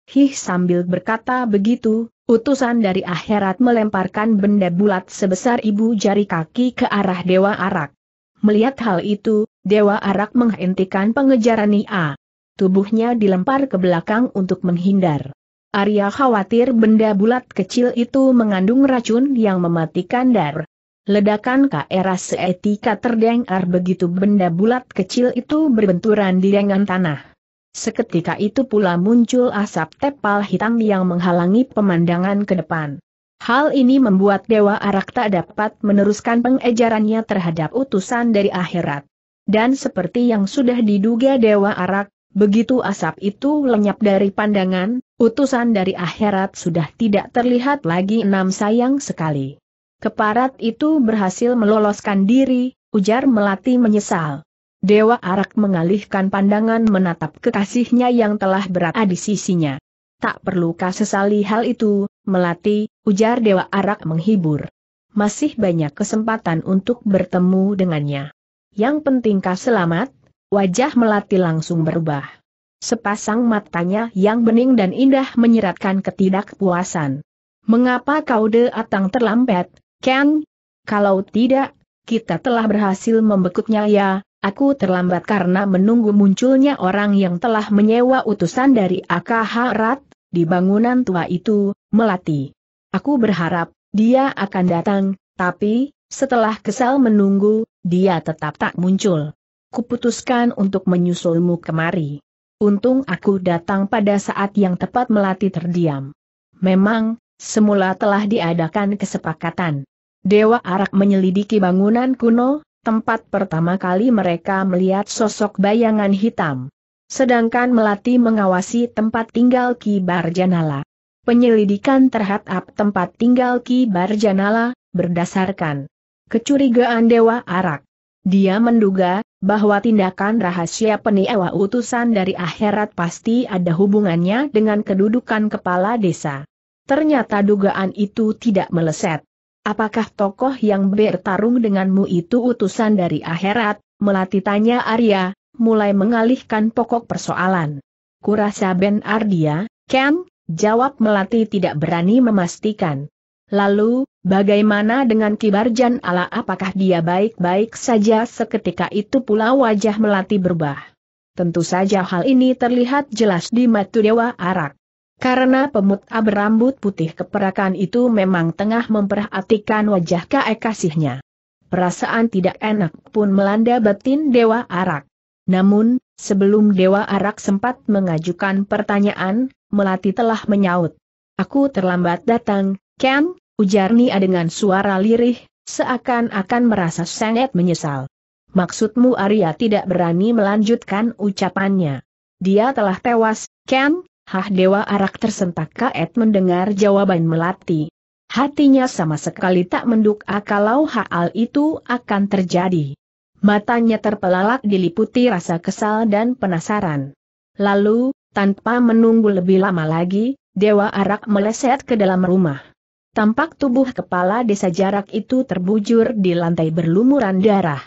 Speaker 1: Hih sambil berkata begitu, utusan dari akhirat melemparkan benda bulat sebesar ibu jari kaki ke arah Dewa Arak. Melihat hal itu, Dewa Arak menghentikan pengejaran Nia. Tubuhnya dilempar ke belakang untuk menghindar. Arya khawatir benda bulat kecil itu mengandung racun yang mematikan Dar. Ledakan KRA seetika terdengar begitu benda bulat kecil itu berbenturan di dengan tanah. Seketika itu pula muncul asap tepal hitam yang menghalangi pemandangan ke depan. Hal ini membuat Dewa Arak tak dapat meneruskan pengejarannya terhadap utusan dari akhirat. Dan seperti yang sudah diduga Dewa Arak, begitu asap itu lenyap dari pandangan, utusan dari akhirat sudah tidak terlihat lagi enam sayang sekali. Keparat itu berhasil meloloskan diri, ujar Melati menyesal. Dewa Arak mengalihkan pandangan menatap kekasihnya yang telah berada di sisinya. Tak perlu perlukah sesali hal itu, Melati, ujar Dewa Arak menghibur. Masih banyak kesempatan untuk bertemu dengannya. Yang penting pentingkah selamat? Wajah Melati langsung berubah. Sepasang matanya yang bening dan indah menyeratkan ketidakpuasan. Mengapa kau deatang terlambat, Ken? Kalau tidak, kita telah berhasil membekuknya ya, Aku terlambat karena menunggu munculnya orang yang telah menyewa utusan dari AKH Rat, di bangunan tua itu, melati. Aku berharap, dia akan datang, tapi, setelah kesal menunggu, dia tetap tak muncul. Kuputuskan untuk menyusulmu kemari. Untung aku datang pada saat yang tepat melati terdiam. Memang, semula telah diadakan kesepakatan. Dewa Arak menyelidiki bangunan kuno, tempat pertama kali mereka melihat sosok bayangan hitam. Sedangkan Melati mengawasi tempat tinggal Ki Barjanala. Penyelidikan terhadap tempat tinggal Ki Barjanala, berdasarkan kecurigaan Dewa Arak. Dia menduga, bahwa tindakan rahasia peniawa utusan dari akhirat pasti ada hubungannya dengan kedudukan kepala desa. Ternyata dugaan itu tidak meleset. Apakah tokoh yang bertarung denganmu itu utusan dari akhirat? Melati tanya Arya, mulai mengalihkan pokok persoalan. Kurasa Ben Ardia, Ken, jawab Melati tidak berani memastikan. Lalu, bagaimana dengan Kibarjan ala apakah dia baik-baik saja seketika itu pula wajah Melati berubah. Tentu saja hal ini terlihat jelas di mata Dewa Arak. Karena pemut berambut putih keperakan itu memang tengah memperhatikan wajah kae kasihnya. Perasaan tidak enak pun melanda batin Dewa Arak. Namun, sebelum Dewa Arak sempat mengajukan pertanyaan, Melati telah menyaut. Aku terlambat datang, Ken, ujar Nia dengan suara lirih, seakan-akan merasa sangat menyesal. Maksudmu Arya tidak berani melanjutkan ucapannya. Dia telah tewas, Ken, Hah Dewa Arak tersentak kaet mendengar jawaban Melati. Hatinya sama sekali tak menduka ah, kalau hal itu akan terjadi. Matanya terpelalak diliputi rasa kesal dan penasaran. Lalu, tanpa menunggu lebih lama lagi, Dewa Arak meleset ke dalam rumah. Tampak tubuh kepala desa jarak itu terbujur di lantai berlumuran darah.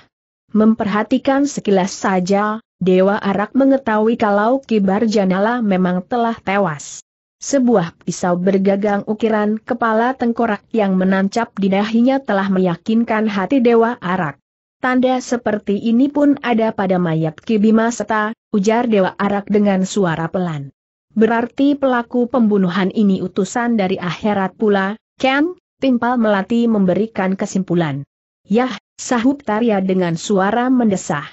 Speaker 1: Memperhatikan sekilas saja, Dewa Arak mengetahui kalau Kibar Janala memang telah tewas. Sebuah pisau bergagang ukiran kepala tengkorak yang menancap di dahinya telah meyakinkan hati Dewa Arak. Tanda seperti ini pun ada pada mayat Kibima Seta, ujar Dewa Arak dengan suara pelan. Berarti pelaku pembunuhan ini utusan dari akhirat pula, Ken, timpal melati memberikan kesimpulan. Yah, sahut Tarya dengan suara mendesah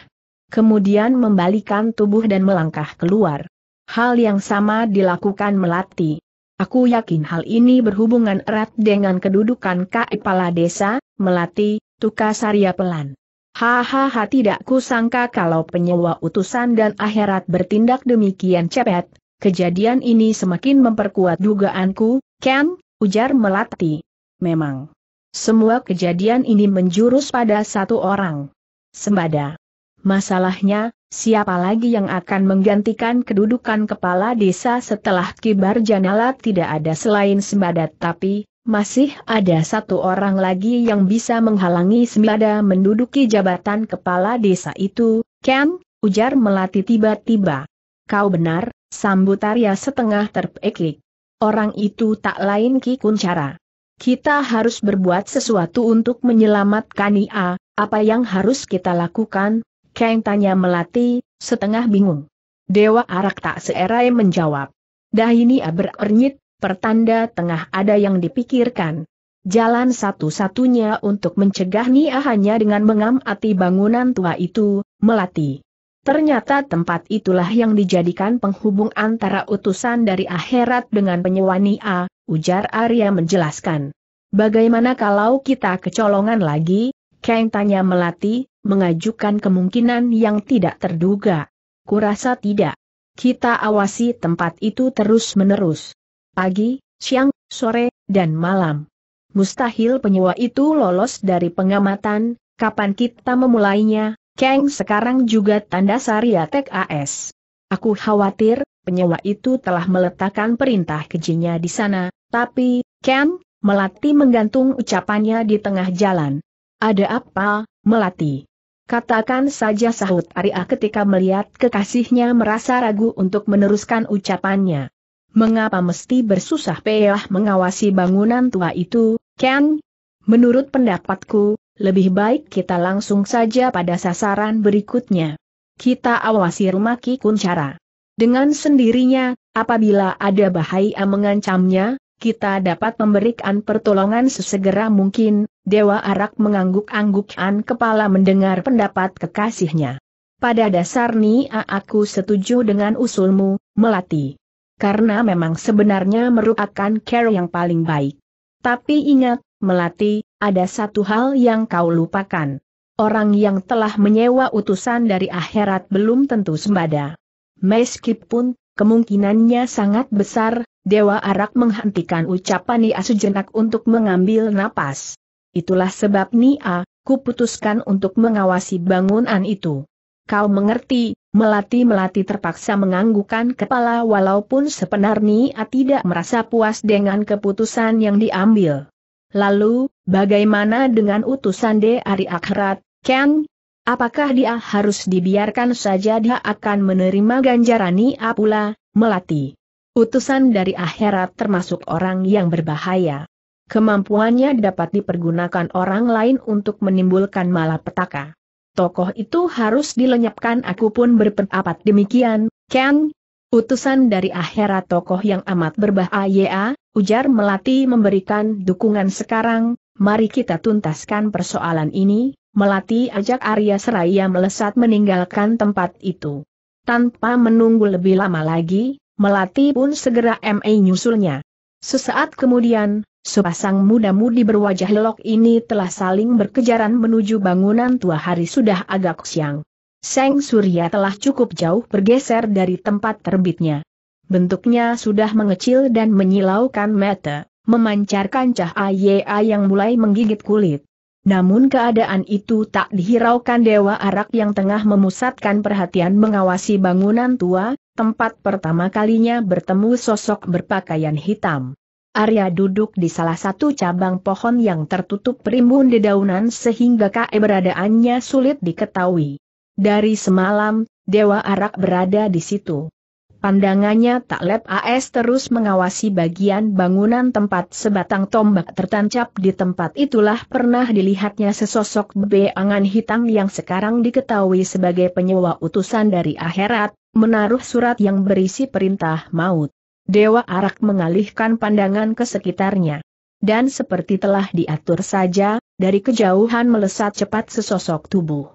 Speaker 1: kemudian membalikan tubuh dan melangkah keluar. Hal yang sama dilakukan Melati. Aku yakin hal ini berhubungan erat dengan kedudukan kepala desa, Melati, Tukasarya pelan. Hahaha tidak kusangka kalau penyewa utusan dan akhirat bertindak demikian cepat, kejadian ini semakin memperkuat dugaanku, Ken, ujar Melati. Memang. Semua kejadian ini menjurus pada satu orang. Sembada. Masalahnya, siapa lagi yang akan menggantikan kedudukan kepala desa setelah Kibar Janala tidak ada selain Sembadat tapi, masih ada satu orang lagi yang bisa menghalangi Semada menduduki jabatan kepala desa itu, Ken. ujar Melati tiba-tiba. Kau benar, sambut Arya setengah terpekik. Orang itu tak lain Ki Kuncara. Kita harus berbuat sesuatu untuk menyelamatkan Ia, apa yang harus kita lakukan, Kang tanya Melati, setengah bingung. Dewa Arak tak seerai menjawab. Dah ini berernyit, pertanda tengah ada yang dipikirkan. Jalan satu-satunya untuk mencegah Nia hanya dengan mengamati bangunan tua itu, Melati. Ternyata tempat itulah yang dijadikan penghubung antara utusan dari akhirat dengan penyewa Nia, ujar Arya menjelaskan. Bagaimana kalau kita kecolongan lagi, Kang tanya Melati, mengajukan kemungkinan yang tidak terduga. Kurasa tidak. Kita awasi tempat itu terus-menerus. Pagi, siang, sore, dan malam. Mustahil penyewa itu lolos dari pengamatan, kapan kita memulainya, Kang sekarang juga tanda Sariatek AS. Aku khawatir, penyewa itu telah meletakkan perintah kejinya di sana, tapi, Kang, Melati menggantung ucapannya di tengah jalan. Ada apa, Melati? Katakan saja sahut Arya ketika melihat kekasihnya merasa ragu untuk meneruskan ucapannya. Mengapa mesti bersusah payah mengawasi bangunan tua itu, Ken? Menurut pendapatku, lebih baik kita langsung saja pada sasaran berikutnya. Kita awasi rumah Ki Kuncara. Dengan sendirinya, apabila ada bahaya mengancamnya, kita dapat memberikan pertolongan sesegera mungkin, Dewa Arak mengangguk-anggukan kepala mendengar pendapat kekasihnya. Pada dasarnya aku setuju dengan usulmu, Melati. Karena memang sebenarnya merupakan care yang paling baik. Tapi ingat, Melati, ada satu hal yang kau lupakan. Orang yang telah menyewa utusan dari akhirat belum tentu sembada. Meskipun, kemungkinannya sangat besar, Dewa Arak menghentikan ucapan ia sejenak untuk mengambil napas. Itulah sebab Nia, putuskan untuk mengawasi bangunan itu. Kau mengerti, melati-melati terpaksa menganggukan kepala walaupun sebenarnya tidak merasa puas dengan keputusan yang diambil. Lalu, bagaimana dengan utusan dari akhirat, Ken? Apakah dia harus dibiarkan saja dia akan menerima ganjaran Nia pula, melati? Utusan dari akhirat termasuk orang yang berbahaya kemampuannya dapat dipergunakan orang lain untuk menimbulkan malapetaka. Tokoh itu harus dilenyapkan aku pun berpendapat demikian, Ken. Utusan dari akhirat tokoh yang amat berbahaya, ujar Melati memberikan dukungan sekarang, mari kita tuntaskan persoalan ini, Melati ajak Arya Seraya melesat meninggalkan tempat itu. Tanpa menunggu lebih lama lagi, Melati pun segera MA nyusulnya. Sesaat kemudian, Sepasang muda-mudi berwajah lelok ini telah saling berkejaran menuju bangunan tua hari sudah agak siang. Seng Surya telah cukup jauh bergeser dari tempat terbitnya. Bentuknya sudah mengecil dan menyilaukan mata, memancarkan cahaya yang mulai menggigit kulit. Namun keadaan itu tak dihiraukan Dewa Arak yang tengah memusatkan perhatian mengawasi bangunan tua, tempat pertama kalinya bertemu sosok berpakaian hitam. Arya duduk di salah satu cabang pohon yang tertutup rimbun dedaunan sehingga keberadaannya sulit diketahui. Dari semalam, Dewa Arak berada di situ. Pandangannya tak lep AS terus mengawasi bagian bangunan tempat sebatang tombak tertancap di tempat itulah pernah dilihatnya sesosok beangan hitam yang sekarang diketahui sebagai penyewa utusan dari akhirat, menaruh surat yang berisi perintah maut. Dewa Arak mengalihkan pandangan ke sekitarnya. Dan seperti telah diatur saja, dari kejauhan melesat cepat sesosok tubuh.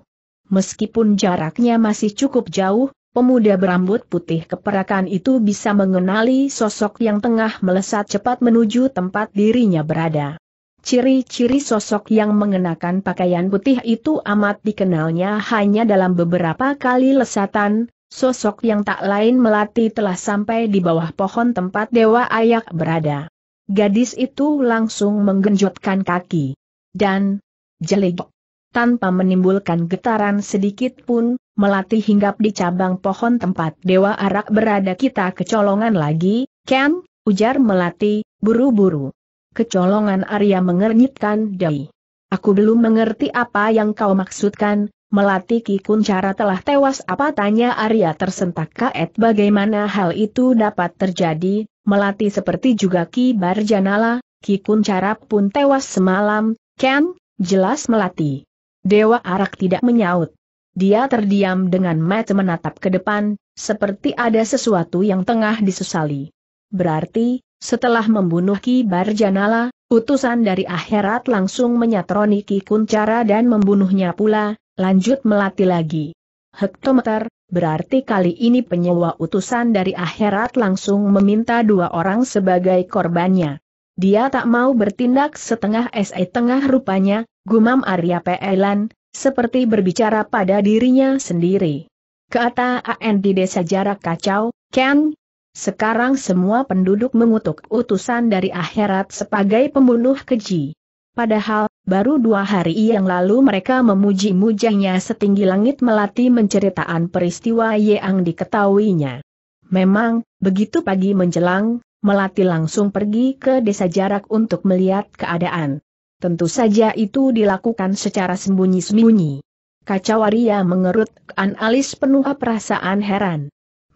Speaker 1: Meskipun jaraknya masih cukup jauh, pemuda berambut putih keperakan itu bisa mengenali sosok yang tengah melesat cepat menuju tempat dirinya berada. Ciri-ciri sosok yang mengenakan pakaian putih itu amat dikenalnya hanya dalam beberapa kali lesatan, Sosok yang tak lain melati telah sampai di bawah pohon tempat Dewa Ayak berada. Gadis itu langsung menggenjotkan kaki. Dan, jelek. Tanpa menimbulkan getaran sedikit pun, melati hinggap di cabang pohon tempat Dewa Arak berada kita kecolongan lagi, Ken, ujar melati, buru-buru. Kecolongan Arya mengernyitkan dai. Aku belum mengerti apa yang kau maksudkan, Melati Ki Kuncara telah tewas apa tanya Arya tersentak kaet bagaimana hal itu dapat terjadi, Melati seperti juga Ki Barjanala, Ki Kuncara pun tewas semalam, Ken, jelas Melati. Dewa Arak tidak menyaut. Dia terdiam dengan mata menatap ke depan, seperti ada sesuatu yang tengah disesali. Berarti, setelah membunuh Ki Barjanala, utusan dari akhirat langsung menyatroni Ki Kuncara dan membunuhnya pula, Lanjut melatih lagi. Hektometer, berarti kali ini penyewa utusan dari akhirat langsung meminta dua orang sebagai korbannya. Dia tak mau bertindak setengah SE tengah rupanya, gumam Arya Pelan, seperti berbicara pada dirinya sendiri. Kata AN di desa jarak kacau, Ken, sekarang semua penduduk mengutuk utusan dari akhirat sebagai pembunuh keji. Padahal, baru dua hari yang lalu mereka memuji-mujahnya setinggi langit melati menceritaan peristiwa yang diketahuinya. Memang, begitu pagi menjelang, Melati langsung pergi ke desa jarak untuk melihat keadaan. Tentu saja itu dilakukan secara sembunyi-sembunyi. Kacawaria mengerutkan alis penuh perasaan heran.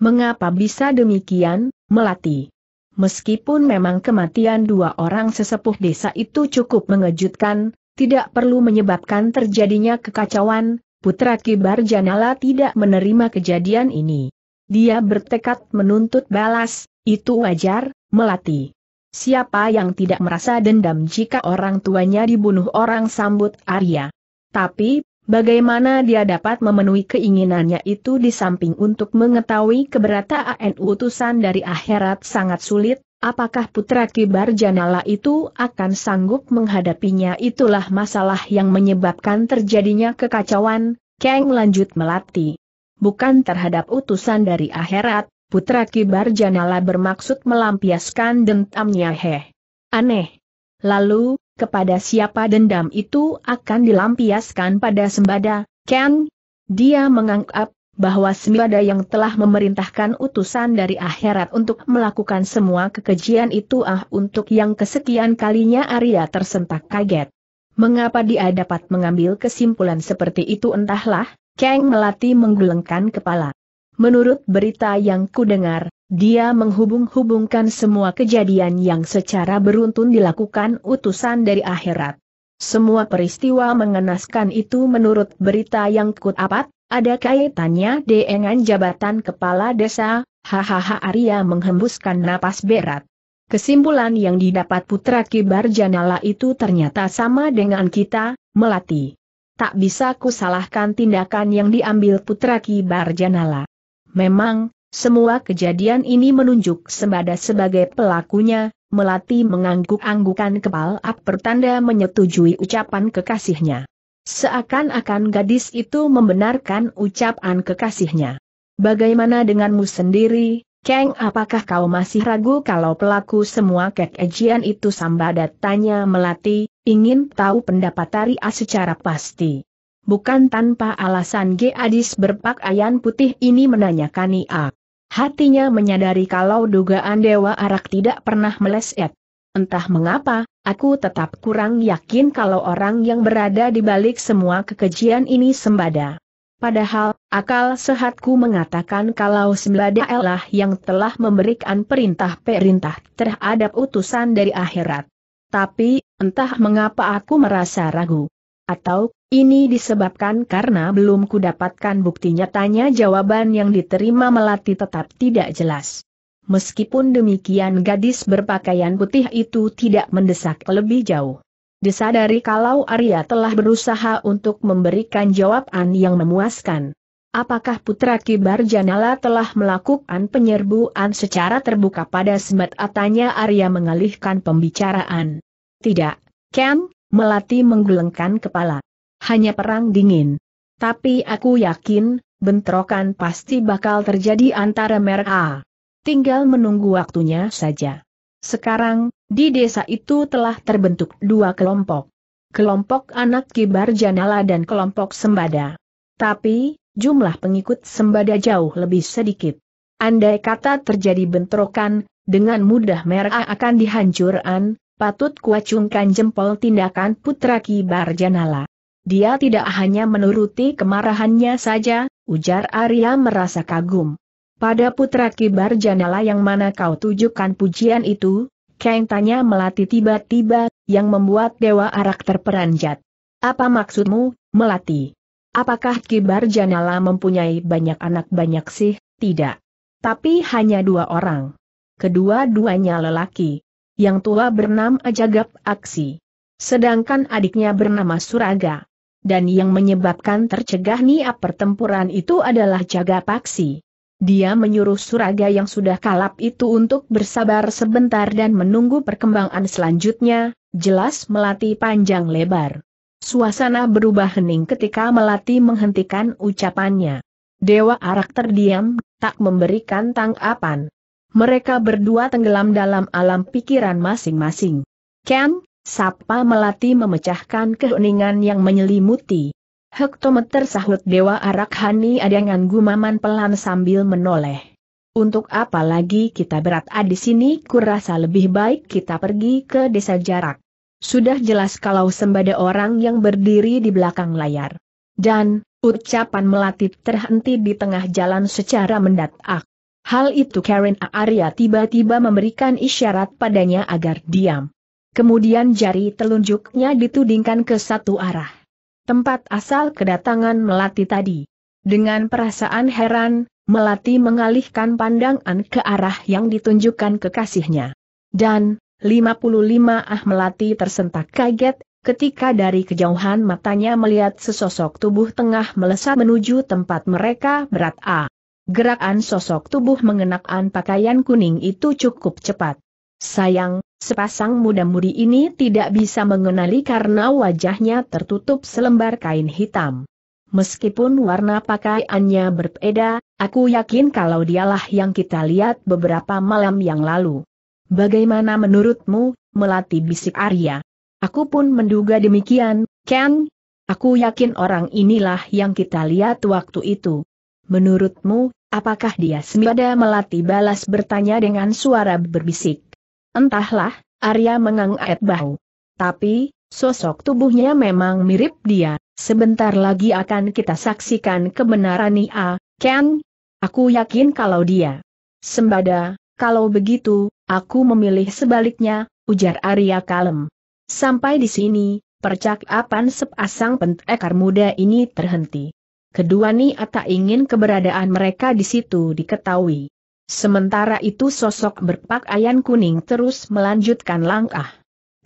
Speaker 1: Mengapa bisa demikian, Melati? Meskipun memang kematian dua orang sesepuh desa itu cukup mengejutkan, tidak perlu menyebabkan terjadinya kekacauan, putra Kibar Janala tidak menerima kejadian ini. Dia bertekad menuntut balas, itu wajar, melati. Siapa yang tidak merasa dendam jika orang tuanya dibunuh orang sambut Arya. Tapi, Bagaimana dia dapat memenuhi keinginannya itu di samping untuk mengetahui keberataan utusan dari akhirat sangat sulit, apakah putra Kibar Janala itu akan sanggup menghadapinya itulah masalah yang menyebabkan terjadinya kekacauan, Kang lanjut melati. Bukan terhadap utusan dari akhirat, putra Kibar Janala bermaksud melampiaskan dendamnya. heh. Aneh. Lalu, kepada siapa dendam itu akan dilampiaskan pada sembada, Ken? Dia menganggap bahwa sembada yang telah memerintahkan utusan dari akhirat untuk melakukan semua kekejian itu ah untuk yang kesekian kalinya Arya tersentak kaget. Mengapa dia dapat mengambil kesimpulan seperti itu entahlah, Kang Melati menggelengkan kepala. Menurut berita yang kudengar, dia menghubung-hubungkan semua kejadian yang secara beruntun dilakukan utusan dari akhirat. Semua peristiwa mengenaskan itu menurut berita yang kutapat, ada kaitannya dengan jabatan kepala desa, hahaha Arya menghembuskan napas berat. Kesimpulan yang didapat putra Kibar Janala itu ternyata sama dengan kita, Melati. Tak bisa kusalahkan tindakan yang diambil putra Kibar Janala. Memang, semua kejadian ini menunjuk sembada sebagai pelakunya, Melati mengangguk-anggukan kepal pertanda menyetujui ucapan kekasihnya. Seakan-akan gadis itu membenarkan ucapan kekasihnya. Bagaimana denganmu sendiri, Kang apakah kau masih ragu kalau pelaku semua kekejian itu sambada tanya Melati, ingin tahu pendapat Taria secara pasti. Bukan tanpa alasan gadis berpakaian putih ini menanyakan Ia. Hatinya menyadari kalau dugaan Dewa Arak tidak pernah meleset. Entah mengapa, aku tetap kurang yakin kalau orang yang berada di balik semua kekejian ini sembada. Padahal, akal sehatku mengatakan kalau sembada Allah yang telah memberikan perintah-perintah terhadap utusan dari akhirat. Tapi, entah mengapa aku merasa ragu. Atau, ini disebabkan karena belum kudapatkan bukti nyatanya jawaban yang diterima Melati tetap tidak jelas. Meskipun demikian gadis berpakaian putih itu tidak mendesak lebih jauh. Disadari kalau Arya telah berusaha untuk memberikan jawaban yang memuaskan. Apakah putra Kibar Janala telah melakukan penyerbuan secara terbuka pada Semet Atanya Arya mengalihkan pembicaraan. Tidak, Ken, Melati menggelengkan kepala hanya perang dingin. Tapi aku yakin, bentrokan pasti bakal terjadi antara mereka. Tinggal menunggu waktunya saja. Sekarang, di desa itu telah terbentuk dua kelompok. Kelompok anak kibar janala dan kelompok sembada. Tapi, jumlah pengikut sembada jauh lebih sedikit. Andai kata terjadi bentrokan, dengan mudah mereka akan dihancurkan, patut kuacungkan jempol tindakan putra kibar janala. Dia tidak hanya menuruti kemarahannya saja, ujar Arya merasa kagum. Pada putra Kibar Janala yang mana kau tujukan pujian itu, Kang tanya Melati tiba-tiba, yang membuat Dewa Arak terperanjat. Apa maksudmu, Melati? Apakah Kibar Janala mempunyai banyak anak banyak sih? Tidak. Tapi hanya dua orang. Kedua-duanya lelaki. Yang tua bernama Ajagap Aksi. Sedangkan adiknya bernama Suraga dan yang menyebabkan tercegah niat pertempuran itu adalah jaga paksi. Dia menyuruh Suraga yang sudah kalap itu untuk bersabar sebentar dan menunggu perkembangan selanjutnya, jelas melati panjang lebar. Suasana berubah hening ketika melati menghentikan ucapannya. Dewa Arak terdiam, tak memberikan tanggapan. Mereka berdua tenggelam dalam alam pikiran masing-masing. Ken, Sapa melati memecahkan keheningan yang menyelimuti. Hektometer sahut Dewa Arakhani adangan gumaman pelan sambil menoleh. Untuk apa lagi kita berat ah di sini kurasa lebih baik kita pergi ke desa jarak. Sudah jelas kalau sembada orang yang berdiri di belakang layar. Dan, ucapan melati terhenti di tengah jalan secara mendadak. Hal itu Karen Arya tiba-tiba memberikan isyarat padanya agar diam. Kemudian jari telunjuknya ditudingkan ke satu arah. Tempat asal kedatangan Melati tadi. Dengan perasaan heran, Melati mengalihkan pandangan ke arah yang ditunjukkan kekasihnya. Dan, 55 Ah Melati tersentak kaget, ketika dari kejauhan matanya melihat sesosok tubuh tengah melesat menuju tempat mereka berat A. Ah, gerakan sosok tubuh mengenakan pakaian kuning itu cukup cepat. Sayang, sepasang muda-mudi ini tidak bisa mengenali karena wajahnya tertutup selembar kain hitam. Meskipun warna pakaiannya berbeda, aku yakin kalau dialah yang kita lihat beberapa malam yang lalu. Bagaimana menurutmu, melati bisik Arya? Aku pun menduga demikian, Ken. Aku yakin orang inilah yang kita lihat waktu itu. Menurutmu, apakah dia Sembada melati balas bertanya dengan suara berbisik? Entahlah, Arya mengangkat bau. Tapi, sosok tubuhnya memang mirip dia. Sebentar lagi akan kita saksikan kebenaran Nia, Ken. Aku yakin kalau dia. Sembada, kalau begitu, aku memilih sebaliknya, ujar Arya kalem. Sampai di sini, percakapan sepasang pentekar muda ini terhenti. Kedua Nia tak ingin keberadaan mereka di situ diketahui. Sementara itu sosok berpakaian kuning terus melanjutkan langkah.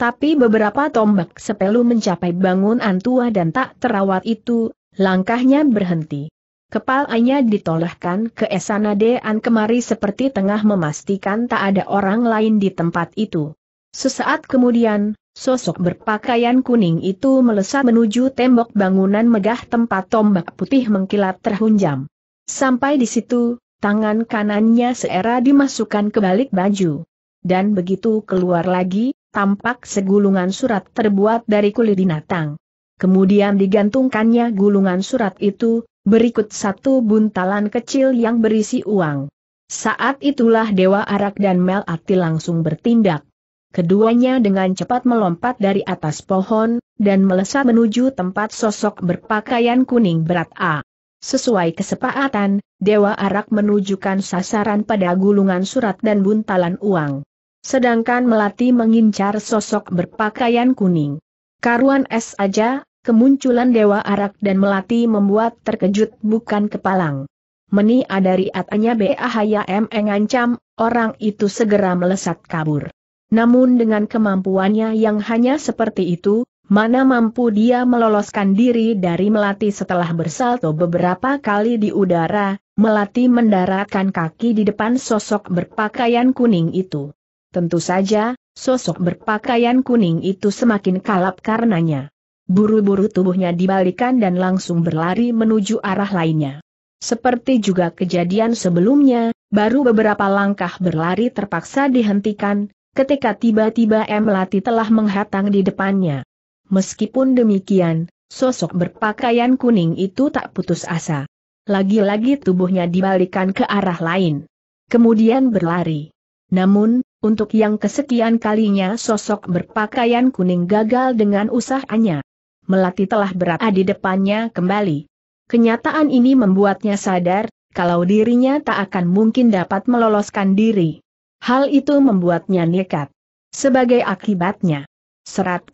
Speaker 1: Tapi beberapa tombak sepelu mencapai bangunan tua dan tak terawat itu, langkahnya berhenti. Kepalanya ditolehkan ke Esanadean kemari seperti tengah memastikan tak ada orang lain di tempat itu. Sesaat kemudian, sosok berpakaian kuning itu melesat menuju tembok bangunan megah tempat tombak putih mengkilat terhunjam. Sampai di situ, tangan kanannya seera dimasukkan ke balik baju. Dan begitu keluar lagi, tampak segulungan surat terbuat dari kulit binatang. Kemudian digantungkannya gulungan surat itu, berikut satu buntalan kecil yang berisi uang. Saat itulah Dewa Arak dan Mel Ati langsung bertindak. Keduanya dengan cepat melompat dari atas pohon, dan melesat menuju tempat sosok berpakaian kuning berat A. Sesuai kesepakatan, Dewa Arak menunjukkan sasaran pada gulungan surat dan buntalan uang. Sedangkan Melati mengincar sosok berpakaian kuning. Karuan es aja, kemunculan Dewa Arak dan Melati membuat terkejut bukan kepalang. Meni adari atanya BAHYM mengancam, orang itu segera melesat kabur. Namun dengan kemampuannya yang hanya seperti itu, Mana mampu dia meloloskan diri dari Melati setelah bersalto beberapa kali di udara, Melati mendaratkan kaki di depan sosok berpakaian kuning itu. Tentu saja, sosok berpakaian kuning itu semakin kalap karenanya. Buru-buru tubuhnya dibalikan dan langsung berlari menuju arah lainnya. Seperti juga kejadian sebelumnya, baru beberapa langkah berlari terpaksa dihentikan, ketika tiba-tiba M. Melati telah menghatang di depannya. Meskipun demikian, sosok berpakaian kuning itu tak putus asa. Lagi-lagi tubuhnya dibalikan ke arah lain. Kemudian berlari. Namun, untuk yang kesekian kalinya sosok berpakaian kuning gagal dengan usahanya. Melati telah berada di depannya kembali. Kenyataan ini membuatnya sadar, kalau dirinya tak akan mungkin dapat meloloskan diri. Hal itu membuatnya nekat. Sebagai akibatnya, serat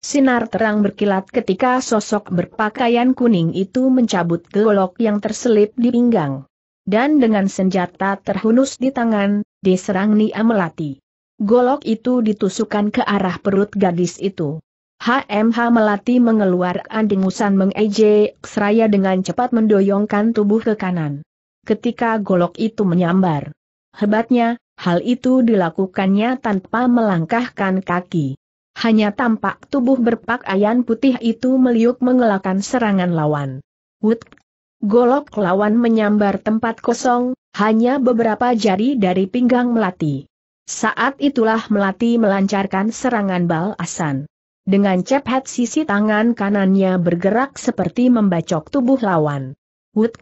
Speaker 1: Sinar terang berkilat ketika sosok berpakaian kuning itu mencabut golok yang terselip di pinggang. Dan dengan senjata terhunus di tangan, diserang Nia Melati. Golok itu ditusukkan ke arah perut gadis itu. HMH Melati mengeluarkan dengusan mengejek seraya dengan cepat mendoyongkan tubuh ke kanan. Ketika golok itu menyambar. Hebatnya, hal itu dilakukannya tanpa melangkahkan kaki. Hanya tampak tubuh berpakaian putih itu meliuk mengelakkan serangan lawan. Wut! Golok lawan menyambar tempat kosong, hanya beberapa jari dari pinggang Melati. Saat itulah Melati melancarkan serangan balasan. Dengan cepat sisi tangan kanannya bergerak seperti membacok tubuh lawan. Wut!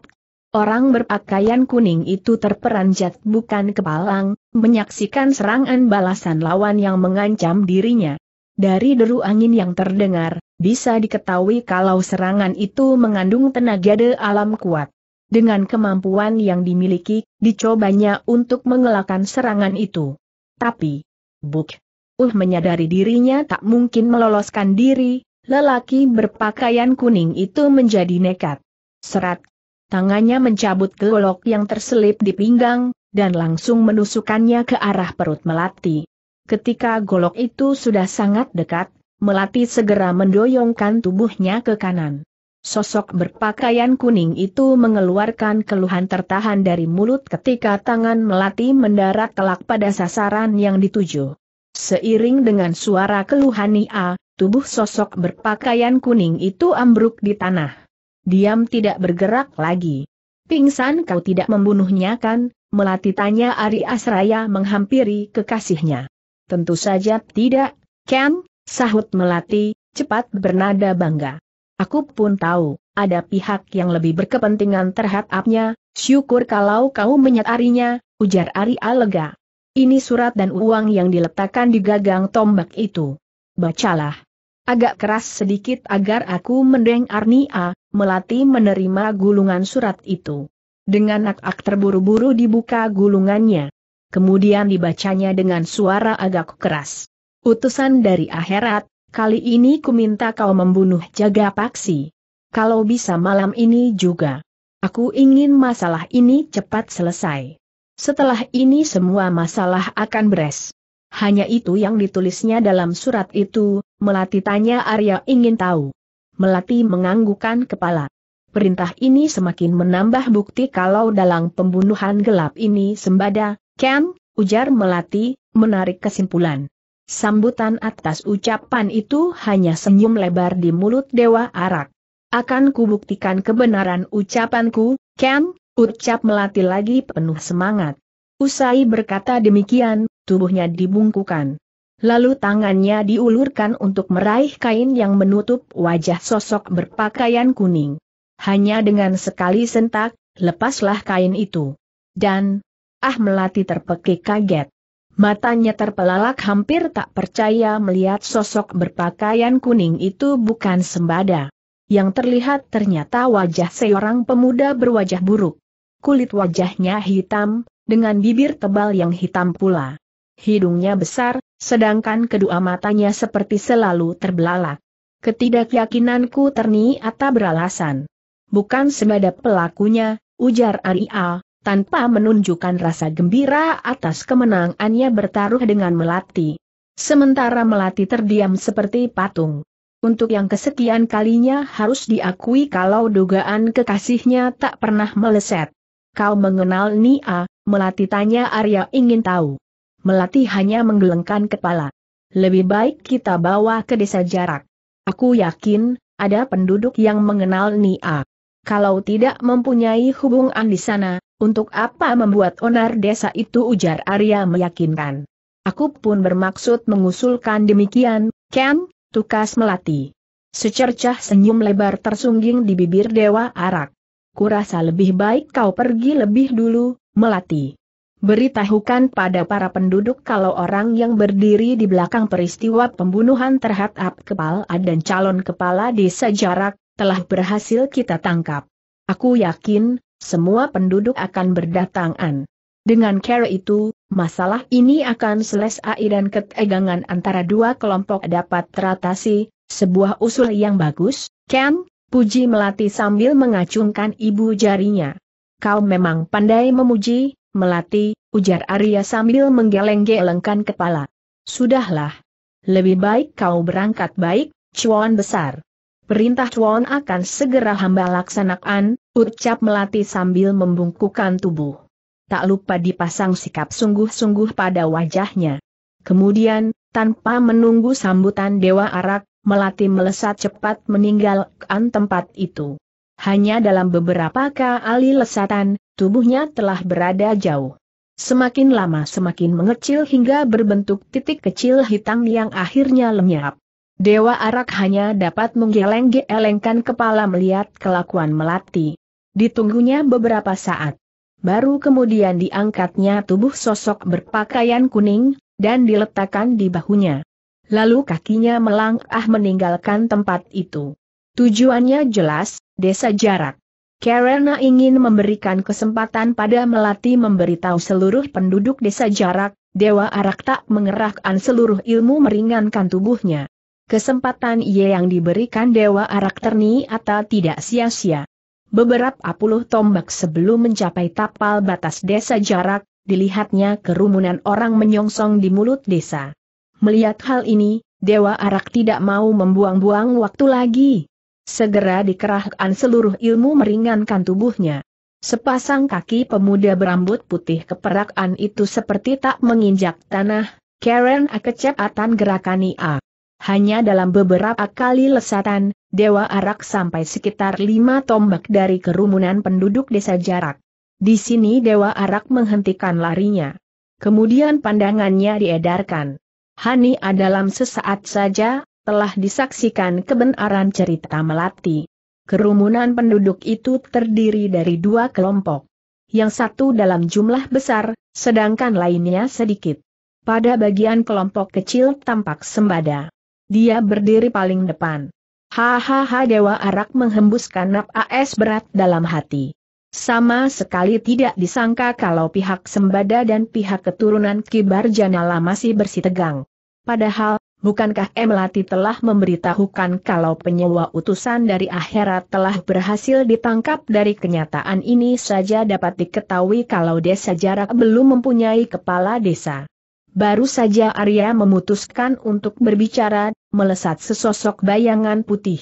Speaker 1: Orang berpakaian kuning itu terperanjat bukan kepalang, menyaksikan serangan balasan lawan yang mengancam dirinya. Dari deru angin yang terdengar, bisa diketahui kalau serangan itu mengandung tenaga de alam kuat. Dengan kemampuan yang dimiliki, dicobanya untuk mengelakkan serangan itu. Tapi, Buk, Uh menyadari dirinya tak mungkin meloloskan diri, lelaki berpakaian kuning itu menjadi nekat. Serat, tangannya mencabut golok yang terselip di pinggang, dan langsung menusukannya ke arah perut melati. Ketika golok itu sudah sangat dekat, Melati segera mendoyongkan tubuhnya ke kanan. Sosok berpakaian kuning itu mengeluarkan keluhan tertahan dari mulut ketika tangan melati mendarat telak pada sasaran yang dituju. Seiring dengan suara keluhan Nia, tubuh sosok berpakaian kuning itu ambruk di tanah. Diam tidak bergerak lagi. Pingsan kau tidak membunuhnya kan? Melati tanya Ari Asraya menghampiri kekasihnya. Tentu saja tidak, Ken, sahut Melati, cepat bernada bangga. Aku pun tahu, ada pihak yang lebih berkepentingan terhadapnya, syukur kalau kau menyadarinya, ujar Ari Alega. Ini surat dan uang yang diletakkan di gagang tombak itu. Bacalah. Agak keras sedikit agar aku mendeng Arnia, Melati menerima gulungan surat itu. Dengan ak-ak terburu-buru dibuka gulungannya kemudian dibacanya dengan suara agak keras. Utusan dari akhirat, kali ini ku minta kau membunuh jaga paksi. Kalau bisa malam ini juga. Aku ingin masalah ini cepat selesai. Setelah ini semua masalah akan beres. Hanya itu yang ditulisnya dalam surat itu, Melati tanya Arya ingin tahu. Melati menganggukan kepala. Perintah ini semakin menambah bukti kalau dalam pembunuhan gelap ini sembada, Ken, ujar Melati, menarik kesimpulan. Sambutan atas ucapan itu hanya senyum lebar di mulut Dewa Arak. Akan kubuktikan kebenaran ucapanku, Ken, ucap Melati lagi penuh semangat. Usai berkata demikian, tubuhnya dibungkukan. Lalu tangannya diulurkan untuk meraih kain yang menutup wajah sosok berpakaian kuning. Hanya dengan sekali sentak, lepaslah kain itu. Dan, Ah Melati terpekik kaget. Matanya terpelalak hampir tak percaya melihat sosok berpakaian kuning itu bukan sembada. Yang terlihat ternyata wajah seorang pemuda berwajah buruk. Kulit wajahnya hitam, dengan bibir tebal yang hitam pula. Hidungnya besar, sedangkan kedua matanya seperti selalu terbelalak. Ketidakyakinanku terniata beralasan. Bukan sembada pelakunya, ujar Aria, tanpa menunjukkan rasa gembira atas kemenangannya bertaruh dengan Melati. Sementara Melati terdiam seperti patung. Untuk yang kesekian kalinya harus diakui kalau dugaan kekasihnya tak pernah meleset. Kau mengenal Nia, Melati tanya Arya ingin tahu. Melati hanya menggelengkan kepala. Lebih baik kita bawa ke desa jarak. Aku yakin, ada penduduk yang mengenal Nia kalau tidak mempunyai hubungan di sana, untuk apa membuat onar desa itu ujar Arya meyakinkan. Aku pun bermaksud mengusulkan demikian, Ken, tukas melati. Secercah senyum lebar tersungging di bibir Dewa Arak. Kurasa lebih baik kau pergi lebih dulu, melati. Beritahukan pada para penduduk kalau orang yang berdiri di belakang peristiwa pembunuhan terhadap kepala dan calon kepala desa jarak, telah berhasil kita tangkap. Aku yakin, semua penduduk akan berdatangan. Dengan cara itu, masalah ini akan selesai dan ketegangan antara dua kelompok dapat teratasi, sebuah usul yang bagus, Ken, puji Melati sambil mengacungkan ibu jarinya. Kau memang pandai memuji, Melati, ujar Arya sambil menggeleng-gelengkan kepala. Sudahlah. Lebih baik kau berangkat baik, cuan besar. Perintah Chuan akan segera hamba laksanakan, ucap Melati sambil membungkukkan tubuh. Tak lupa dipasang sikap sungguh-sungguh pada wajahnya. Kemudian, tanpa menunggu sambutan Dewa Arak, Melati melesat cepat meninggalkan tempat itu. Hanya dalam beberapa kali lesatan, tubuhnya telah berada jauh. Semakin lama semakin mengecil hingga berbentuk titik kecil hitam yang akhirnya lenyap. Dewa Arak hanya dapat menggeleng-gelengkan kepala melihat kelakuan Melati. Ditunggunya beberapa saat. Baru kemudian diangkatnya tubuh sosok berpakaian kuning, dan diletakkan di bahunya. Lalu kakinya melangkah meninggalkan tempat itu. Tujuannya jelas, desa jarak. Karena ingin memberikan kesempatan pada Melati memberitahu seluruh penduduk desa jarak, Dewa Arak tak mengerahkan seluruh ilmu meringankan tubuhnya. Kesempatan ia yang diberikan Dewa Arak terni atau tidak sia-sia. Beberapa puluh tombak sebelum mencapai tapal batas desa jarak, dilihatnya kerumunan orang menyongsong di mulut desa. Melihat hal ini, Dewa Arak tidak mau membuang-buang waktu lagi. Segera dikerahkan seluruh ilmu meringankan tubuhnya. Sepasang kaki pemuda berambut putih keperakan itu seperti tak menginjak tanah, Karen akecapatan gerakani A. Hanya dalam beberapa kali lesatan, Dewa Arak sampai sekitar lima tombak dari kerumunan penduduk desa jarak. Di sini Dewa Arak menghentikan larinya. Kemudian pandangannya diedarkan. Hani dalam sesaat saja, telah disaksikan kebenaran cerita Melati. Kerumunan penduduk itu terdiri dari dua kelompok. Yang satu dalam jumlah besar, sedangkan lainnya sedikit. Pada bagian kelompok kecil tampak sembada. Dia berdiri paling depan. Hahaha Dewa Arak menghembuskan napas berat dalam hati. Sama sekali tidak disangka kalau pihak sembada dan pihak keturunan Kibar Janala masih tegang. Padahal, bukankah Emlati telah memberitahukan kalau penyewa utusan dari akhirat telah berhasil ditangkap dari kenyataan ini saja dapat diketahui kalau desa jarak belum mempunyai kepala desa. Baru saja Arya memutuskan untuk berbicara, melesat sesosok bayangan putih.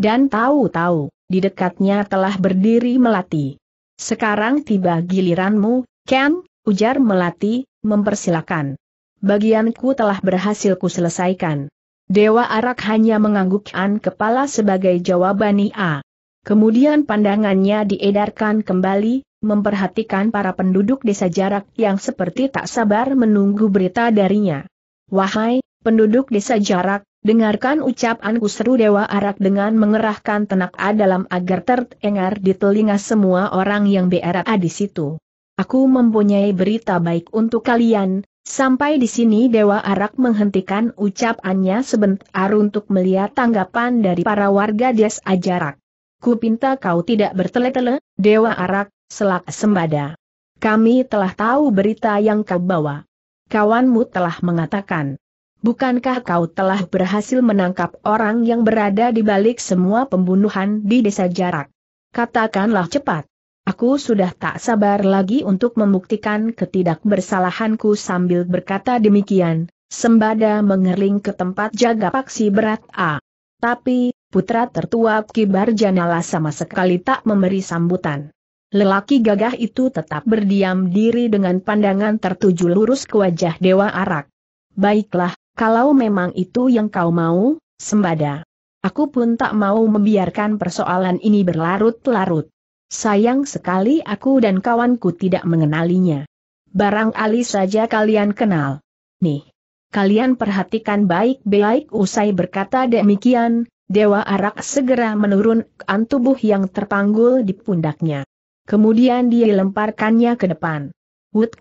Speaker 1: Dan tahu-tahu, di dekatnya telah berdiri Melati. Sekarang tiba giliranmu, Ken, ujar Melati, mempersilakan. Bagianku telah berhasil kuselesaikan. Dewa Arak hanya menganggukkan kepala sebagai jawaban IA. Kemudian pandangannya diedarkan kembali, memperhatikan para penduduk desa jarak yang seperti tak sabar menunggu berita darinya. Wahai, penduduk desa jarak, dengarkan ucapanku seru Dewa Arak dengan mengerahkan tenak A dalam agar terdengar di telinga semua orang yang berat di situ. Aku mempunyai berita baik untuk kalian, Sampai di sini Dewa Arak menghentikan ucapannya sebentar untuk melihat tanggapan dari para warga desa jarak. Ku pinta kau tidak bertele-tele, Dewa Arak, Selak sembada. Kami telah tahu berita yang kau bawa. Kawanmu telah mengatakan. Bukankah kau telah berhasil menangkap orang yang berada di balik semua pembunuhan di desa jarak? Katakanlah cepat. Aku sudah tak sabar lagi untuk membuktikan ketidakbersalahanku sambil berkata demikian, sembada mengerling ke tempat jaga paksi berat A. Tapi, putra tertua Kibar Janala sama sekali tak memberi sambutan. Lelaki gagah itu tetap berdiam diri dengan pandangan tertuju lurus ke wajah Dewa Arak. Baiklah, kalau memang itu yang kau mau, sembada. Aku pun tak mau membiarkan persoalan ini berlarut-larut. Sayang sekali aku dan kawanku tidak mengenalinya. Barang Ali saja kalian kenal. Nih, kalian perhatikan baik-baik usai berkata demikian, Dewa Arak segera menurun ke antubuh yang terpanggul di pundaknya. Kemudian dia lemparkannya ke depan. Wut!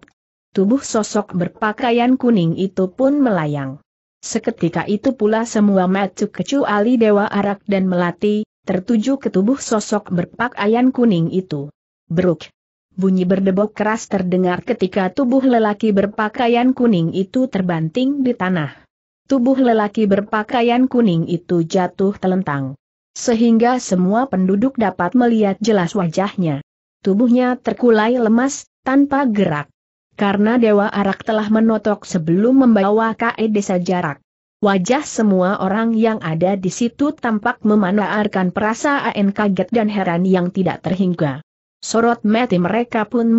Speaker 1: Tubuh sosok berpakaian kuning itu pun melayang. Seketika itu pula semua mata kecuali Dewa Arak dan Melati, tertuju ke tubuh sosok berpakaian kuning itu. Beruk. Bunyi berdebok keras terdengar ketika tubuh lelaki berpakaian kuning itu terbanting di tanah. Tubuh lelaki berpakaian kuning itu jatuh telentang. Sehingga semua penduduk dapat melihat jelas wajahnya. Tubuhnya terkulai lemas, tanpa gerak. Karena Dewa Arak telah menotok sebelum membawa KE desa jarak. Wajah semua orang yang ada di situ tampak memanaharkan perasaan kaget dan heran yang tidak terhingga. Sorot mati mereka pun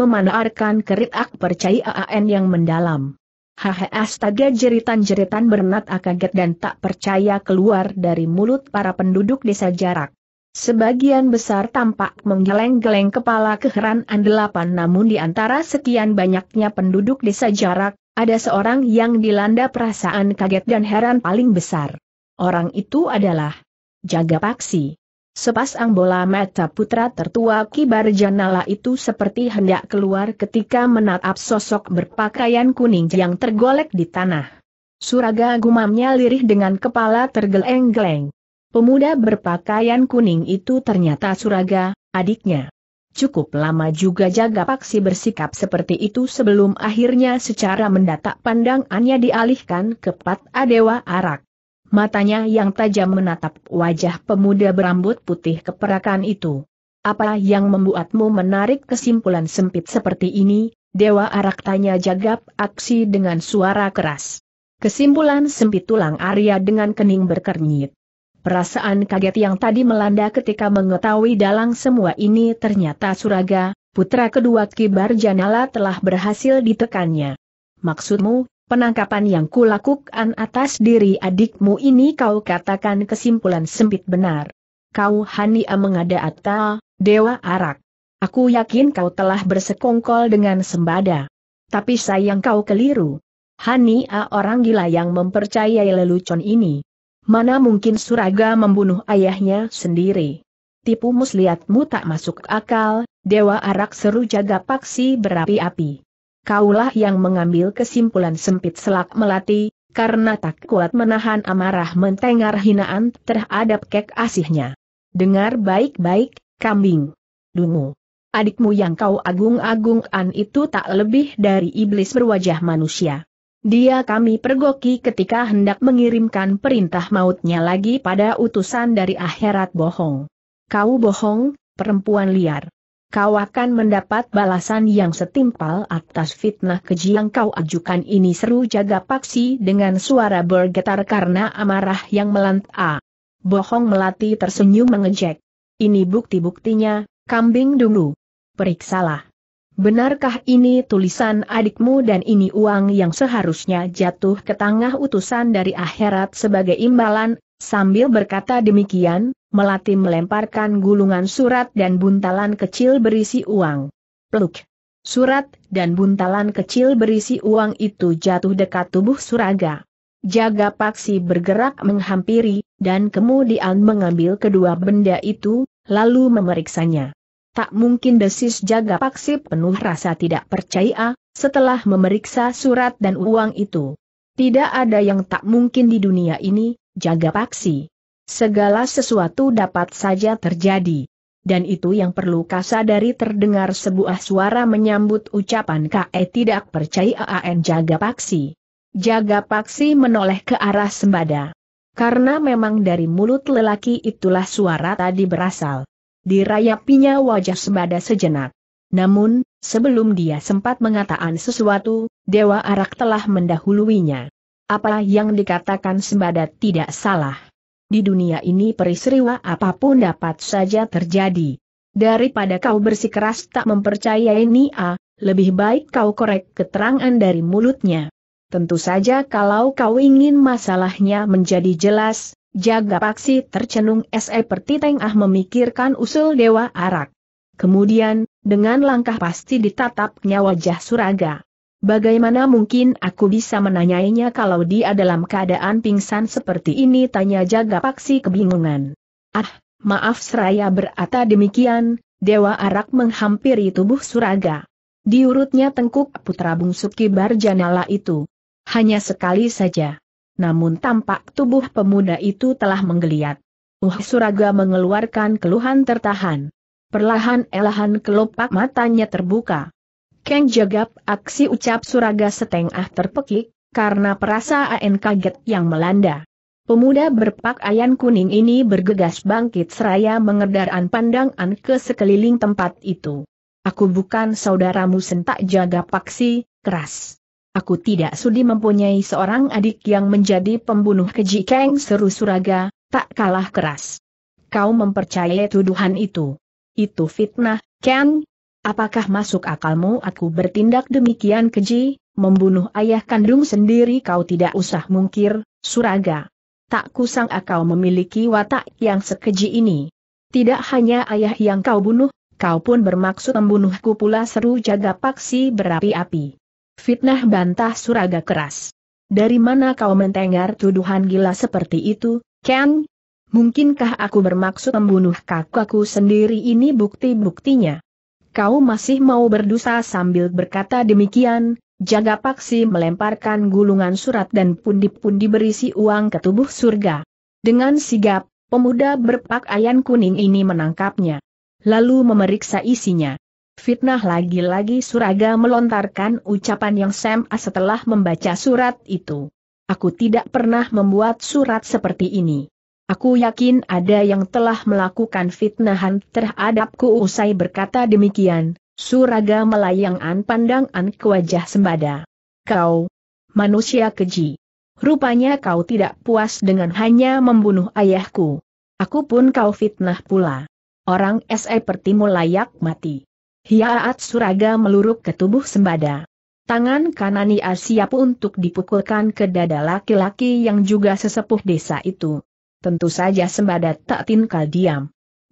Speaker 1: keritak percaya AAN yang mendalam. Haha astaga jeritan-jeritan bernat ah, kaget dan tak percaya keluar dari mulut para penduduk desa jarak. Sebagian besar tampak menggeleng-geleng kepala keheranan delapan namun di antara sekian banyaknya penduduk desa jarak, ada seorang yang dilanda perasaan kaget dan heran paling besar. Orang itu adalah Jaga Paksi. Sepasang bola mata putra tertua Kibar Janala itu seperti hendak keluar ketika menatap sosok berpakaian kuning yang tergolek di tanah. Suraga gumamnya lirih dengan kepala tergeleng-geleng. Pemuda berpakaian kuning itu ternyata Suraga, adiknya. Cukup lama juga jaga paksi bersikap seperti itu sebelum akhirnya secara mendatak pandangannya dialihkan ke Pat Adewa Arak. Matanya yang tajam menatap wajah pemuda berambut putih keperakan itu. Apa yang membuatmu menarik kesimpulan sempit seperti ini, Dewa Arak tanya jagap aksi dengan suara keras. Kesimpulan sempit tulang Arya dengan kening berkernyit. Perasaan kaget yang tadi melanda ketika mengetahui dalang semua ini ternyata Suraga, putra kedua Kibar Janala telah berhasil ditekannya. Maksudmu, penangkapan yang kulakukan atas diri adikmu ini kau katakan kesimpulan sempit benar. Kau hania mengada Atta, dewa arak. Aku yakin kau telah bersekongkol dengan sembada. Tapi sayang kau keliru. Hania orang gila yang mempercayai lelucon ini. Mana mungkin Suraga membunuh ayahnya sendiri? Tipu muslihatmu tak masuk akal, Dewa Arak seru jaga paksi berapi-api. Kaulah yang mengambil kesimpulan sempit selak melati, karena tak kuat menahan amarah mentengar hinaan terhadap kek asihnya. Dengar baik-baik, kambing. Dungu. Adikmu yang kau agung agungan itu tak lebih dari iblis berwajah manusia. Dia kami pergoki ketika hendak mengirimkan perintah mautnya lagi pada utusan dari akhirat bohong. Kau bohong, perempuan liar. Kau akan mendapat balasan yang setimpal atas fitnah keji yang kau ajukan ini seru jaga paksi dengan suara bergetar karena amarah yang melanta. Bohong melati tersenyum mengejek. Ini bukti-buktinya, kambing dulu. Periksalah. Benarkah ini tulisan adikmu dan ini uang yang seharusnya jatuh ke tengah utusan dari akhirat sebagai imbalan? Sambil berkata demikian, Melati melemparkan gulungan surat dan buntalan kecil berisi uang. Peluk. Surat dan buntalan kecil berisi uang itu jatuh dekat tubuh Suraga. Jaga Paksi bergerak menghampiri, dan kemudian mengambil kedua benda itu, lalu memeriksanya. Tak mungkin desis jaga paksi penuh rasa tidak percaya, setelah memeriksa surat dan uang itu. Tidak ada yang tak mungkin di dunia ini, jaga paksi. Segala sesuatu dapat saja terjadi. Dan itu yang perlu kasadari terdengar sebuah suara menyambut ucapan KE eh tidak percaya AN Jaga Paksi. Jaga Paksi menoleh ke arah sembada. Karena memang dari mulut lelaki itulah suara tadi berasal. Dirayapinya wajah sembada sejenak. Namun, sebelum dia sempat mengatakan sesuatu, Dewa Arak telah mendahuluinya. Apa yang dikatakan sembada tidak salah. Di dunia ini peristiwa apapun dapat saja terjadi. Daripada kau bersikeras tak mempercayai Nia, lebih baik kau korek keterangan dari mulutnya. Tentu saja kalau kau ingin masalahnya menjadi jelas, Jaga Paksi tercenung seperti tengah memikirkan usul Dewa Arak. Kemudian, dengan langkah pasti ditatapnya wajah Suraga. Bagaimana mungkin aku bisa menanyainya kalau dia dalam keadaan pingsan seperti ini tanya Jaga Paksi kebingungan. Ah, maaf seraya berata demikian, Dewa Arak menghampiri tubuh Suraga. Diurutnya tengkuk putra bungsu Kibar Janala itu. Hanya sekali saja. Namun tampak tubuh pemuda itu telah menggeliat. Uh Suraga mengeluarkan keluhan tertahan. Perlahan-elahan kelopak matanya terbuka. Keng jagap aksi ucap Suraga setengah terpekik, karena perasaan kaget yang melanda. Pemuda berpakaian kuning ini bergegas bangkit seraya mengerdaran pandangan ke sekeliling tempat itu. Aku bukan saudaramu sentak jaga paksi, keras. Aku tidak sudi mempunyai seorang adik yang menjadi pembunuh keji Kang seru Suraga, tak kalah keras. Kau mempercayai tuduhan itu. Itu fitnah, Ken. Apakah masuk akalmu aku bertindak demikian keji, membunuh ayah kandung sendiri kau tidak usah mungkir, Suraga. Tak kusang kau memiliki watak yang sekeji ini. Tidak hanya ayah yang kau bunuh, kau pun bermaksud membunuhku pula seru jaga paksi berapi-api. Fitnah bantah Suraga keras. Dari mana kau mendengar tuduhan gila seperti itu, Ken? Mungkinkah aku bermaksud membunuh kakakku sendiri ini bukti-buktinya? Kau masih mau berdosa sambil berkata demikian, Jaga Paksi melemparkan gulungan surat dan pundi-pundi berisi uang ke tubuh surga. Dengan sigap, pemuda berpakaian kuning ini menangkapnya. Lalu memeriksa isinya. Fitnah lagi-lagi Suraga melontarkan ucapan yang sem'a setelah membaca surat itu. Aku tidak pernah membuat surat seperti ini. Aku yakin ada yang telah melakukan fitnahan terhadapku usai berkata demikian, Suraga melayangkan pandangan ke wajah sembada. Kau, manusia keji. Rupanya kau tidak puas dengan hanya membunuh ayahku. Aku pun kau fitnah pula. Orang e pertimu layak mati. Hiaat Suraga meluruk ke tubuh sembada. Tangan kanan ia siap untuk dipukulkan ke dada laki-laki yang juga sesepuh desa itu. Tentu saja sembada tak tinggal diam.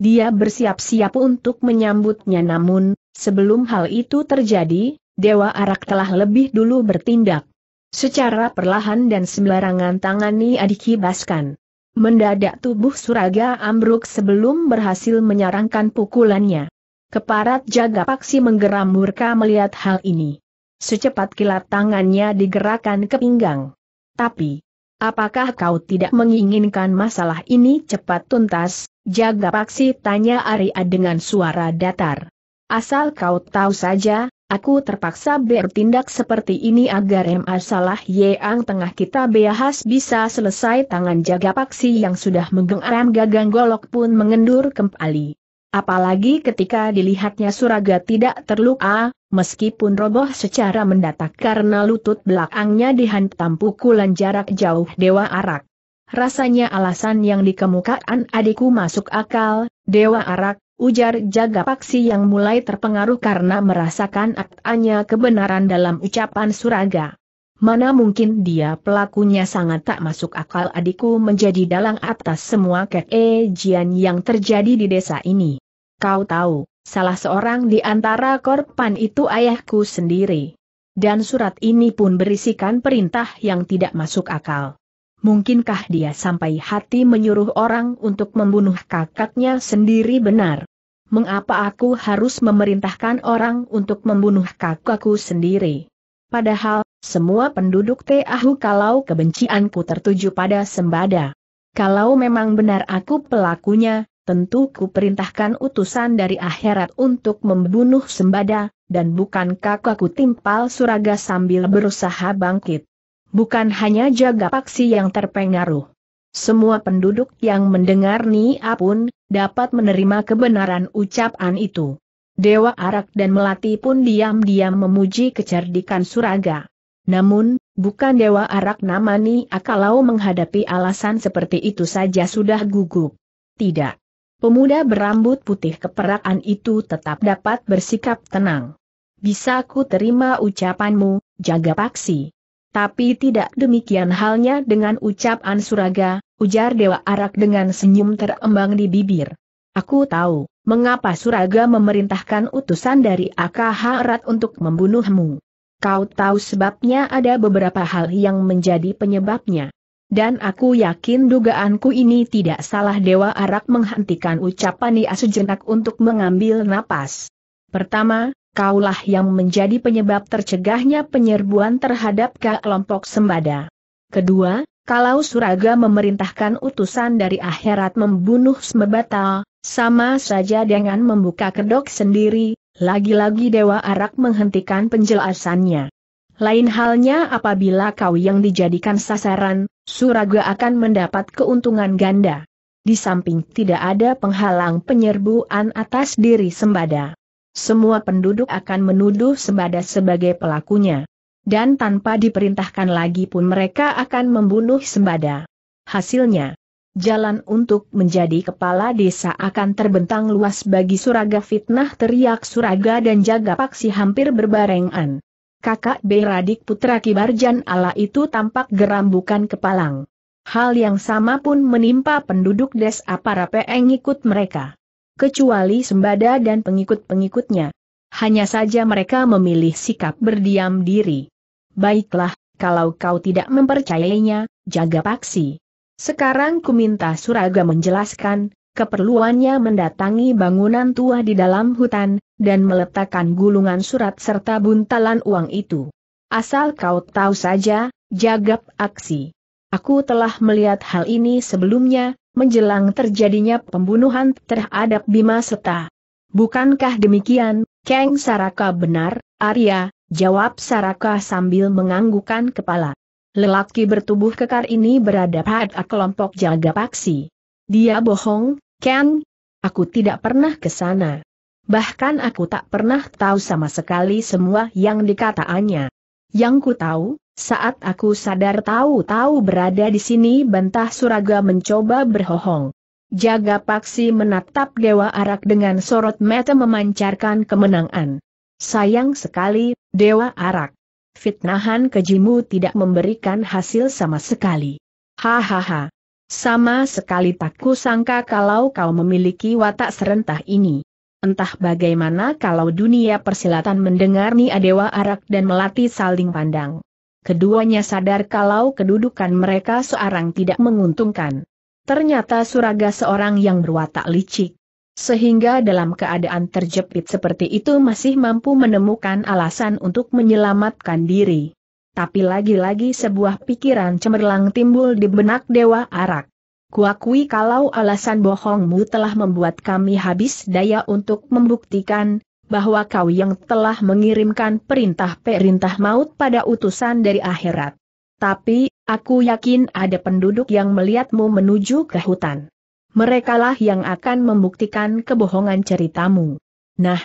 Speaker 1: Dia bersiap-siap untuk menyambutnya namun, sebelum hal itu terjadi, Dewa Arak telah lebih dulu bertindak. Secara perlahan dan sembarangan tangani adikibaskan. Mendadak tubuh Suraga ambruk sebelum berhasil menyarankan pukulannya. Keparat jaga paksi menggeram murka melihat hal ini. Secepat kilat tangannya digerakkan ke pinggang. Tapi, apakah kau tidak menginginkan masalah ini cepat tuntas? Jaga paksi tanya Arya dengan suara datar. Asal kau tahu saja, Aku terpaksa bertindak seperti ini agar masalah yang tengah kita bahas bisa selesai tangan jaga paksi yang sudah menggenggam gagang golok pun mengendur kembali. Apalagi ketika dilihatnya Suraga tidak terluka, meskipun roboh secara mendadak karena lutut belakangnya dihantam pukulan jarak jauh Dewa Arak. Rasanya alasan yang dikemukakan adikku masuk akal, Dewa Arak, ujar jaga paksi yang mulai terpengaruh karena merasakan aktanya kebenaran dalam ucapan Suraga. Mana mungkin dia pelakunya sangat tak masuk akal adikku menjadi dalang atas semua keejian yang terjadi di desa ini. Kau tahu, salah seorang di antara korban itu ayahku sendiri. Dan surat ini pun berisikan perintah yang tidak masuk akal. Mungkinkah dia sampai hati menyuruh orang untuk membunuh kakaknya sendiri benar? mengapa aku harus memerintahkan orang untuk membunuh kakakku sendiri? Padahal, semua penduduk Teahu kalau kebencianku tertuju pada sembada. Kalau memang benar aku pelakunya, tentu ku perintahkan utusan dari akhirat untuk membunuh sembada, dan bukan kakakku timpal suraga sambil berusaha bangkit. Bukan hanya jaga paksi yang terpengaruh. Semua penduduk yang mendengar Nia pun dapat menerima kebenaran ucapan itu. Dewa Arak dan Melati pun diam-diam memuji kecerdikan Suraga. Namun, bukan Dewa Arak Namani Akalau menghadapi alasan seperti itu saja sudah gugup. Tidak. Pemuda berambut putih keperakan itu tetap dapat bersikap tenang. Bisa ku terima ucapanmu, jaga paksi. Tapi tidak demikian halnya dengan ucapan Suraga, ujar Dewa Arak dengan senyum terembang di bibir. Aku tahu, mengapa Suraga memerintahkan utusan dari Akaharat untuk membunuhmu. Kau tahu sebabnya ada beberapa hal yang menjadi penyebabnya. Dan aku yakin dugaanku ini tidak salah Dewa Arak menghentikan ucapan Nia sejenak untuk mengambil napas. Pertama, kaulah yang menjadi penyebab tercegahnya penyerbuan terhadap kelompok sembada. Kedua, kalau Suraga memerintahkan utusan dari akhirat membunuh Sembata, sama saja dengan membuka kedok sendiri, lagi-lagi Dewa Arak menghentikan penjelasannya. Lain halnya apabila kau yang dijadikan sasaran, Suraga akan mendapat keuntungan ganda. Di samping tidak ada penghalang penyerbuan atas diri sembada. Semua penduduk akan menuduh sembada sebagai pelakunya. Dan tanpa diperintahkan lagi pun mereka akan membunuh sembada. Hasilnya, Jalan untuk menjadi kepala desa akan terbentang luas bagi Suraga fitnah teriak Suraga dan jaga paksi hampir berbarengan. Kakak B. Radik putra Kibarjan ala itu tampak geram bukan kepalang. Hal yang sama pun menimpa penduduk desa para pengikut mereka. Kecuali sembada dan pengikut-pengikutnya. Hanya saja mereka memilih sikap berdiam diri. Baiklah, kalau kau tidak mempercayainya, jaga paksi. Sekarang ku minta Suraga menjelaskan, keperluannya mendatangi bangunan tua di dalam hutan, dan meletakkan gulungan surat serta buntalan uang itu. Asal kau tahu saja, jagap aksi. Aku telah melihat hal ini sebelumnya, menjelang terjadinya pembunuhan terhadap Bima Seta. Bukankah demikian, Kang Saraka benar, Arya, jawab Saraka sambil menganggukkan kepala. Lelaki bertubuh kekar ini berada pada kelompok jaga paksi. Dia bohong, Ken. Aku tidak pernah ke sana. Bahkan aku tak pernah tahu sama sekali semua yang dikataannya. Yang ku tahu, saat aku sadar tahu-tahu berada di sini bantah suraga mencoba berbohong. Jaga paksi menatap Dewa Arak dengan sorot mata memancarkan kemenangan. Sayang sekali, Dewa Arak fitnahan kejimu tidak memberikan hasil sama sekali. Hahaha. Sama sekali tak kusangka kalau kau memiliki watak serentah ini. Entah bagaimana kalau dunia persilatan mendengar Dewa Arak dan Melati saling pandang. Keduanya sadar kalau kedudukan mereka seorang tidak menguntungkan. Ternyata Suraga seorang yang berwatak licik sehingga dalam keadaan terjepit seperti itu masih mampu menemukan alasan untuk menyelamatkan diri. Tapi lagi-lagi sebuah pikiran cemerlang timbul di benak Dewa Arak. Kuakui kalau alasan bohongmu telah membuat kami habis daya untuk membuktikan, bahwa kau yang telah mengirimkan perintah-perintah maut pada utusan dari akhirat. Tapi, aku yakin ada penduduk yang melihatmu menuju ke hutan merekalah yang akan membuktikan kebohongan ceritamu. Nah,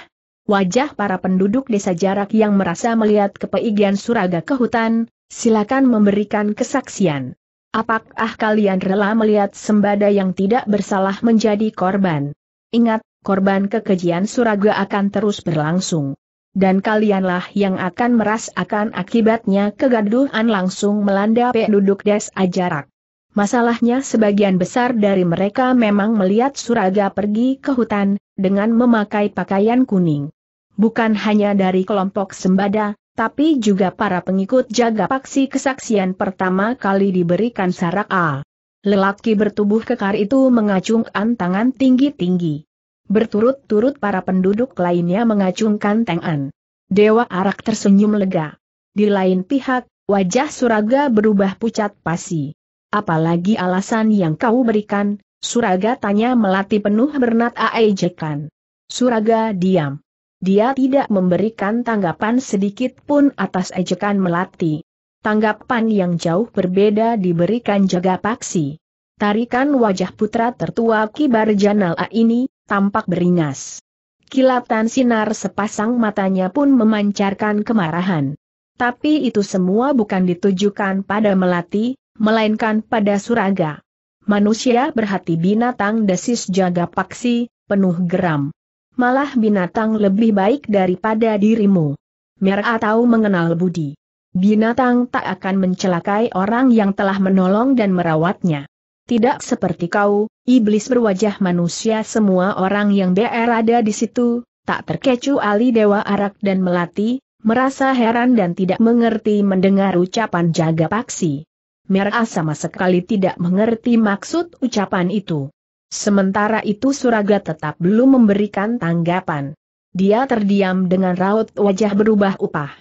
Speaker 1: wajah para penduduk desa jarak yang merasa melihat kepeigian Suraga ke hutan, silakan memberikan kesaksian. Apakah kalian rela melihat sembada yang tidak bersalah menjadi korban? Ingat, korban kekejian Suraga akan terus berlangsung. Dan kalianlah yang akan merasakan akibatnya kegaduhan langsung melanda penduduk desa jarak. Masalahnya sebagian besar dari mereka memang melihat Suraga pergi ke hutan, dengan memakai pakaian kuning. Bukan hanya dari kelompok sembada, tapi juga para pengikut jaga paksi kesaksian pertama kali diberikan sarak A. Lelaki bertubuh kekar itu mengacungkan tangan tinggi-tinggi. Berturut-turut para penduduk lainnya mengacungkan tangan. Dewa Arak tersenyum lega. Di lain pihak, wajah Suraga berubah pucat pasi. Apalagi alasan yang kau berikan, Suraga tanya melati penuh bernat aejekan. Suraga diam. Dia tidak memberikan tanggapan sedikit pun atas ejekan melati. Tanggapan yang jauh berbeda diberikan jaga paksi. Tarikan wajah putra tertua Kibar A ini, tampak beringas. Kilatan sinar sepasang matanya pun memancarkan kemarahan. Tapi itu semua bukan ditujukan pada Melati, melainkan pada suraga. Manusia berhati binatang desis jaga paksi, penuh geram. Malah binatang lebih baik daripada dirimu. Merah tahu mengenal budi. Binatang tak akan mencelakai orang yang telah menolong dan merawatnya. Tidak seperti kau, iblis berwajah manusia semua orang yang berada di situ, tak terkecuali Dewa Arak dan Melati, merasa heran dan tidak mengerti mendengar ucapan jaga paksi. Merah sama sekali tidak mengerti maksud ucapan itu. Sementara itu Suraga tetap belum memberikan tanggapan. Dia terdiam dengan raut wajah berubah upah.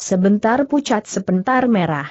Speaker 1: Sebentar pucat sebentar merah.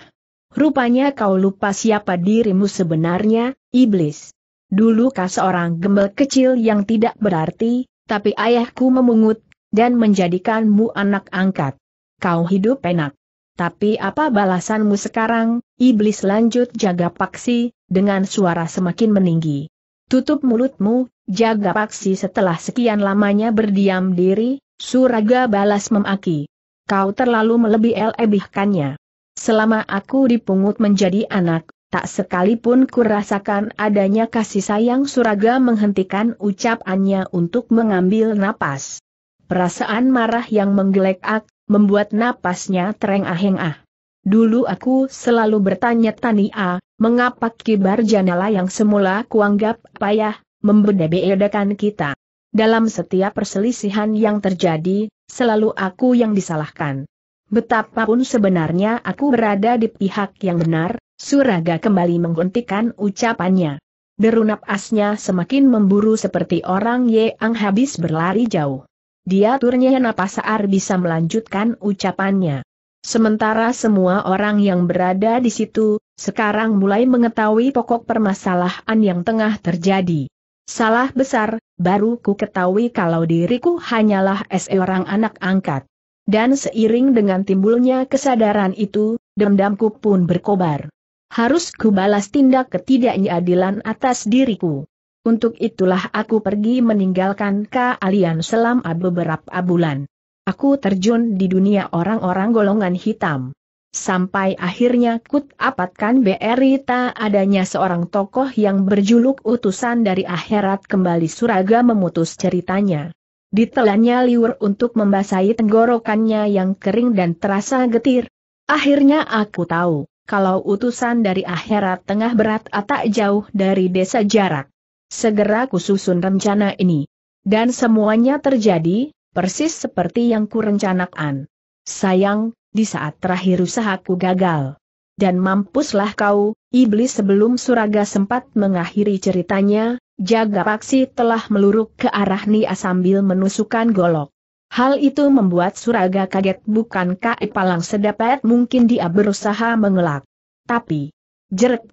Speaker 1: Rupanya kau lupa siapa dirimu sebenarnya, iblis. Dulu kau seorang gembel kecil yang tidak berarti, tapi ayahku memungut, dan menjadikanmu anak angkat. Kau hidup enak. Tapi apa balasanmu sekarang, iblis lanjut jaga paksi, dengan suara semakin meninggi. Tutup mulutmu, jaga paksi setelah sekian lamanya berdiam diri, suraga balas memaki. Kau terlalu melebih lebihkannya. Selama aku dipungut menjadi anak, tak sekalipun kurasakan adanya kasih sayang suraga menghentikan ucapannya untuk mengambil napas. Perasaan marah yang menggelekak, membuat napasnya terengah-engah. Dulu aku selalu bertanya-tanya, mengapa kibar janala yang semula kuanggap payah, membeda-bedakan kita. Dalam setiap perselisihan yang terjadi, selalu aku yang disalahkan. Betapapun sebenarnya aku berada di pihak yang benar, Suraga kembali menghentikan ucapannya. Derunap asnya semakin memburu seperti orang yang habis berlari jauh. Dia turnya napas Saar bisa melanjutkan ucapannya. Sementara semua orang yang berada di situ, sekarang mulai mengetahui pokok permasalahan yang tengah terjadi. Salah besar, baru ku ketahui kalau diriku hanyalah seorang anak angkat. Dan seiring dengan timbulnya kesadaran itu, dendamku pun berkobar. Harus ku balas tindak ketidakadilan atas diriku. Untuk itulah aku pergi meninggalkan kalian selama beberapa bulan. Aku terjun di dunia orang-orang golongan hitam. Sampai akhirnya kut apatkan BRI adanya seorang tokoh yang berjuluk utusan dari akhirat kembali suraga memutus ceritanya. Ditelannya liur untuk membasahi tenggorokannya yang kering dan terasa getir. Akhirnya aku tahu, kalau utusan dari akhirat tengah berat atau jauh dari desa jarak. Segera kususun rencana ini. Dan semuanya terjadi, persis seperti yang kurencanakan. Sayang, di saat terakhir usahaku gagal. Dan mampuslah kau, iblis sebelum Suraga sempat mengakhiri ceritanya, Jaga Paksi telah meluruk ke arah Nia sambil menusukkan golok. Hal itu membuat Suraga kaget bukan Kai Palang sedapat mungkin dia berusaha mengelak. Tapi, jerk.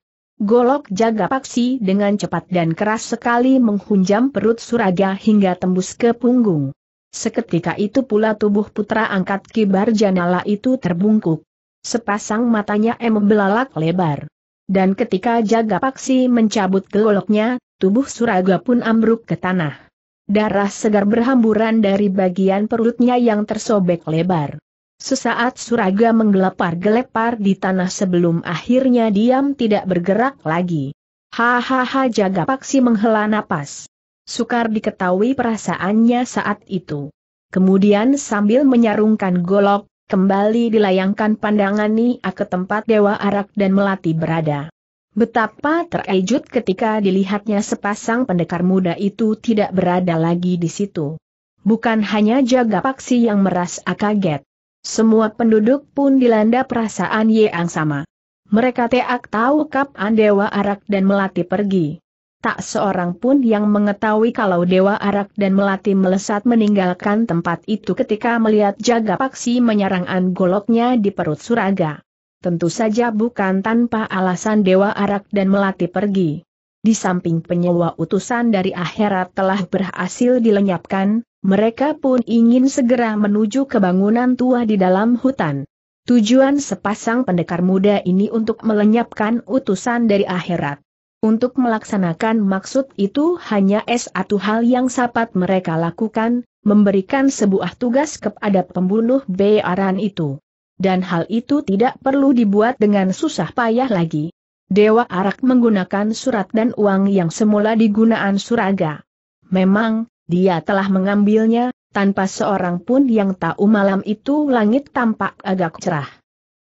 Speaker 1: Golok jaga paksi dengan cepat dan keras sekali menghunjam perut suraga hingga tembus ke punggung. Seketika itu pula tubuh putra angkat kibar janala itu terbungkuk. Sepasang matanya em belalak lebar. Dan ketika jaga paksi mencabut goloknya, tubuh suraga pun ambruk ke tanah. Darah segar berhamburan dari bagian perutnya yang tersobek lebar. Sesaat Suraga menggelepar-gelepar di tanah sebelum akhirnya diam tidak bergerak lagi. Hahaha jaga paksi menghela napas. Sukar diketahui perasaannya saat itu. Kemudian sambil menyarungkan golok, kembali dilayangkan pandangan Nia ke tempat Dewa Arak dan Melati berada. Betapa terkejut ketika dilihatnya sepasang pendekar muda itu tidak berada lagi di situ. Bukan hanya jaga paksi yang merasa kaget. Semua penduduk pun dilanda perasaan yang sama. Mereka teak tahu kapan Dewa Arak dan Melati pergi. Tak seorang pun yang mengetahui kalau Dewa Arak dan Melati melesat meninggalkan tempat itu ketika melihat jaga paksi menyerang goloknya di perut suraga. Tentu saja bukan tanpa alasan Dewa Arak dan Melati pergi. Di samping penyewa utusan dari akhirat telah berhasil dilenyapkan, mereka pun ingin segera menuju ke bangunan tua di dalam hutan. Tujuan sepasang pendekar muda ini untuk melenyapkan utusan dari akhirat. Untuk melaksanakan maksud itu hanya satu hal yang sapat mereka lakukan, memberikan sebuah tugas kepada pembunuh bearan itu. Dan hal itu tidak perlu dibuat dengan susah payah lagi. Dewa Arak menggunakan surat dan uang yang semula digunakan suraga. Memang, dia telah mengambilnya, tanpa seorang pun yang tahu malam itu langit tampak agak cerah.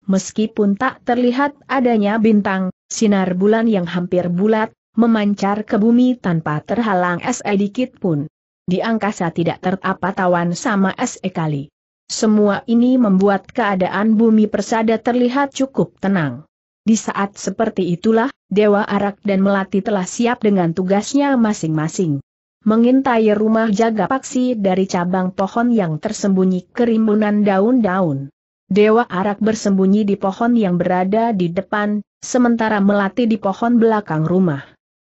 Speaker 1: Meskipun tak terlihat adanya bintang, sinar bulan yang hampir bulat, memancar ke bumi tanpa terhalang sedikit pun. Di angkasa tidak terdapat tawan sama sekali. Semua ini membuat keadaan bumi persada terlihat cukup tenang. Di saat seperti itulah, Dewa Arak dan Melati telah siap dengan tugasnya masing-masing mengintai rumah jaga paksi dari cabang pohon yang tersembunyi kerimbunan daun-daun. Dewa Arak bersembunyi di pohon yang berada di depan, sementara melati di pohon belakang rumah.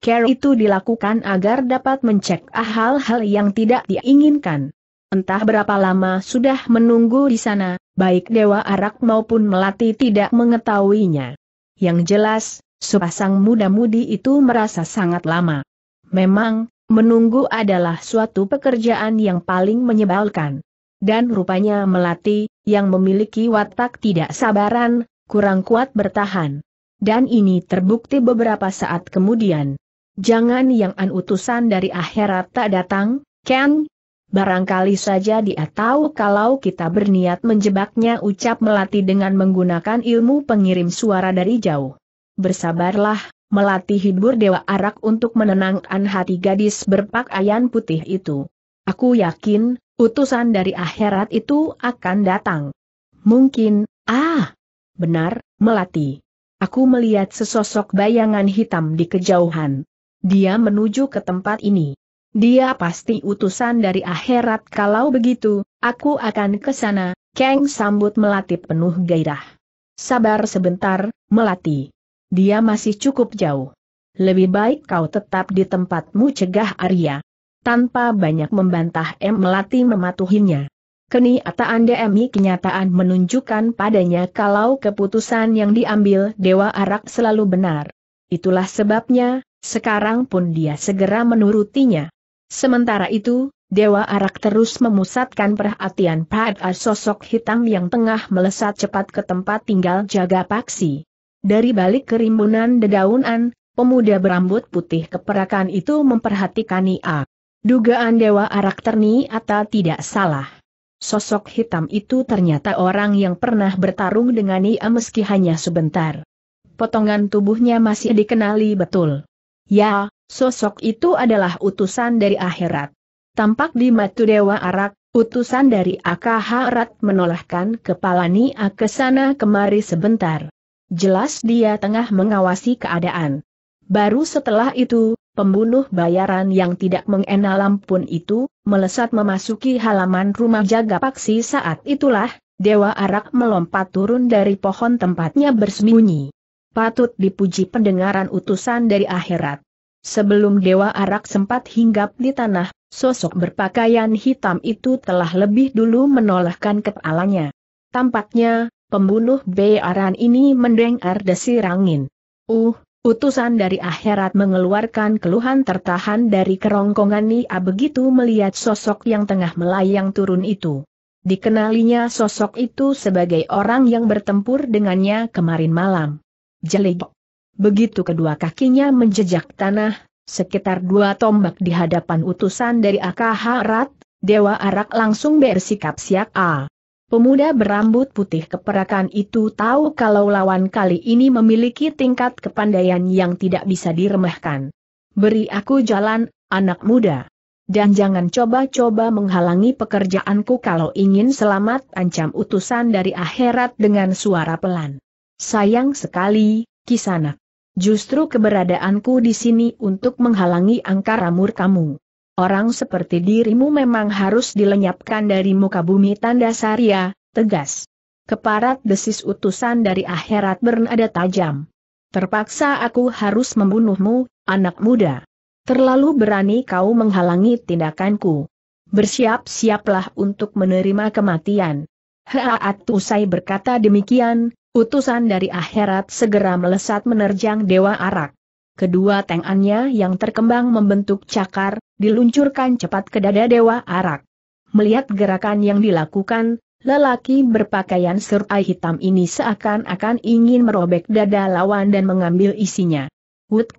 Speaker 1: Care itu dilakukan agar dapat mencek hal-hal yang tidak diinginkan. Entah berapa lama sudah menunggu di sana, baik Dewa Arak maupun Melati tidak mengetahuinya. Yang jelas, sepasang muda-mudi itu merasa sangat lama. Memang, Menunggu adalah suatu pekerjaan yang paling menyebalkan. Dan rupanya Melati, yang memiliki watak tidak sabaran, kurang kuat bertahan. Dan ini terbukti beberapa saat kemudian. Jangan yang an utusan dari akhirat tak datang, Ken. Barangkali saja dia tahu kalau kita berniat menjebaknya ucap Melati dengan menggunakan ilmu pengirim suara dari jauh. Bersabarlah, melatih hibur Dewa Arak untuk menenangkan hati gadis berpakaian putih itu. Aku yakin, utusan dari akhirat itu akan datang. Mungkin, ah, benar, melati. Aku melihat sesosok bayangan hitam di kejauhan. Dia menuju ke tempat ini. Dia pasti utusan dari akhirat kalau begitu, aku akan ke sana, Kang sambut Melati penuh gairah. Sabar sebentar, Melati. Dia masih cukup jauh. Lebih baik kau tetap di tempatmu cegah Arya. Tanpa banyak membantah M. Melati mematuhinya. Keniataan DMI kenyataan menunjukkan padanya kalau keputusan yang diambil Dewa Arak selalu benar. Itulah sebabnya, sekarang pun dia segera menurutinya. Sementara itu, Dewa Arak terus memusatkan perhatian pada sosok hitam yang tengah melesat cepat ke tempat tinggal jaga paksi. Dari balik kerimbunan dedaunan, pemuda berambut putih keperakan itu memperhatikan Nia. Dugaan Dewa Arak terni atau tidak salah. Sosok hitam itu ternyata orang yang pernah bertarung dengan Nia meski hanya sebentar. Potongan tubuhnya masih dikenali betul. Ya, sosok itu adalah utusan dari akhirat. Tampak di matu Dewa Arak, utusan dari Akaharat menolahkan kepala Nia ke sana kemari sebentar. Jelas dia tengah mengawasi keadaan. Baru setelah itu, pembunuh bayaran yang tidak mengenal lampun itu, melesat memasuki halaman rumah jaga paksi saat itulah, Dewa Arak melompat turun dari pohon tempatnya bersembunyi. Patut dipuji pendengaran utusan dari akhirat. Sebelum Dewa Arak sempat hinggap di tanah, sosok berpakaian hitam itu telah lebih dulu menolakkan kepalanya. Tampaknya, pembunuh Bayaran ini mendengar desir angin. Uh, utusan dari akhirat mengeluarkan keluhan tertahan dari kerongkongan Nia begitu melihat sosok yang tengah melayang turun itu. Dikenalinya sosok itu sebagai orang yang bertempur dengannya kemarin malam. Jelik. Begitu kedua kakinya menjejak tanah, sekitar dua tombak di hadapan utusan dari Akaharat, Dewa Arak langsung bersikap siak a. Ah, Pemuda berambut putih keperakan itu tahu kalau lawan kali ini memiliki tingkat kepandaian yang tidak bisa diremehkan. Beri aku jalan, anak muda. Dan jangan coba-coba menghalangi pekerjaanku kalau ingin selamat ancam utusan dari akhirat dengan suara pelan. Sayang sekali, Kisanak. Justru keberadaanku di sini untuk menghalangi angkara murkamu. Orang seperti dirimu memang harus dilenyapkan dari muka bumi tanda saria, tegas. Keparat desis utusan dari akhirat bernada tajam. Terpaksa aku harus membunuhmu, anak muda. Terlalu berani kau menghalangi tindakanku. Bersiap-siaplah untuk menerima kematian. Haat usai berkata demikian, utusan dari akhirat segera melesat menerjang Dewa Arak. Kedua tangannya yang terkembang membentuk cakar, diluncurkan cepat ke dada Dewa Arak. Melihat gerakan yang dilakukan, lelaki berpakaian serai hitam ini seakan-akan ingin merobek dada lawan dan mengambil isinya. Wut!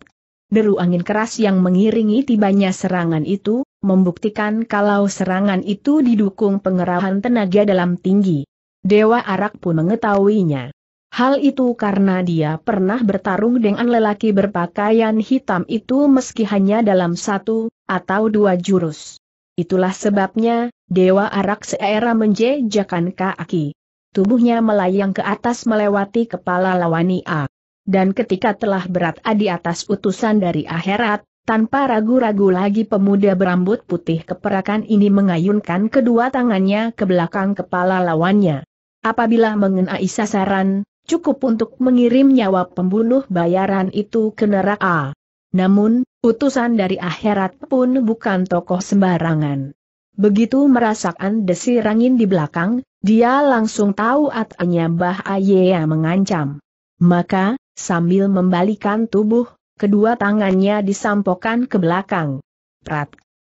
Speaker 1: Deru angin keras yang mengiringi tibanya serangan itu, membuktikan kalau serangan itu didukung pengerahan tenaga dalam tinggi. Dewa Arak pun mengetahuinya. Hal itu karena dia pernah bertarung dengan lelaki berpakaian hitam itu meski hanya dalam satu atau dua jurus. Itulah sebabnya, Dewa Arak seera menjejakan kaki. Tubuhnya melayang ke atas melewati kepala lawani A. Dan ketika telah berat di atas utusan dari akhirat, tanpa ragu-ragu lagi pemuda berambut putih keperakan ini mengayunkan kedua tangannya ke belakang kepala lawannya. Apabila mengenai sasaran, cukup untuk mengirim nyawa pembunuh bayaran itu ke neraka. Namun, utusan dari akhirat pun bukan tokoh sembarangan. Begitu merasakan desir angin di belakang, dia langsung tahu atanya bahaya mengancam. Maka, sambil membalikan tubuh, kedua tangannya disampokan ke belakang. Prat.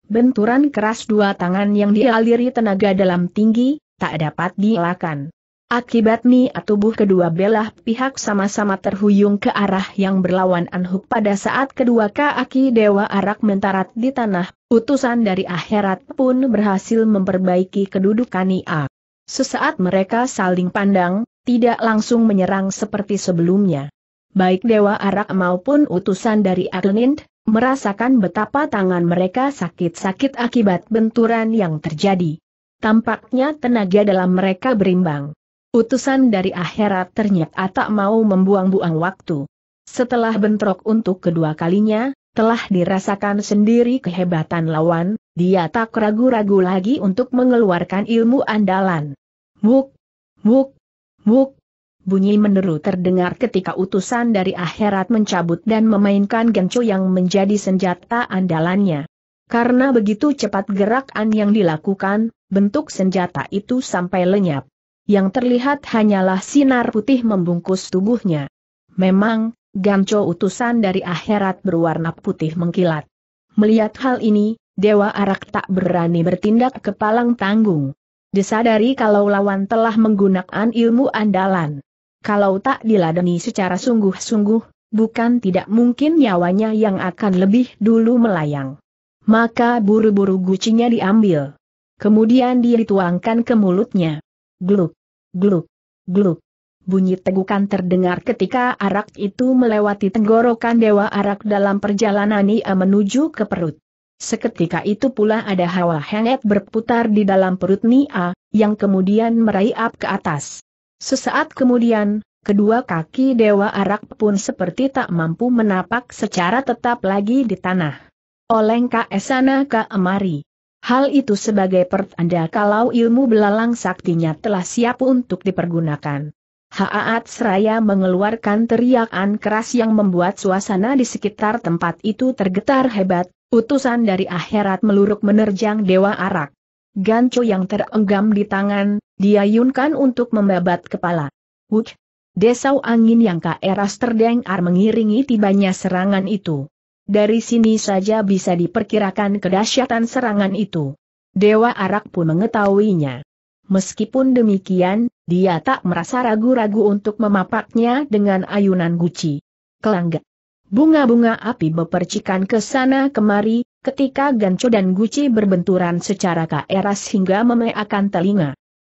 Speaker 1: Benturan keras dua tangan yang dialiri tenaga dalam tinggi, tak dapat dielakkan. Akibat niat tubuh kedua belah pihak sama-sama terhuyung ke arah yang berlawan Anhuk pada saat kedua kaki Dewa Arak mentarat di tanah, utusan dari akhirat pun berhasil memperbaiki kedudukan Nia. Sesaat mereka saling pandang, tidak langsung menyerang seperti sebelumnya. Baik Dewa Arak maupun utusan dari Aklenind, merasakan betapa tangan mereka sakit-sakit akibat benturan yang terjadi. Tampaknya tenaga dalam mereka berimbang. Utusan dari akhirat ternyata tak mau membuang-buang waktu. Setelah bentrok untuk kedua kalinya, telah dirasakan sendiri kehebatan lawan, dia tak ragu-ragu lagi untuk mengeluarkan ilmu andalan. Muk, muk, muk. Bunyi meneru terdengar ketika utusan dari akhirat mencabut dan memainkan gencu yang menjadi senjata andalannya. Karena begitu cepat gerakan yang dilakukan, bentuk senjata itu sampai lenyap yang terlihat hanyalah sinar putih membungkus tubuhnya. Memang, Ganco utusan dari akhirat berwarna putih mengkilat. Melihat hal ini, Dewa Arak tak berani bertindak kepalang tanggung. Disadari kalau lawan telah menggunakan ilmu andalan. Kalau tak diladeni secara sungguh-sungguh, bukan tidak mungkin nyawanya yang akan lebih dulu melayang. Maka buru-buru gucinya diambil. Kemudian dia dituangkan ke mulutnya. Gluk gluk, gluk. Bunyi tegukan terdengar ketika arak itu melewati tenggorokan Dewa Arak dalam perjalanan ia menuju ke perut. Seketika itu pula ada hawa hangat berputar di dalam perut Nia, yang kemudian merayap ke atas. Sesaat kemudian, kedua kaki Dewa Arak pun seperti tak mampu menapak secara tetap lagi di tanah. Oleng ke sana ke emari. Hal itu sebagai pertanda kalau ilmu belalang saktinya telah siap untuk dipergunakan. Haat Seraya mengeluarkan teriakan keras yang membuat suasana di sekitar tempat itu tergetar hebat, utusan dari akhirat meluruk menerjang Dewa Arak. Ganco yang terenggam di tangan, diayunkan untuk membabat kepala. Wuk! Desau angin yang keras terdengar mengiringi tibanya serangan itu. Dari sini saja bisa diperkirakan kedahsyatan serangan itu. Dewa Arak pun mengetahuinya. Meskipun demikian, dia tak merasa ragu-ragu untuk memapaknya dengan ayunan guci. Kelangga. Bunga-bunga api bepercikan ke sana kemari, ketika ganco dan guci berbenturan secara keras hingga memeakan telinga.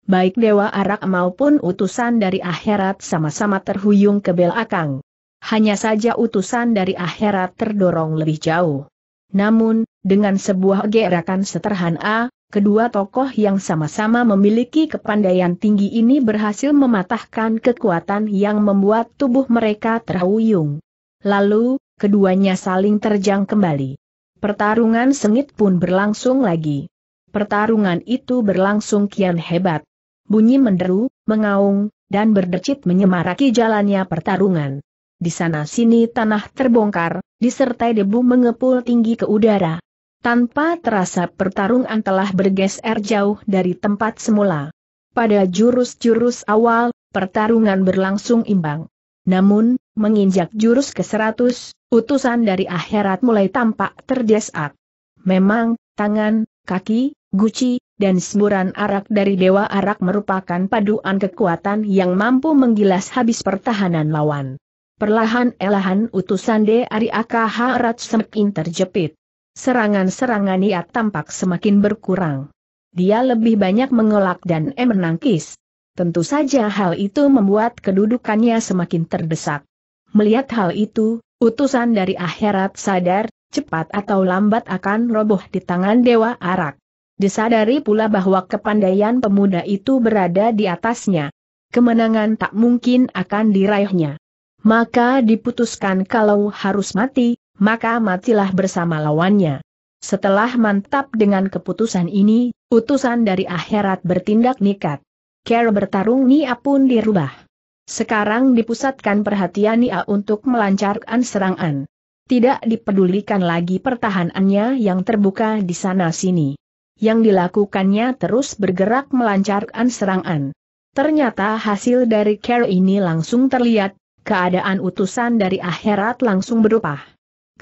Speaker 1: Baik Dewa Arak maupun utusan dari akhirat sama-sama terhuyung ke belakang hanya saja utusan dari akhirat terdorong lebih jauh. Namun, dengan sebuah gerakan seterhana, kedua tokoh yang sama-sama memiliki kepandaian tinggi ini berhasil mematahkan kekuatan yang membuat tubuh mereka terhuyung. Lalu, keduanya saling terjang kembali. Pertarungan sengit pun berlangsung lagi. Pertarungan itu berlangsung kian hebat. Bunyi menderu, mengaung, dan berdecit menyemaraki jalannya pertarungan. Di sana-sini tanah terbongkar, disertai debu mengepul tinggi ke udara. Tanpa terasa pertarungan telah bergeser jauh dari tempat semula. Pada jurus-jurus awal, pertarungan berlangsung imbang. Namun, menginjak jurus ke-100, utusan dari akhirat mulai tampak terdesak. Memang, tangan, kaki, guci, dan semburan arak dari Dewa Arak merupakan paduan kekuatan yang mampu menggilas habis pertahanan lawan. Perlahan-elahan utusan Ari AKH Rat semakin terjepit. Serangan-serangan ia tampak semakin berkurang. Dia lebih banyak mengelak dan em menangkis. Tentu saja hal itu membuat kedudukannya semakin terdesak. Melihat hal itu, utusan dari akhirat sadar, cepat atau lambat akan roboh di tangan Dewa Arak. Disadari pula bahwa kepandaian pemuda itu berada di atasnya. Kemenangan tak mungkin akan diraihnya maka diputuskan kalau harus mati, maka matilah bersama lawannya. Setelah mantap dengan keputusan ini, utusan dari akhirat bertindak nikat. Care bertarung Nia pun dirubah. Sekarang dipusatkan perhatian Nia untuk melancarkan serangan. Tidak dipedulikan lagi pertahanannya yang terbuka di sana-sini. Yang dilakukannya terus bergerak melancarkan serangan. Ternyata hasil dari care ini langsung terlihat, keadaan utusan dari akhirat langsung berubah.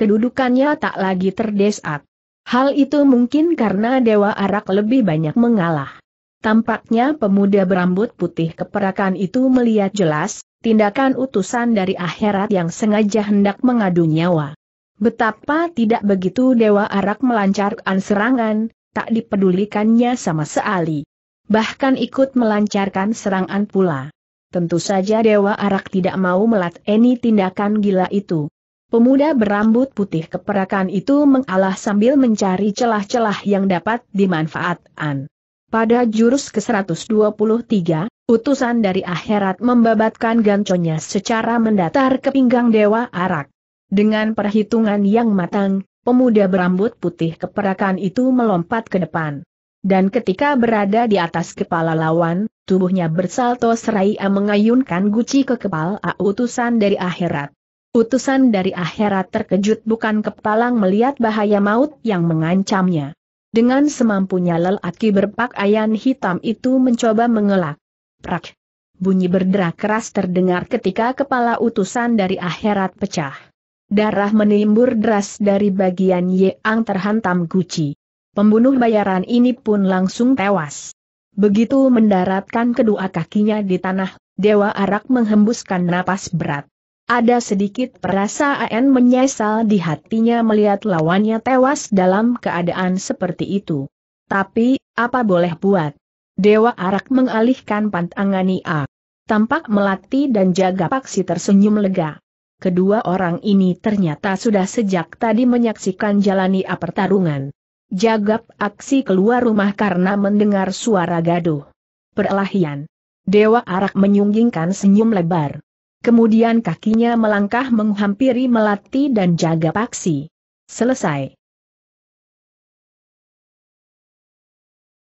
Speaker 1: Kedudukannya tak lagi terdesak. Hal itu mungkin karena Dewa Arak lebih banyak mengalah. Tampaknya pemuda berambut putih keperakan itu melihat jelas, tindakan utusan dari akhirat yang sengaja hendak mengadu nyawa. Betapa tidak begitu Dewa Arak melancarkan serangan, tak dipedulikannya sama sekali. Bahkan ikut melancarkan serangan pula. Tentu saja Dewa Arak tidak mau melat Eni tindakan gila itu. Pemuda berambut putih keperakan itu mengalah sambil mencari celah-celah yang dapat dimanfaatkan. Pada jurus ke-123, utusan dari akhirat membabatkan ganconya secara mendatar ke pinggang Dewa Arak. Dengan perhitungan yang matang, pemuda berambut putih keperakan itu melompat ke depan. Dan ketika berada di atas kepala lawan, tubuhnya bersalto seraya mengayunkan guci ke kepala utusan dari akhirat. Utusan dari akhirat terkejut bukan kepalang melihat bahaya maut yang mengancamnya. Dengan semampunya lelaki berpakaian hitam itu mencoba mengelak. Prak! Bunyi berderak keras terdengar ketika kepala utusan dari akhirat pecah. Darah menimbur deras dari bagian Yang terhantam guci. Pembunuh bayaran ini pun langsung tewas. Begitu mendaratkan kedua kakinya di tanah, Dewa Arak menghembuskan napas berat. Ada sedikit perasaan menyesal di hatinya melihat lawannya tewas dalam keadaan seperti itu. Tapi, apa boleh buat? Dewa Arak mengalihkan pantangan Nia. Tampak melati dan jaga paksi tersenyum lega. Kedua orang ini ternyata sudah sejak tadi menyaksikan jalani pertarungan jagap aksi keluar rumah karena mendengar suara gaduh. Perlahian, Dewa Arak menyunggingkan senyum lebar. Kemudian kakinya melangkah menghampiri Melati dan jaga aksi. Selesai.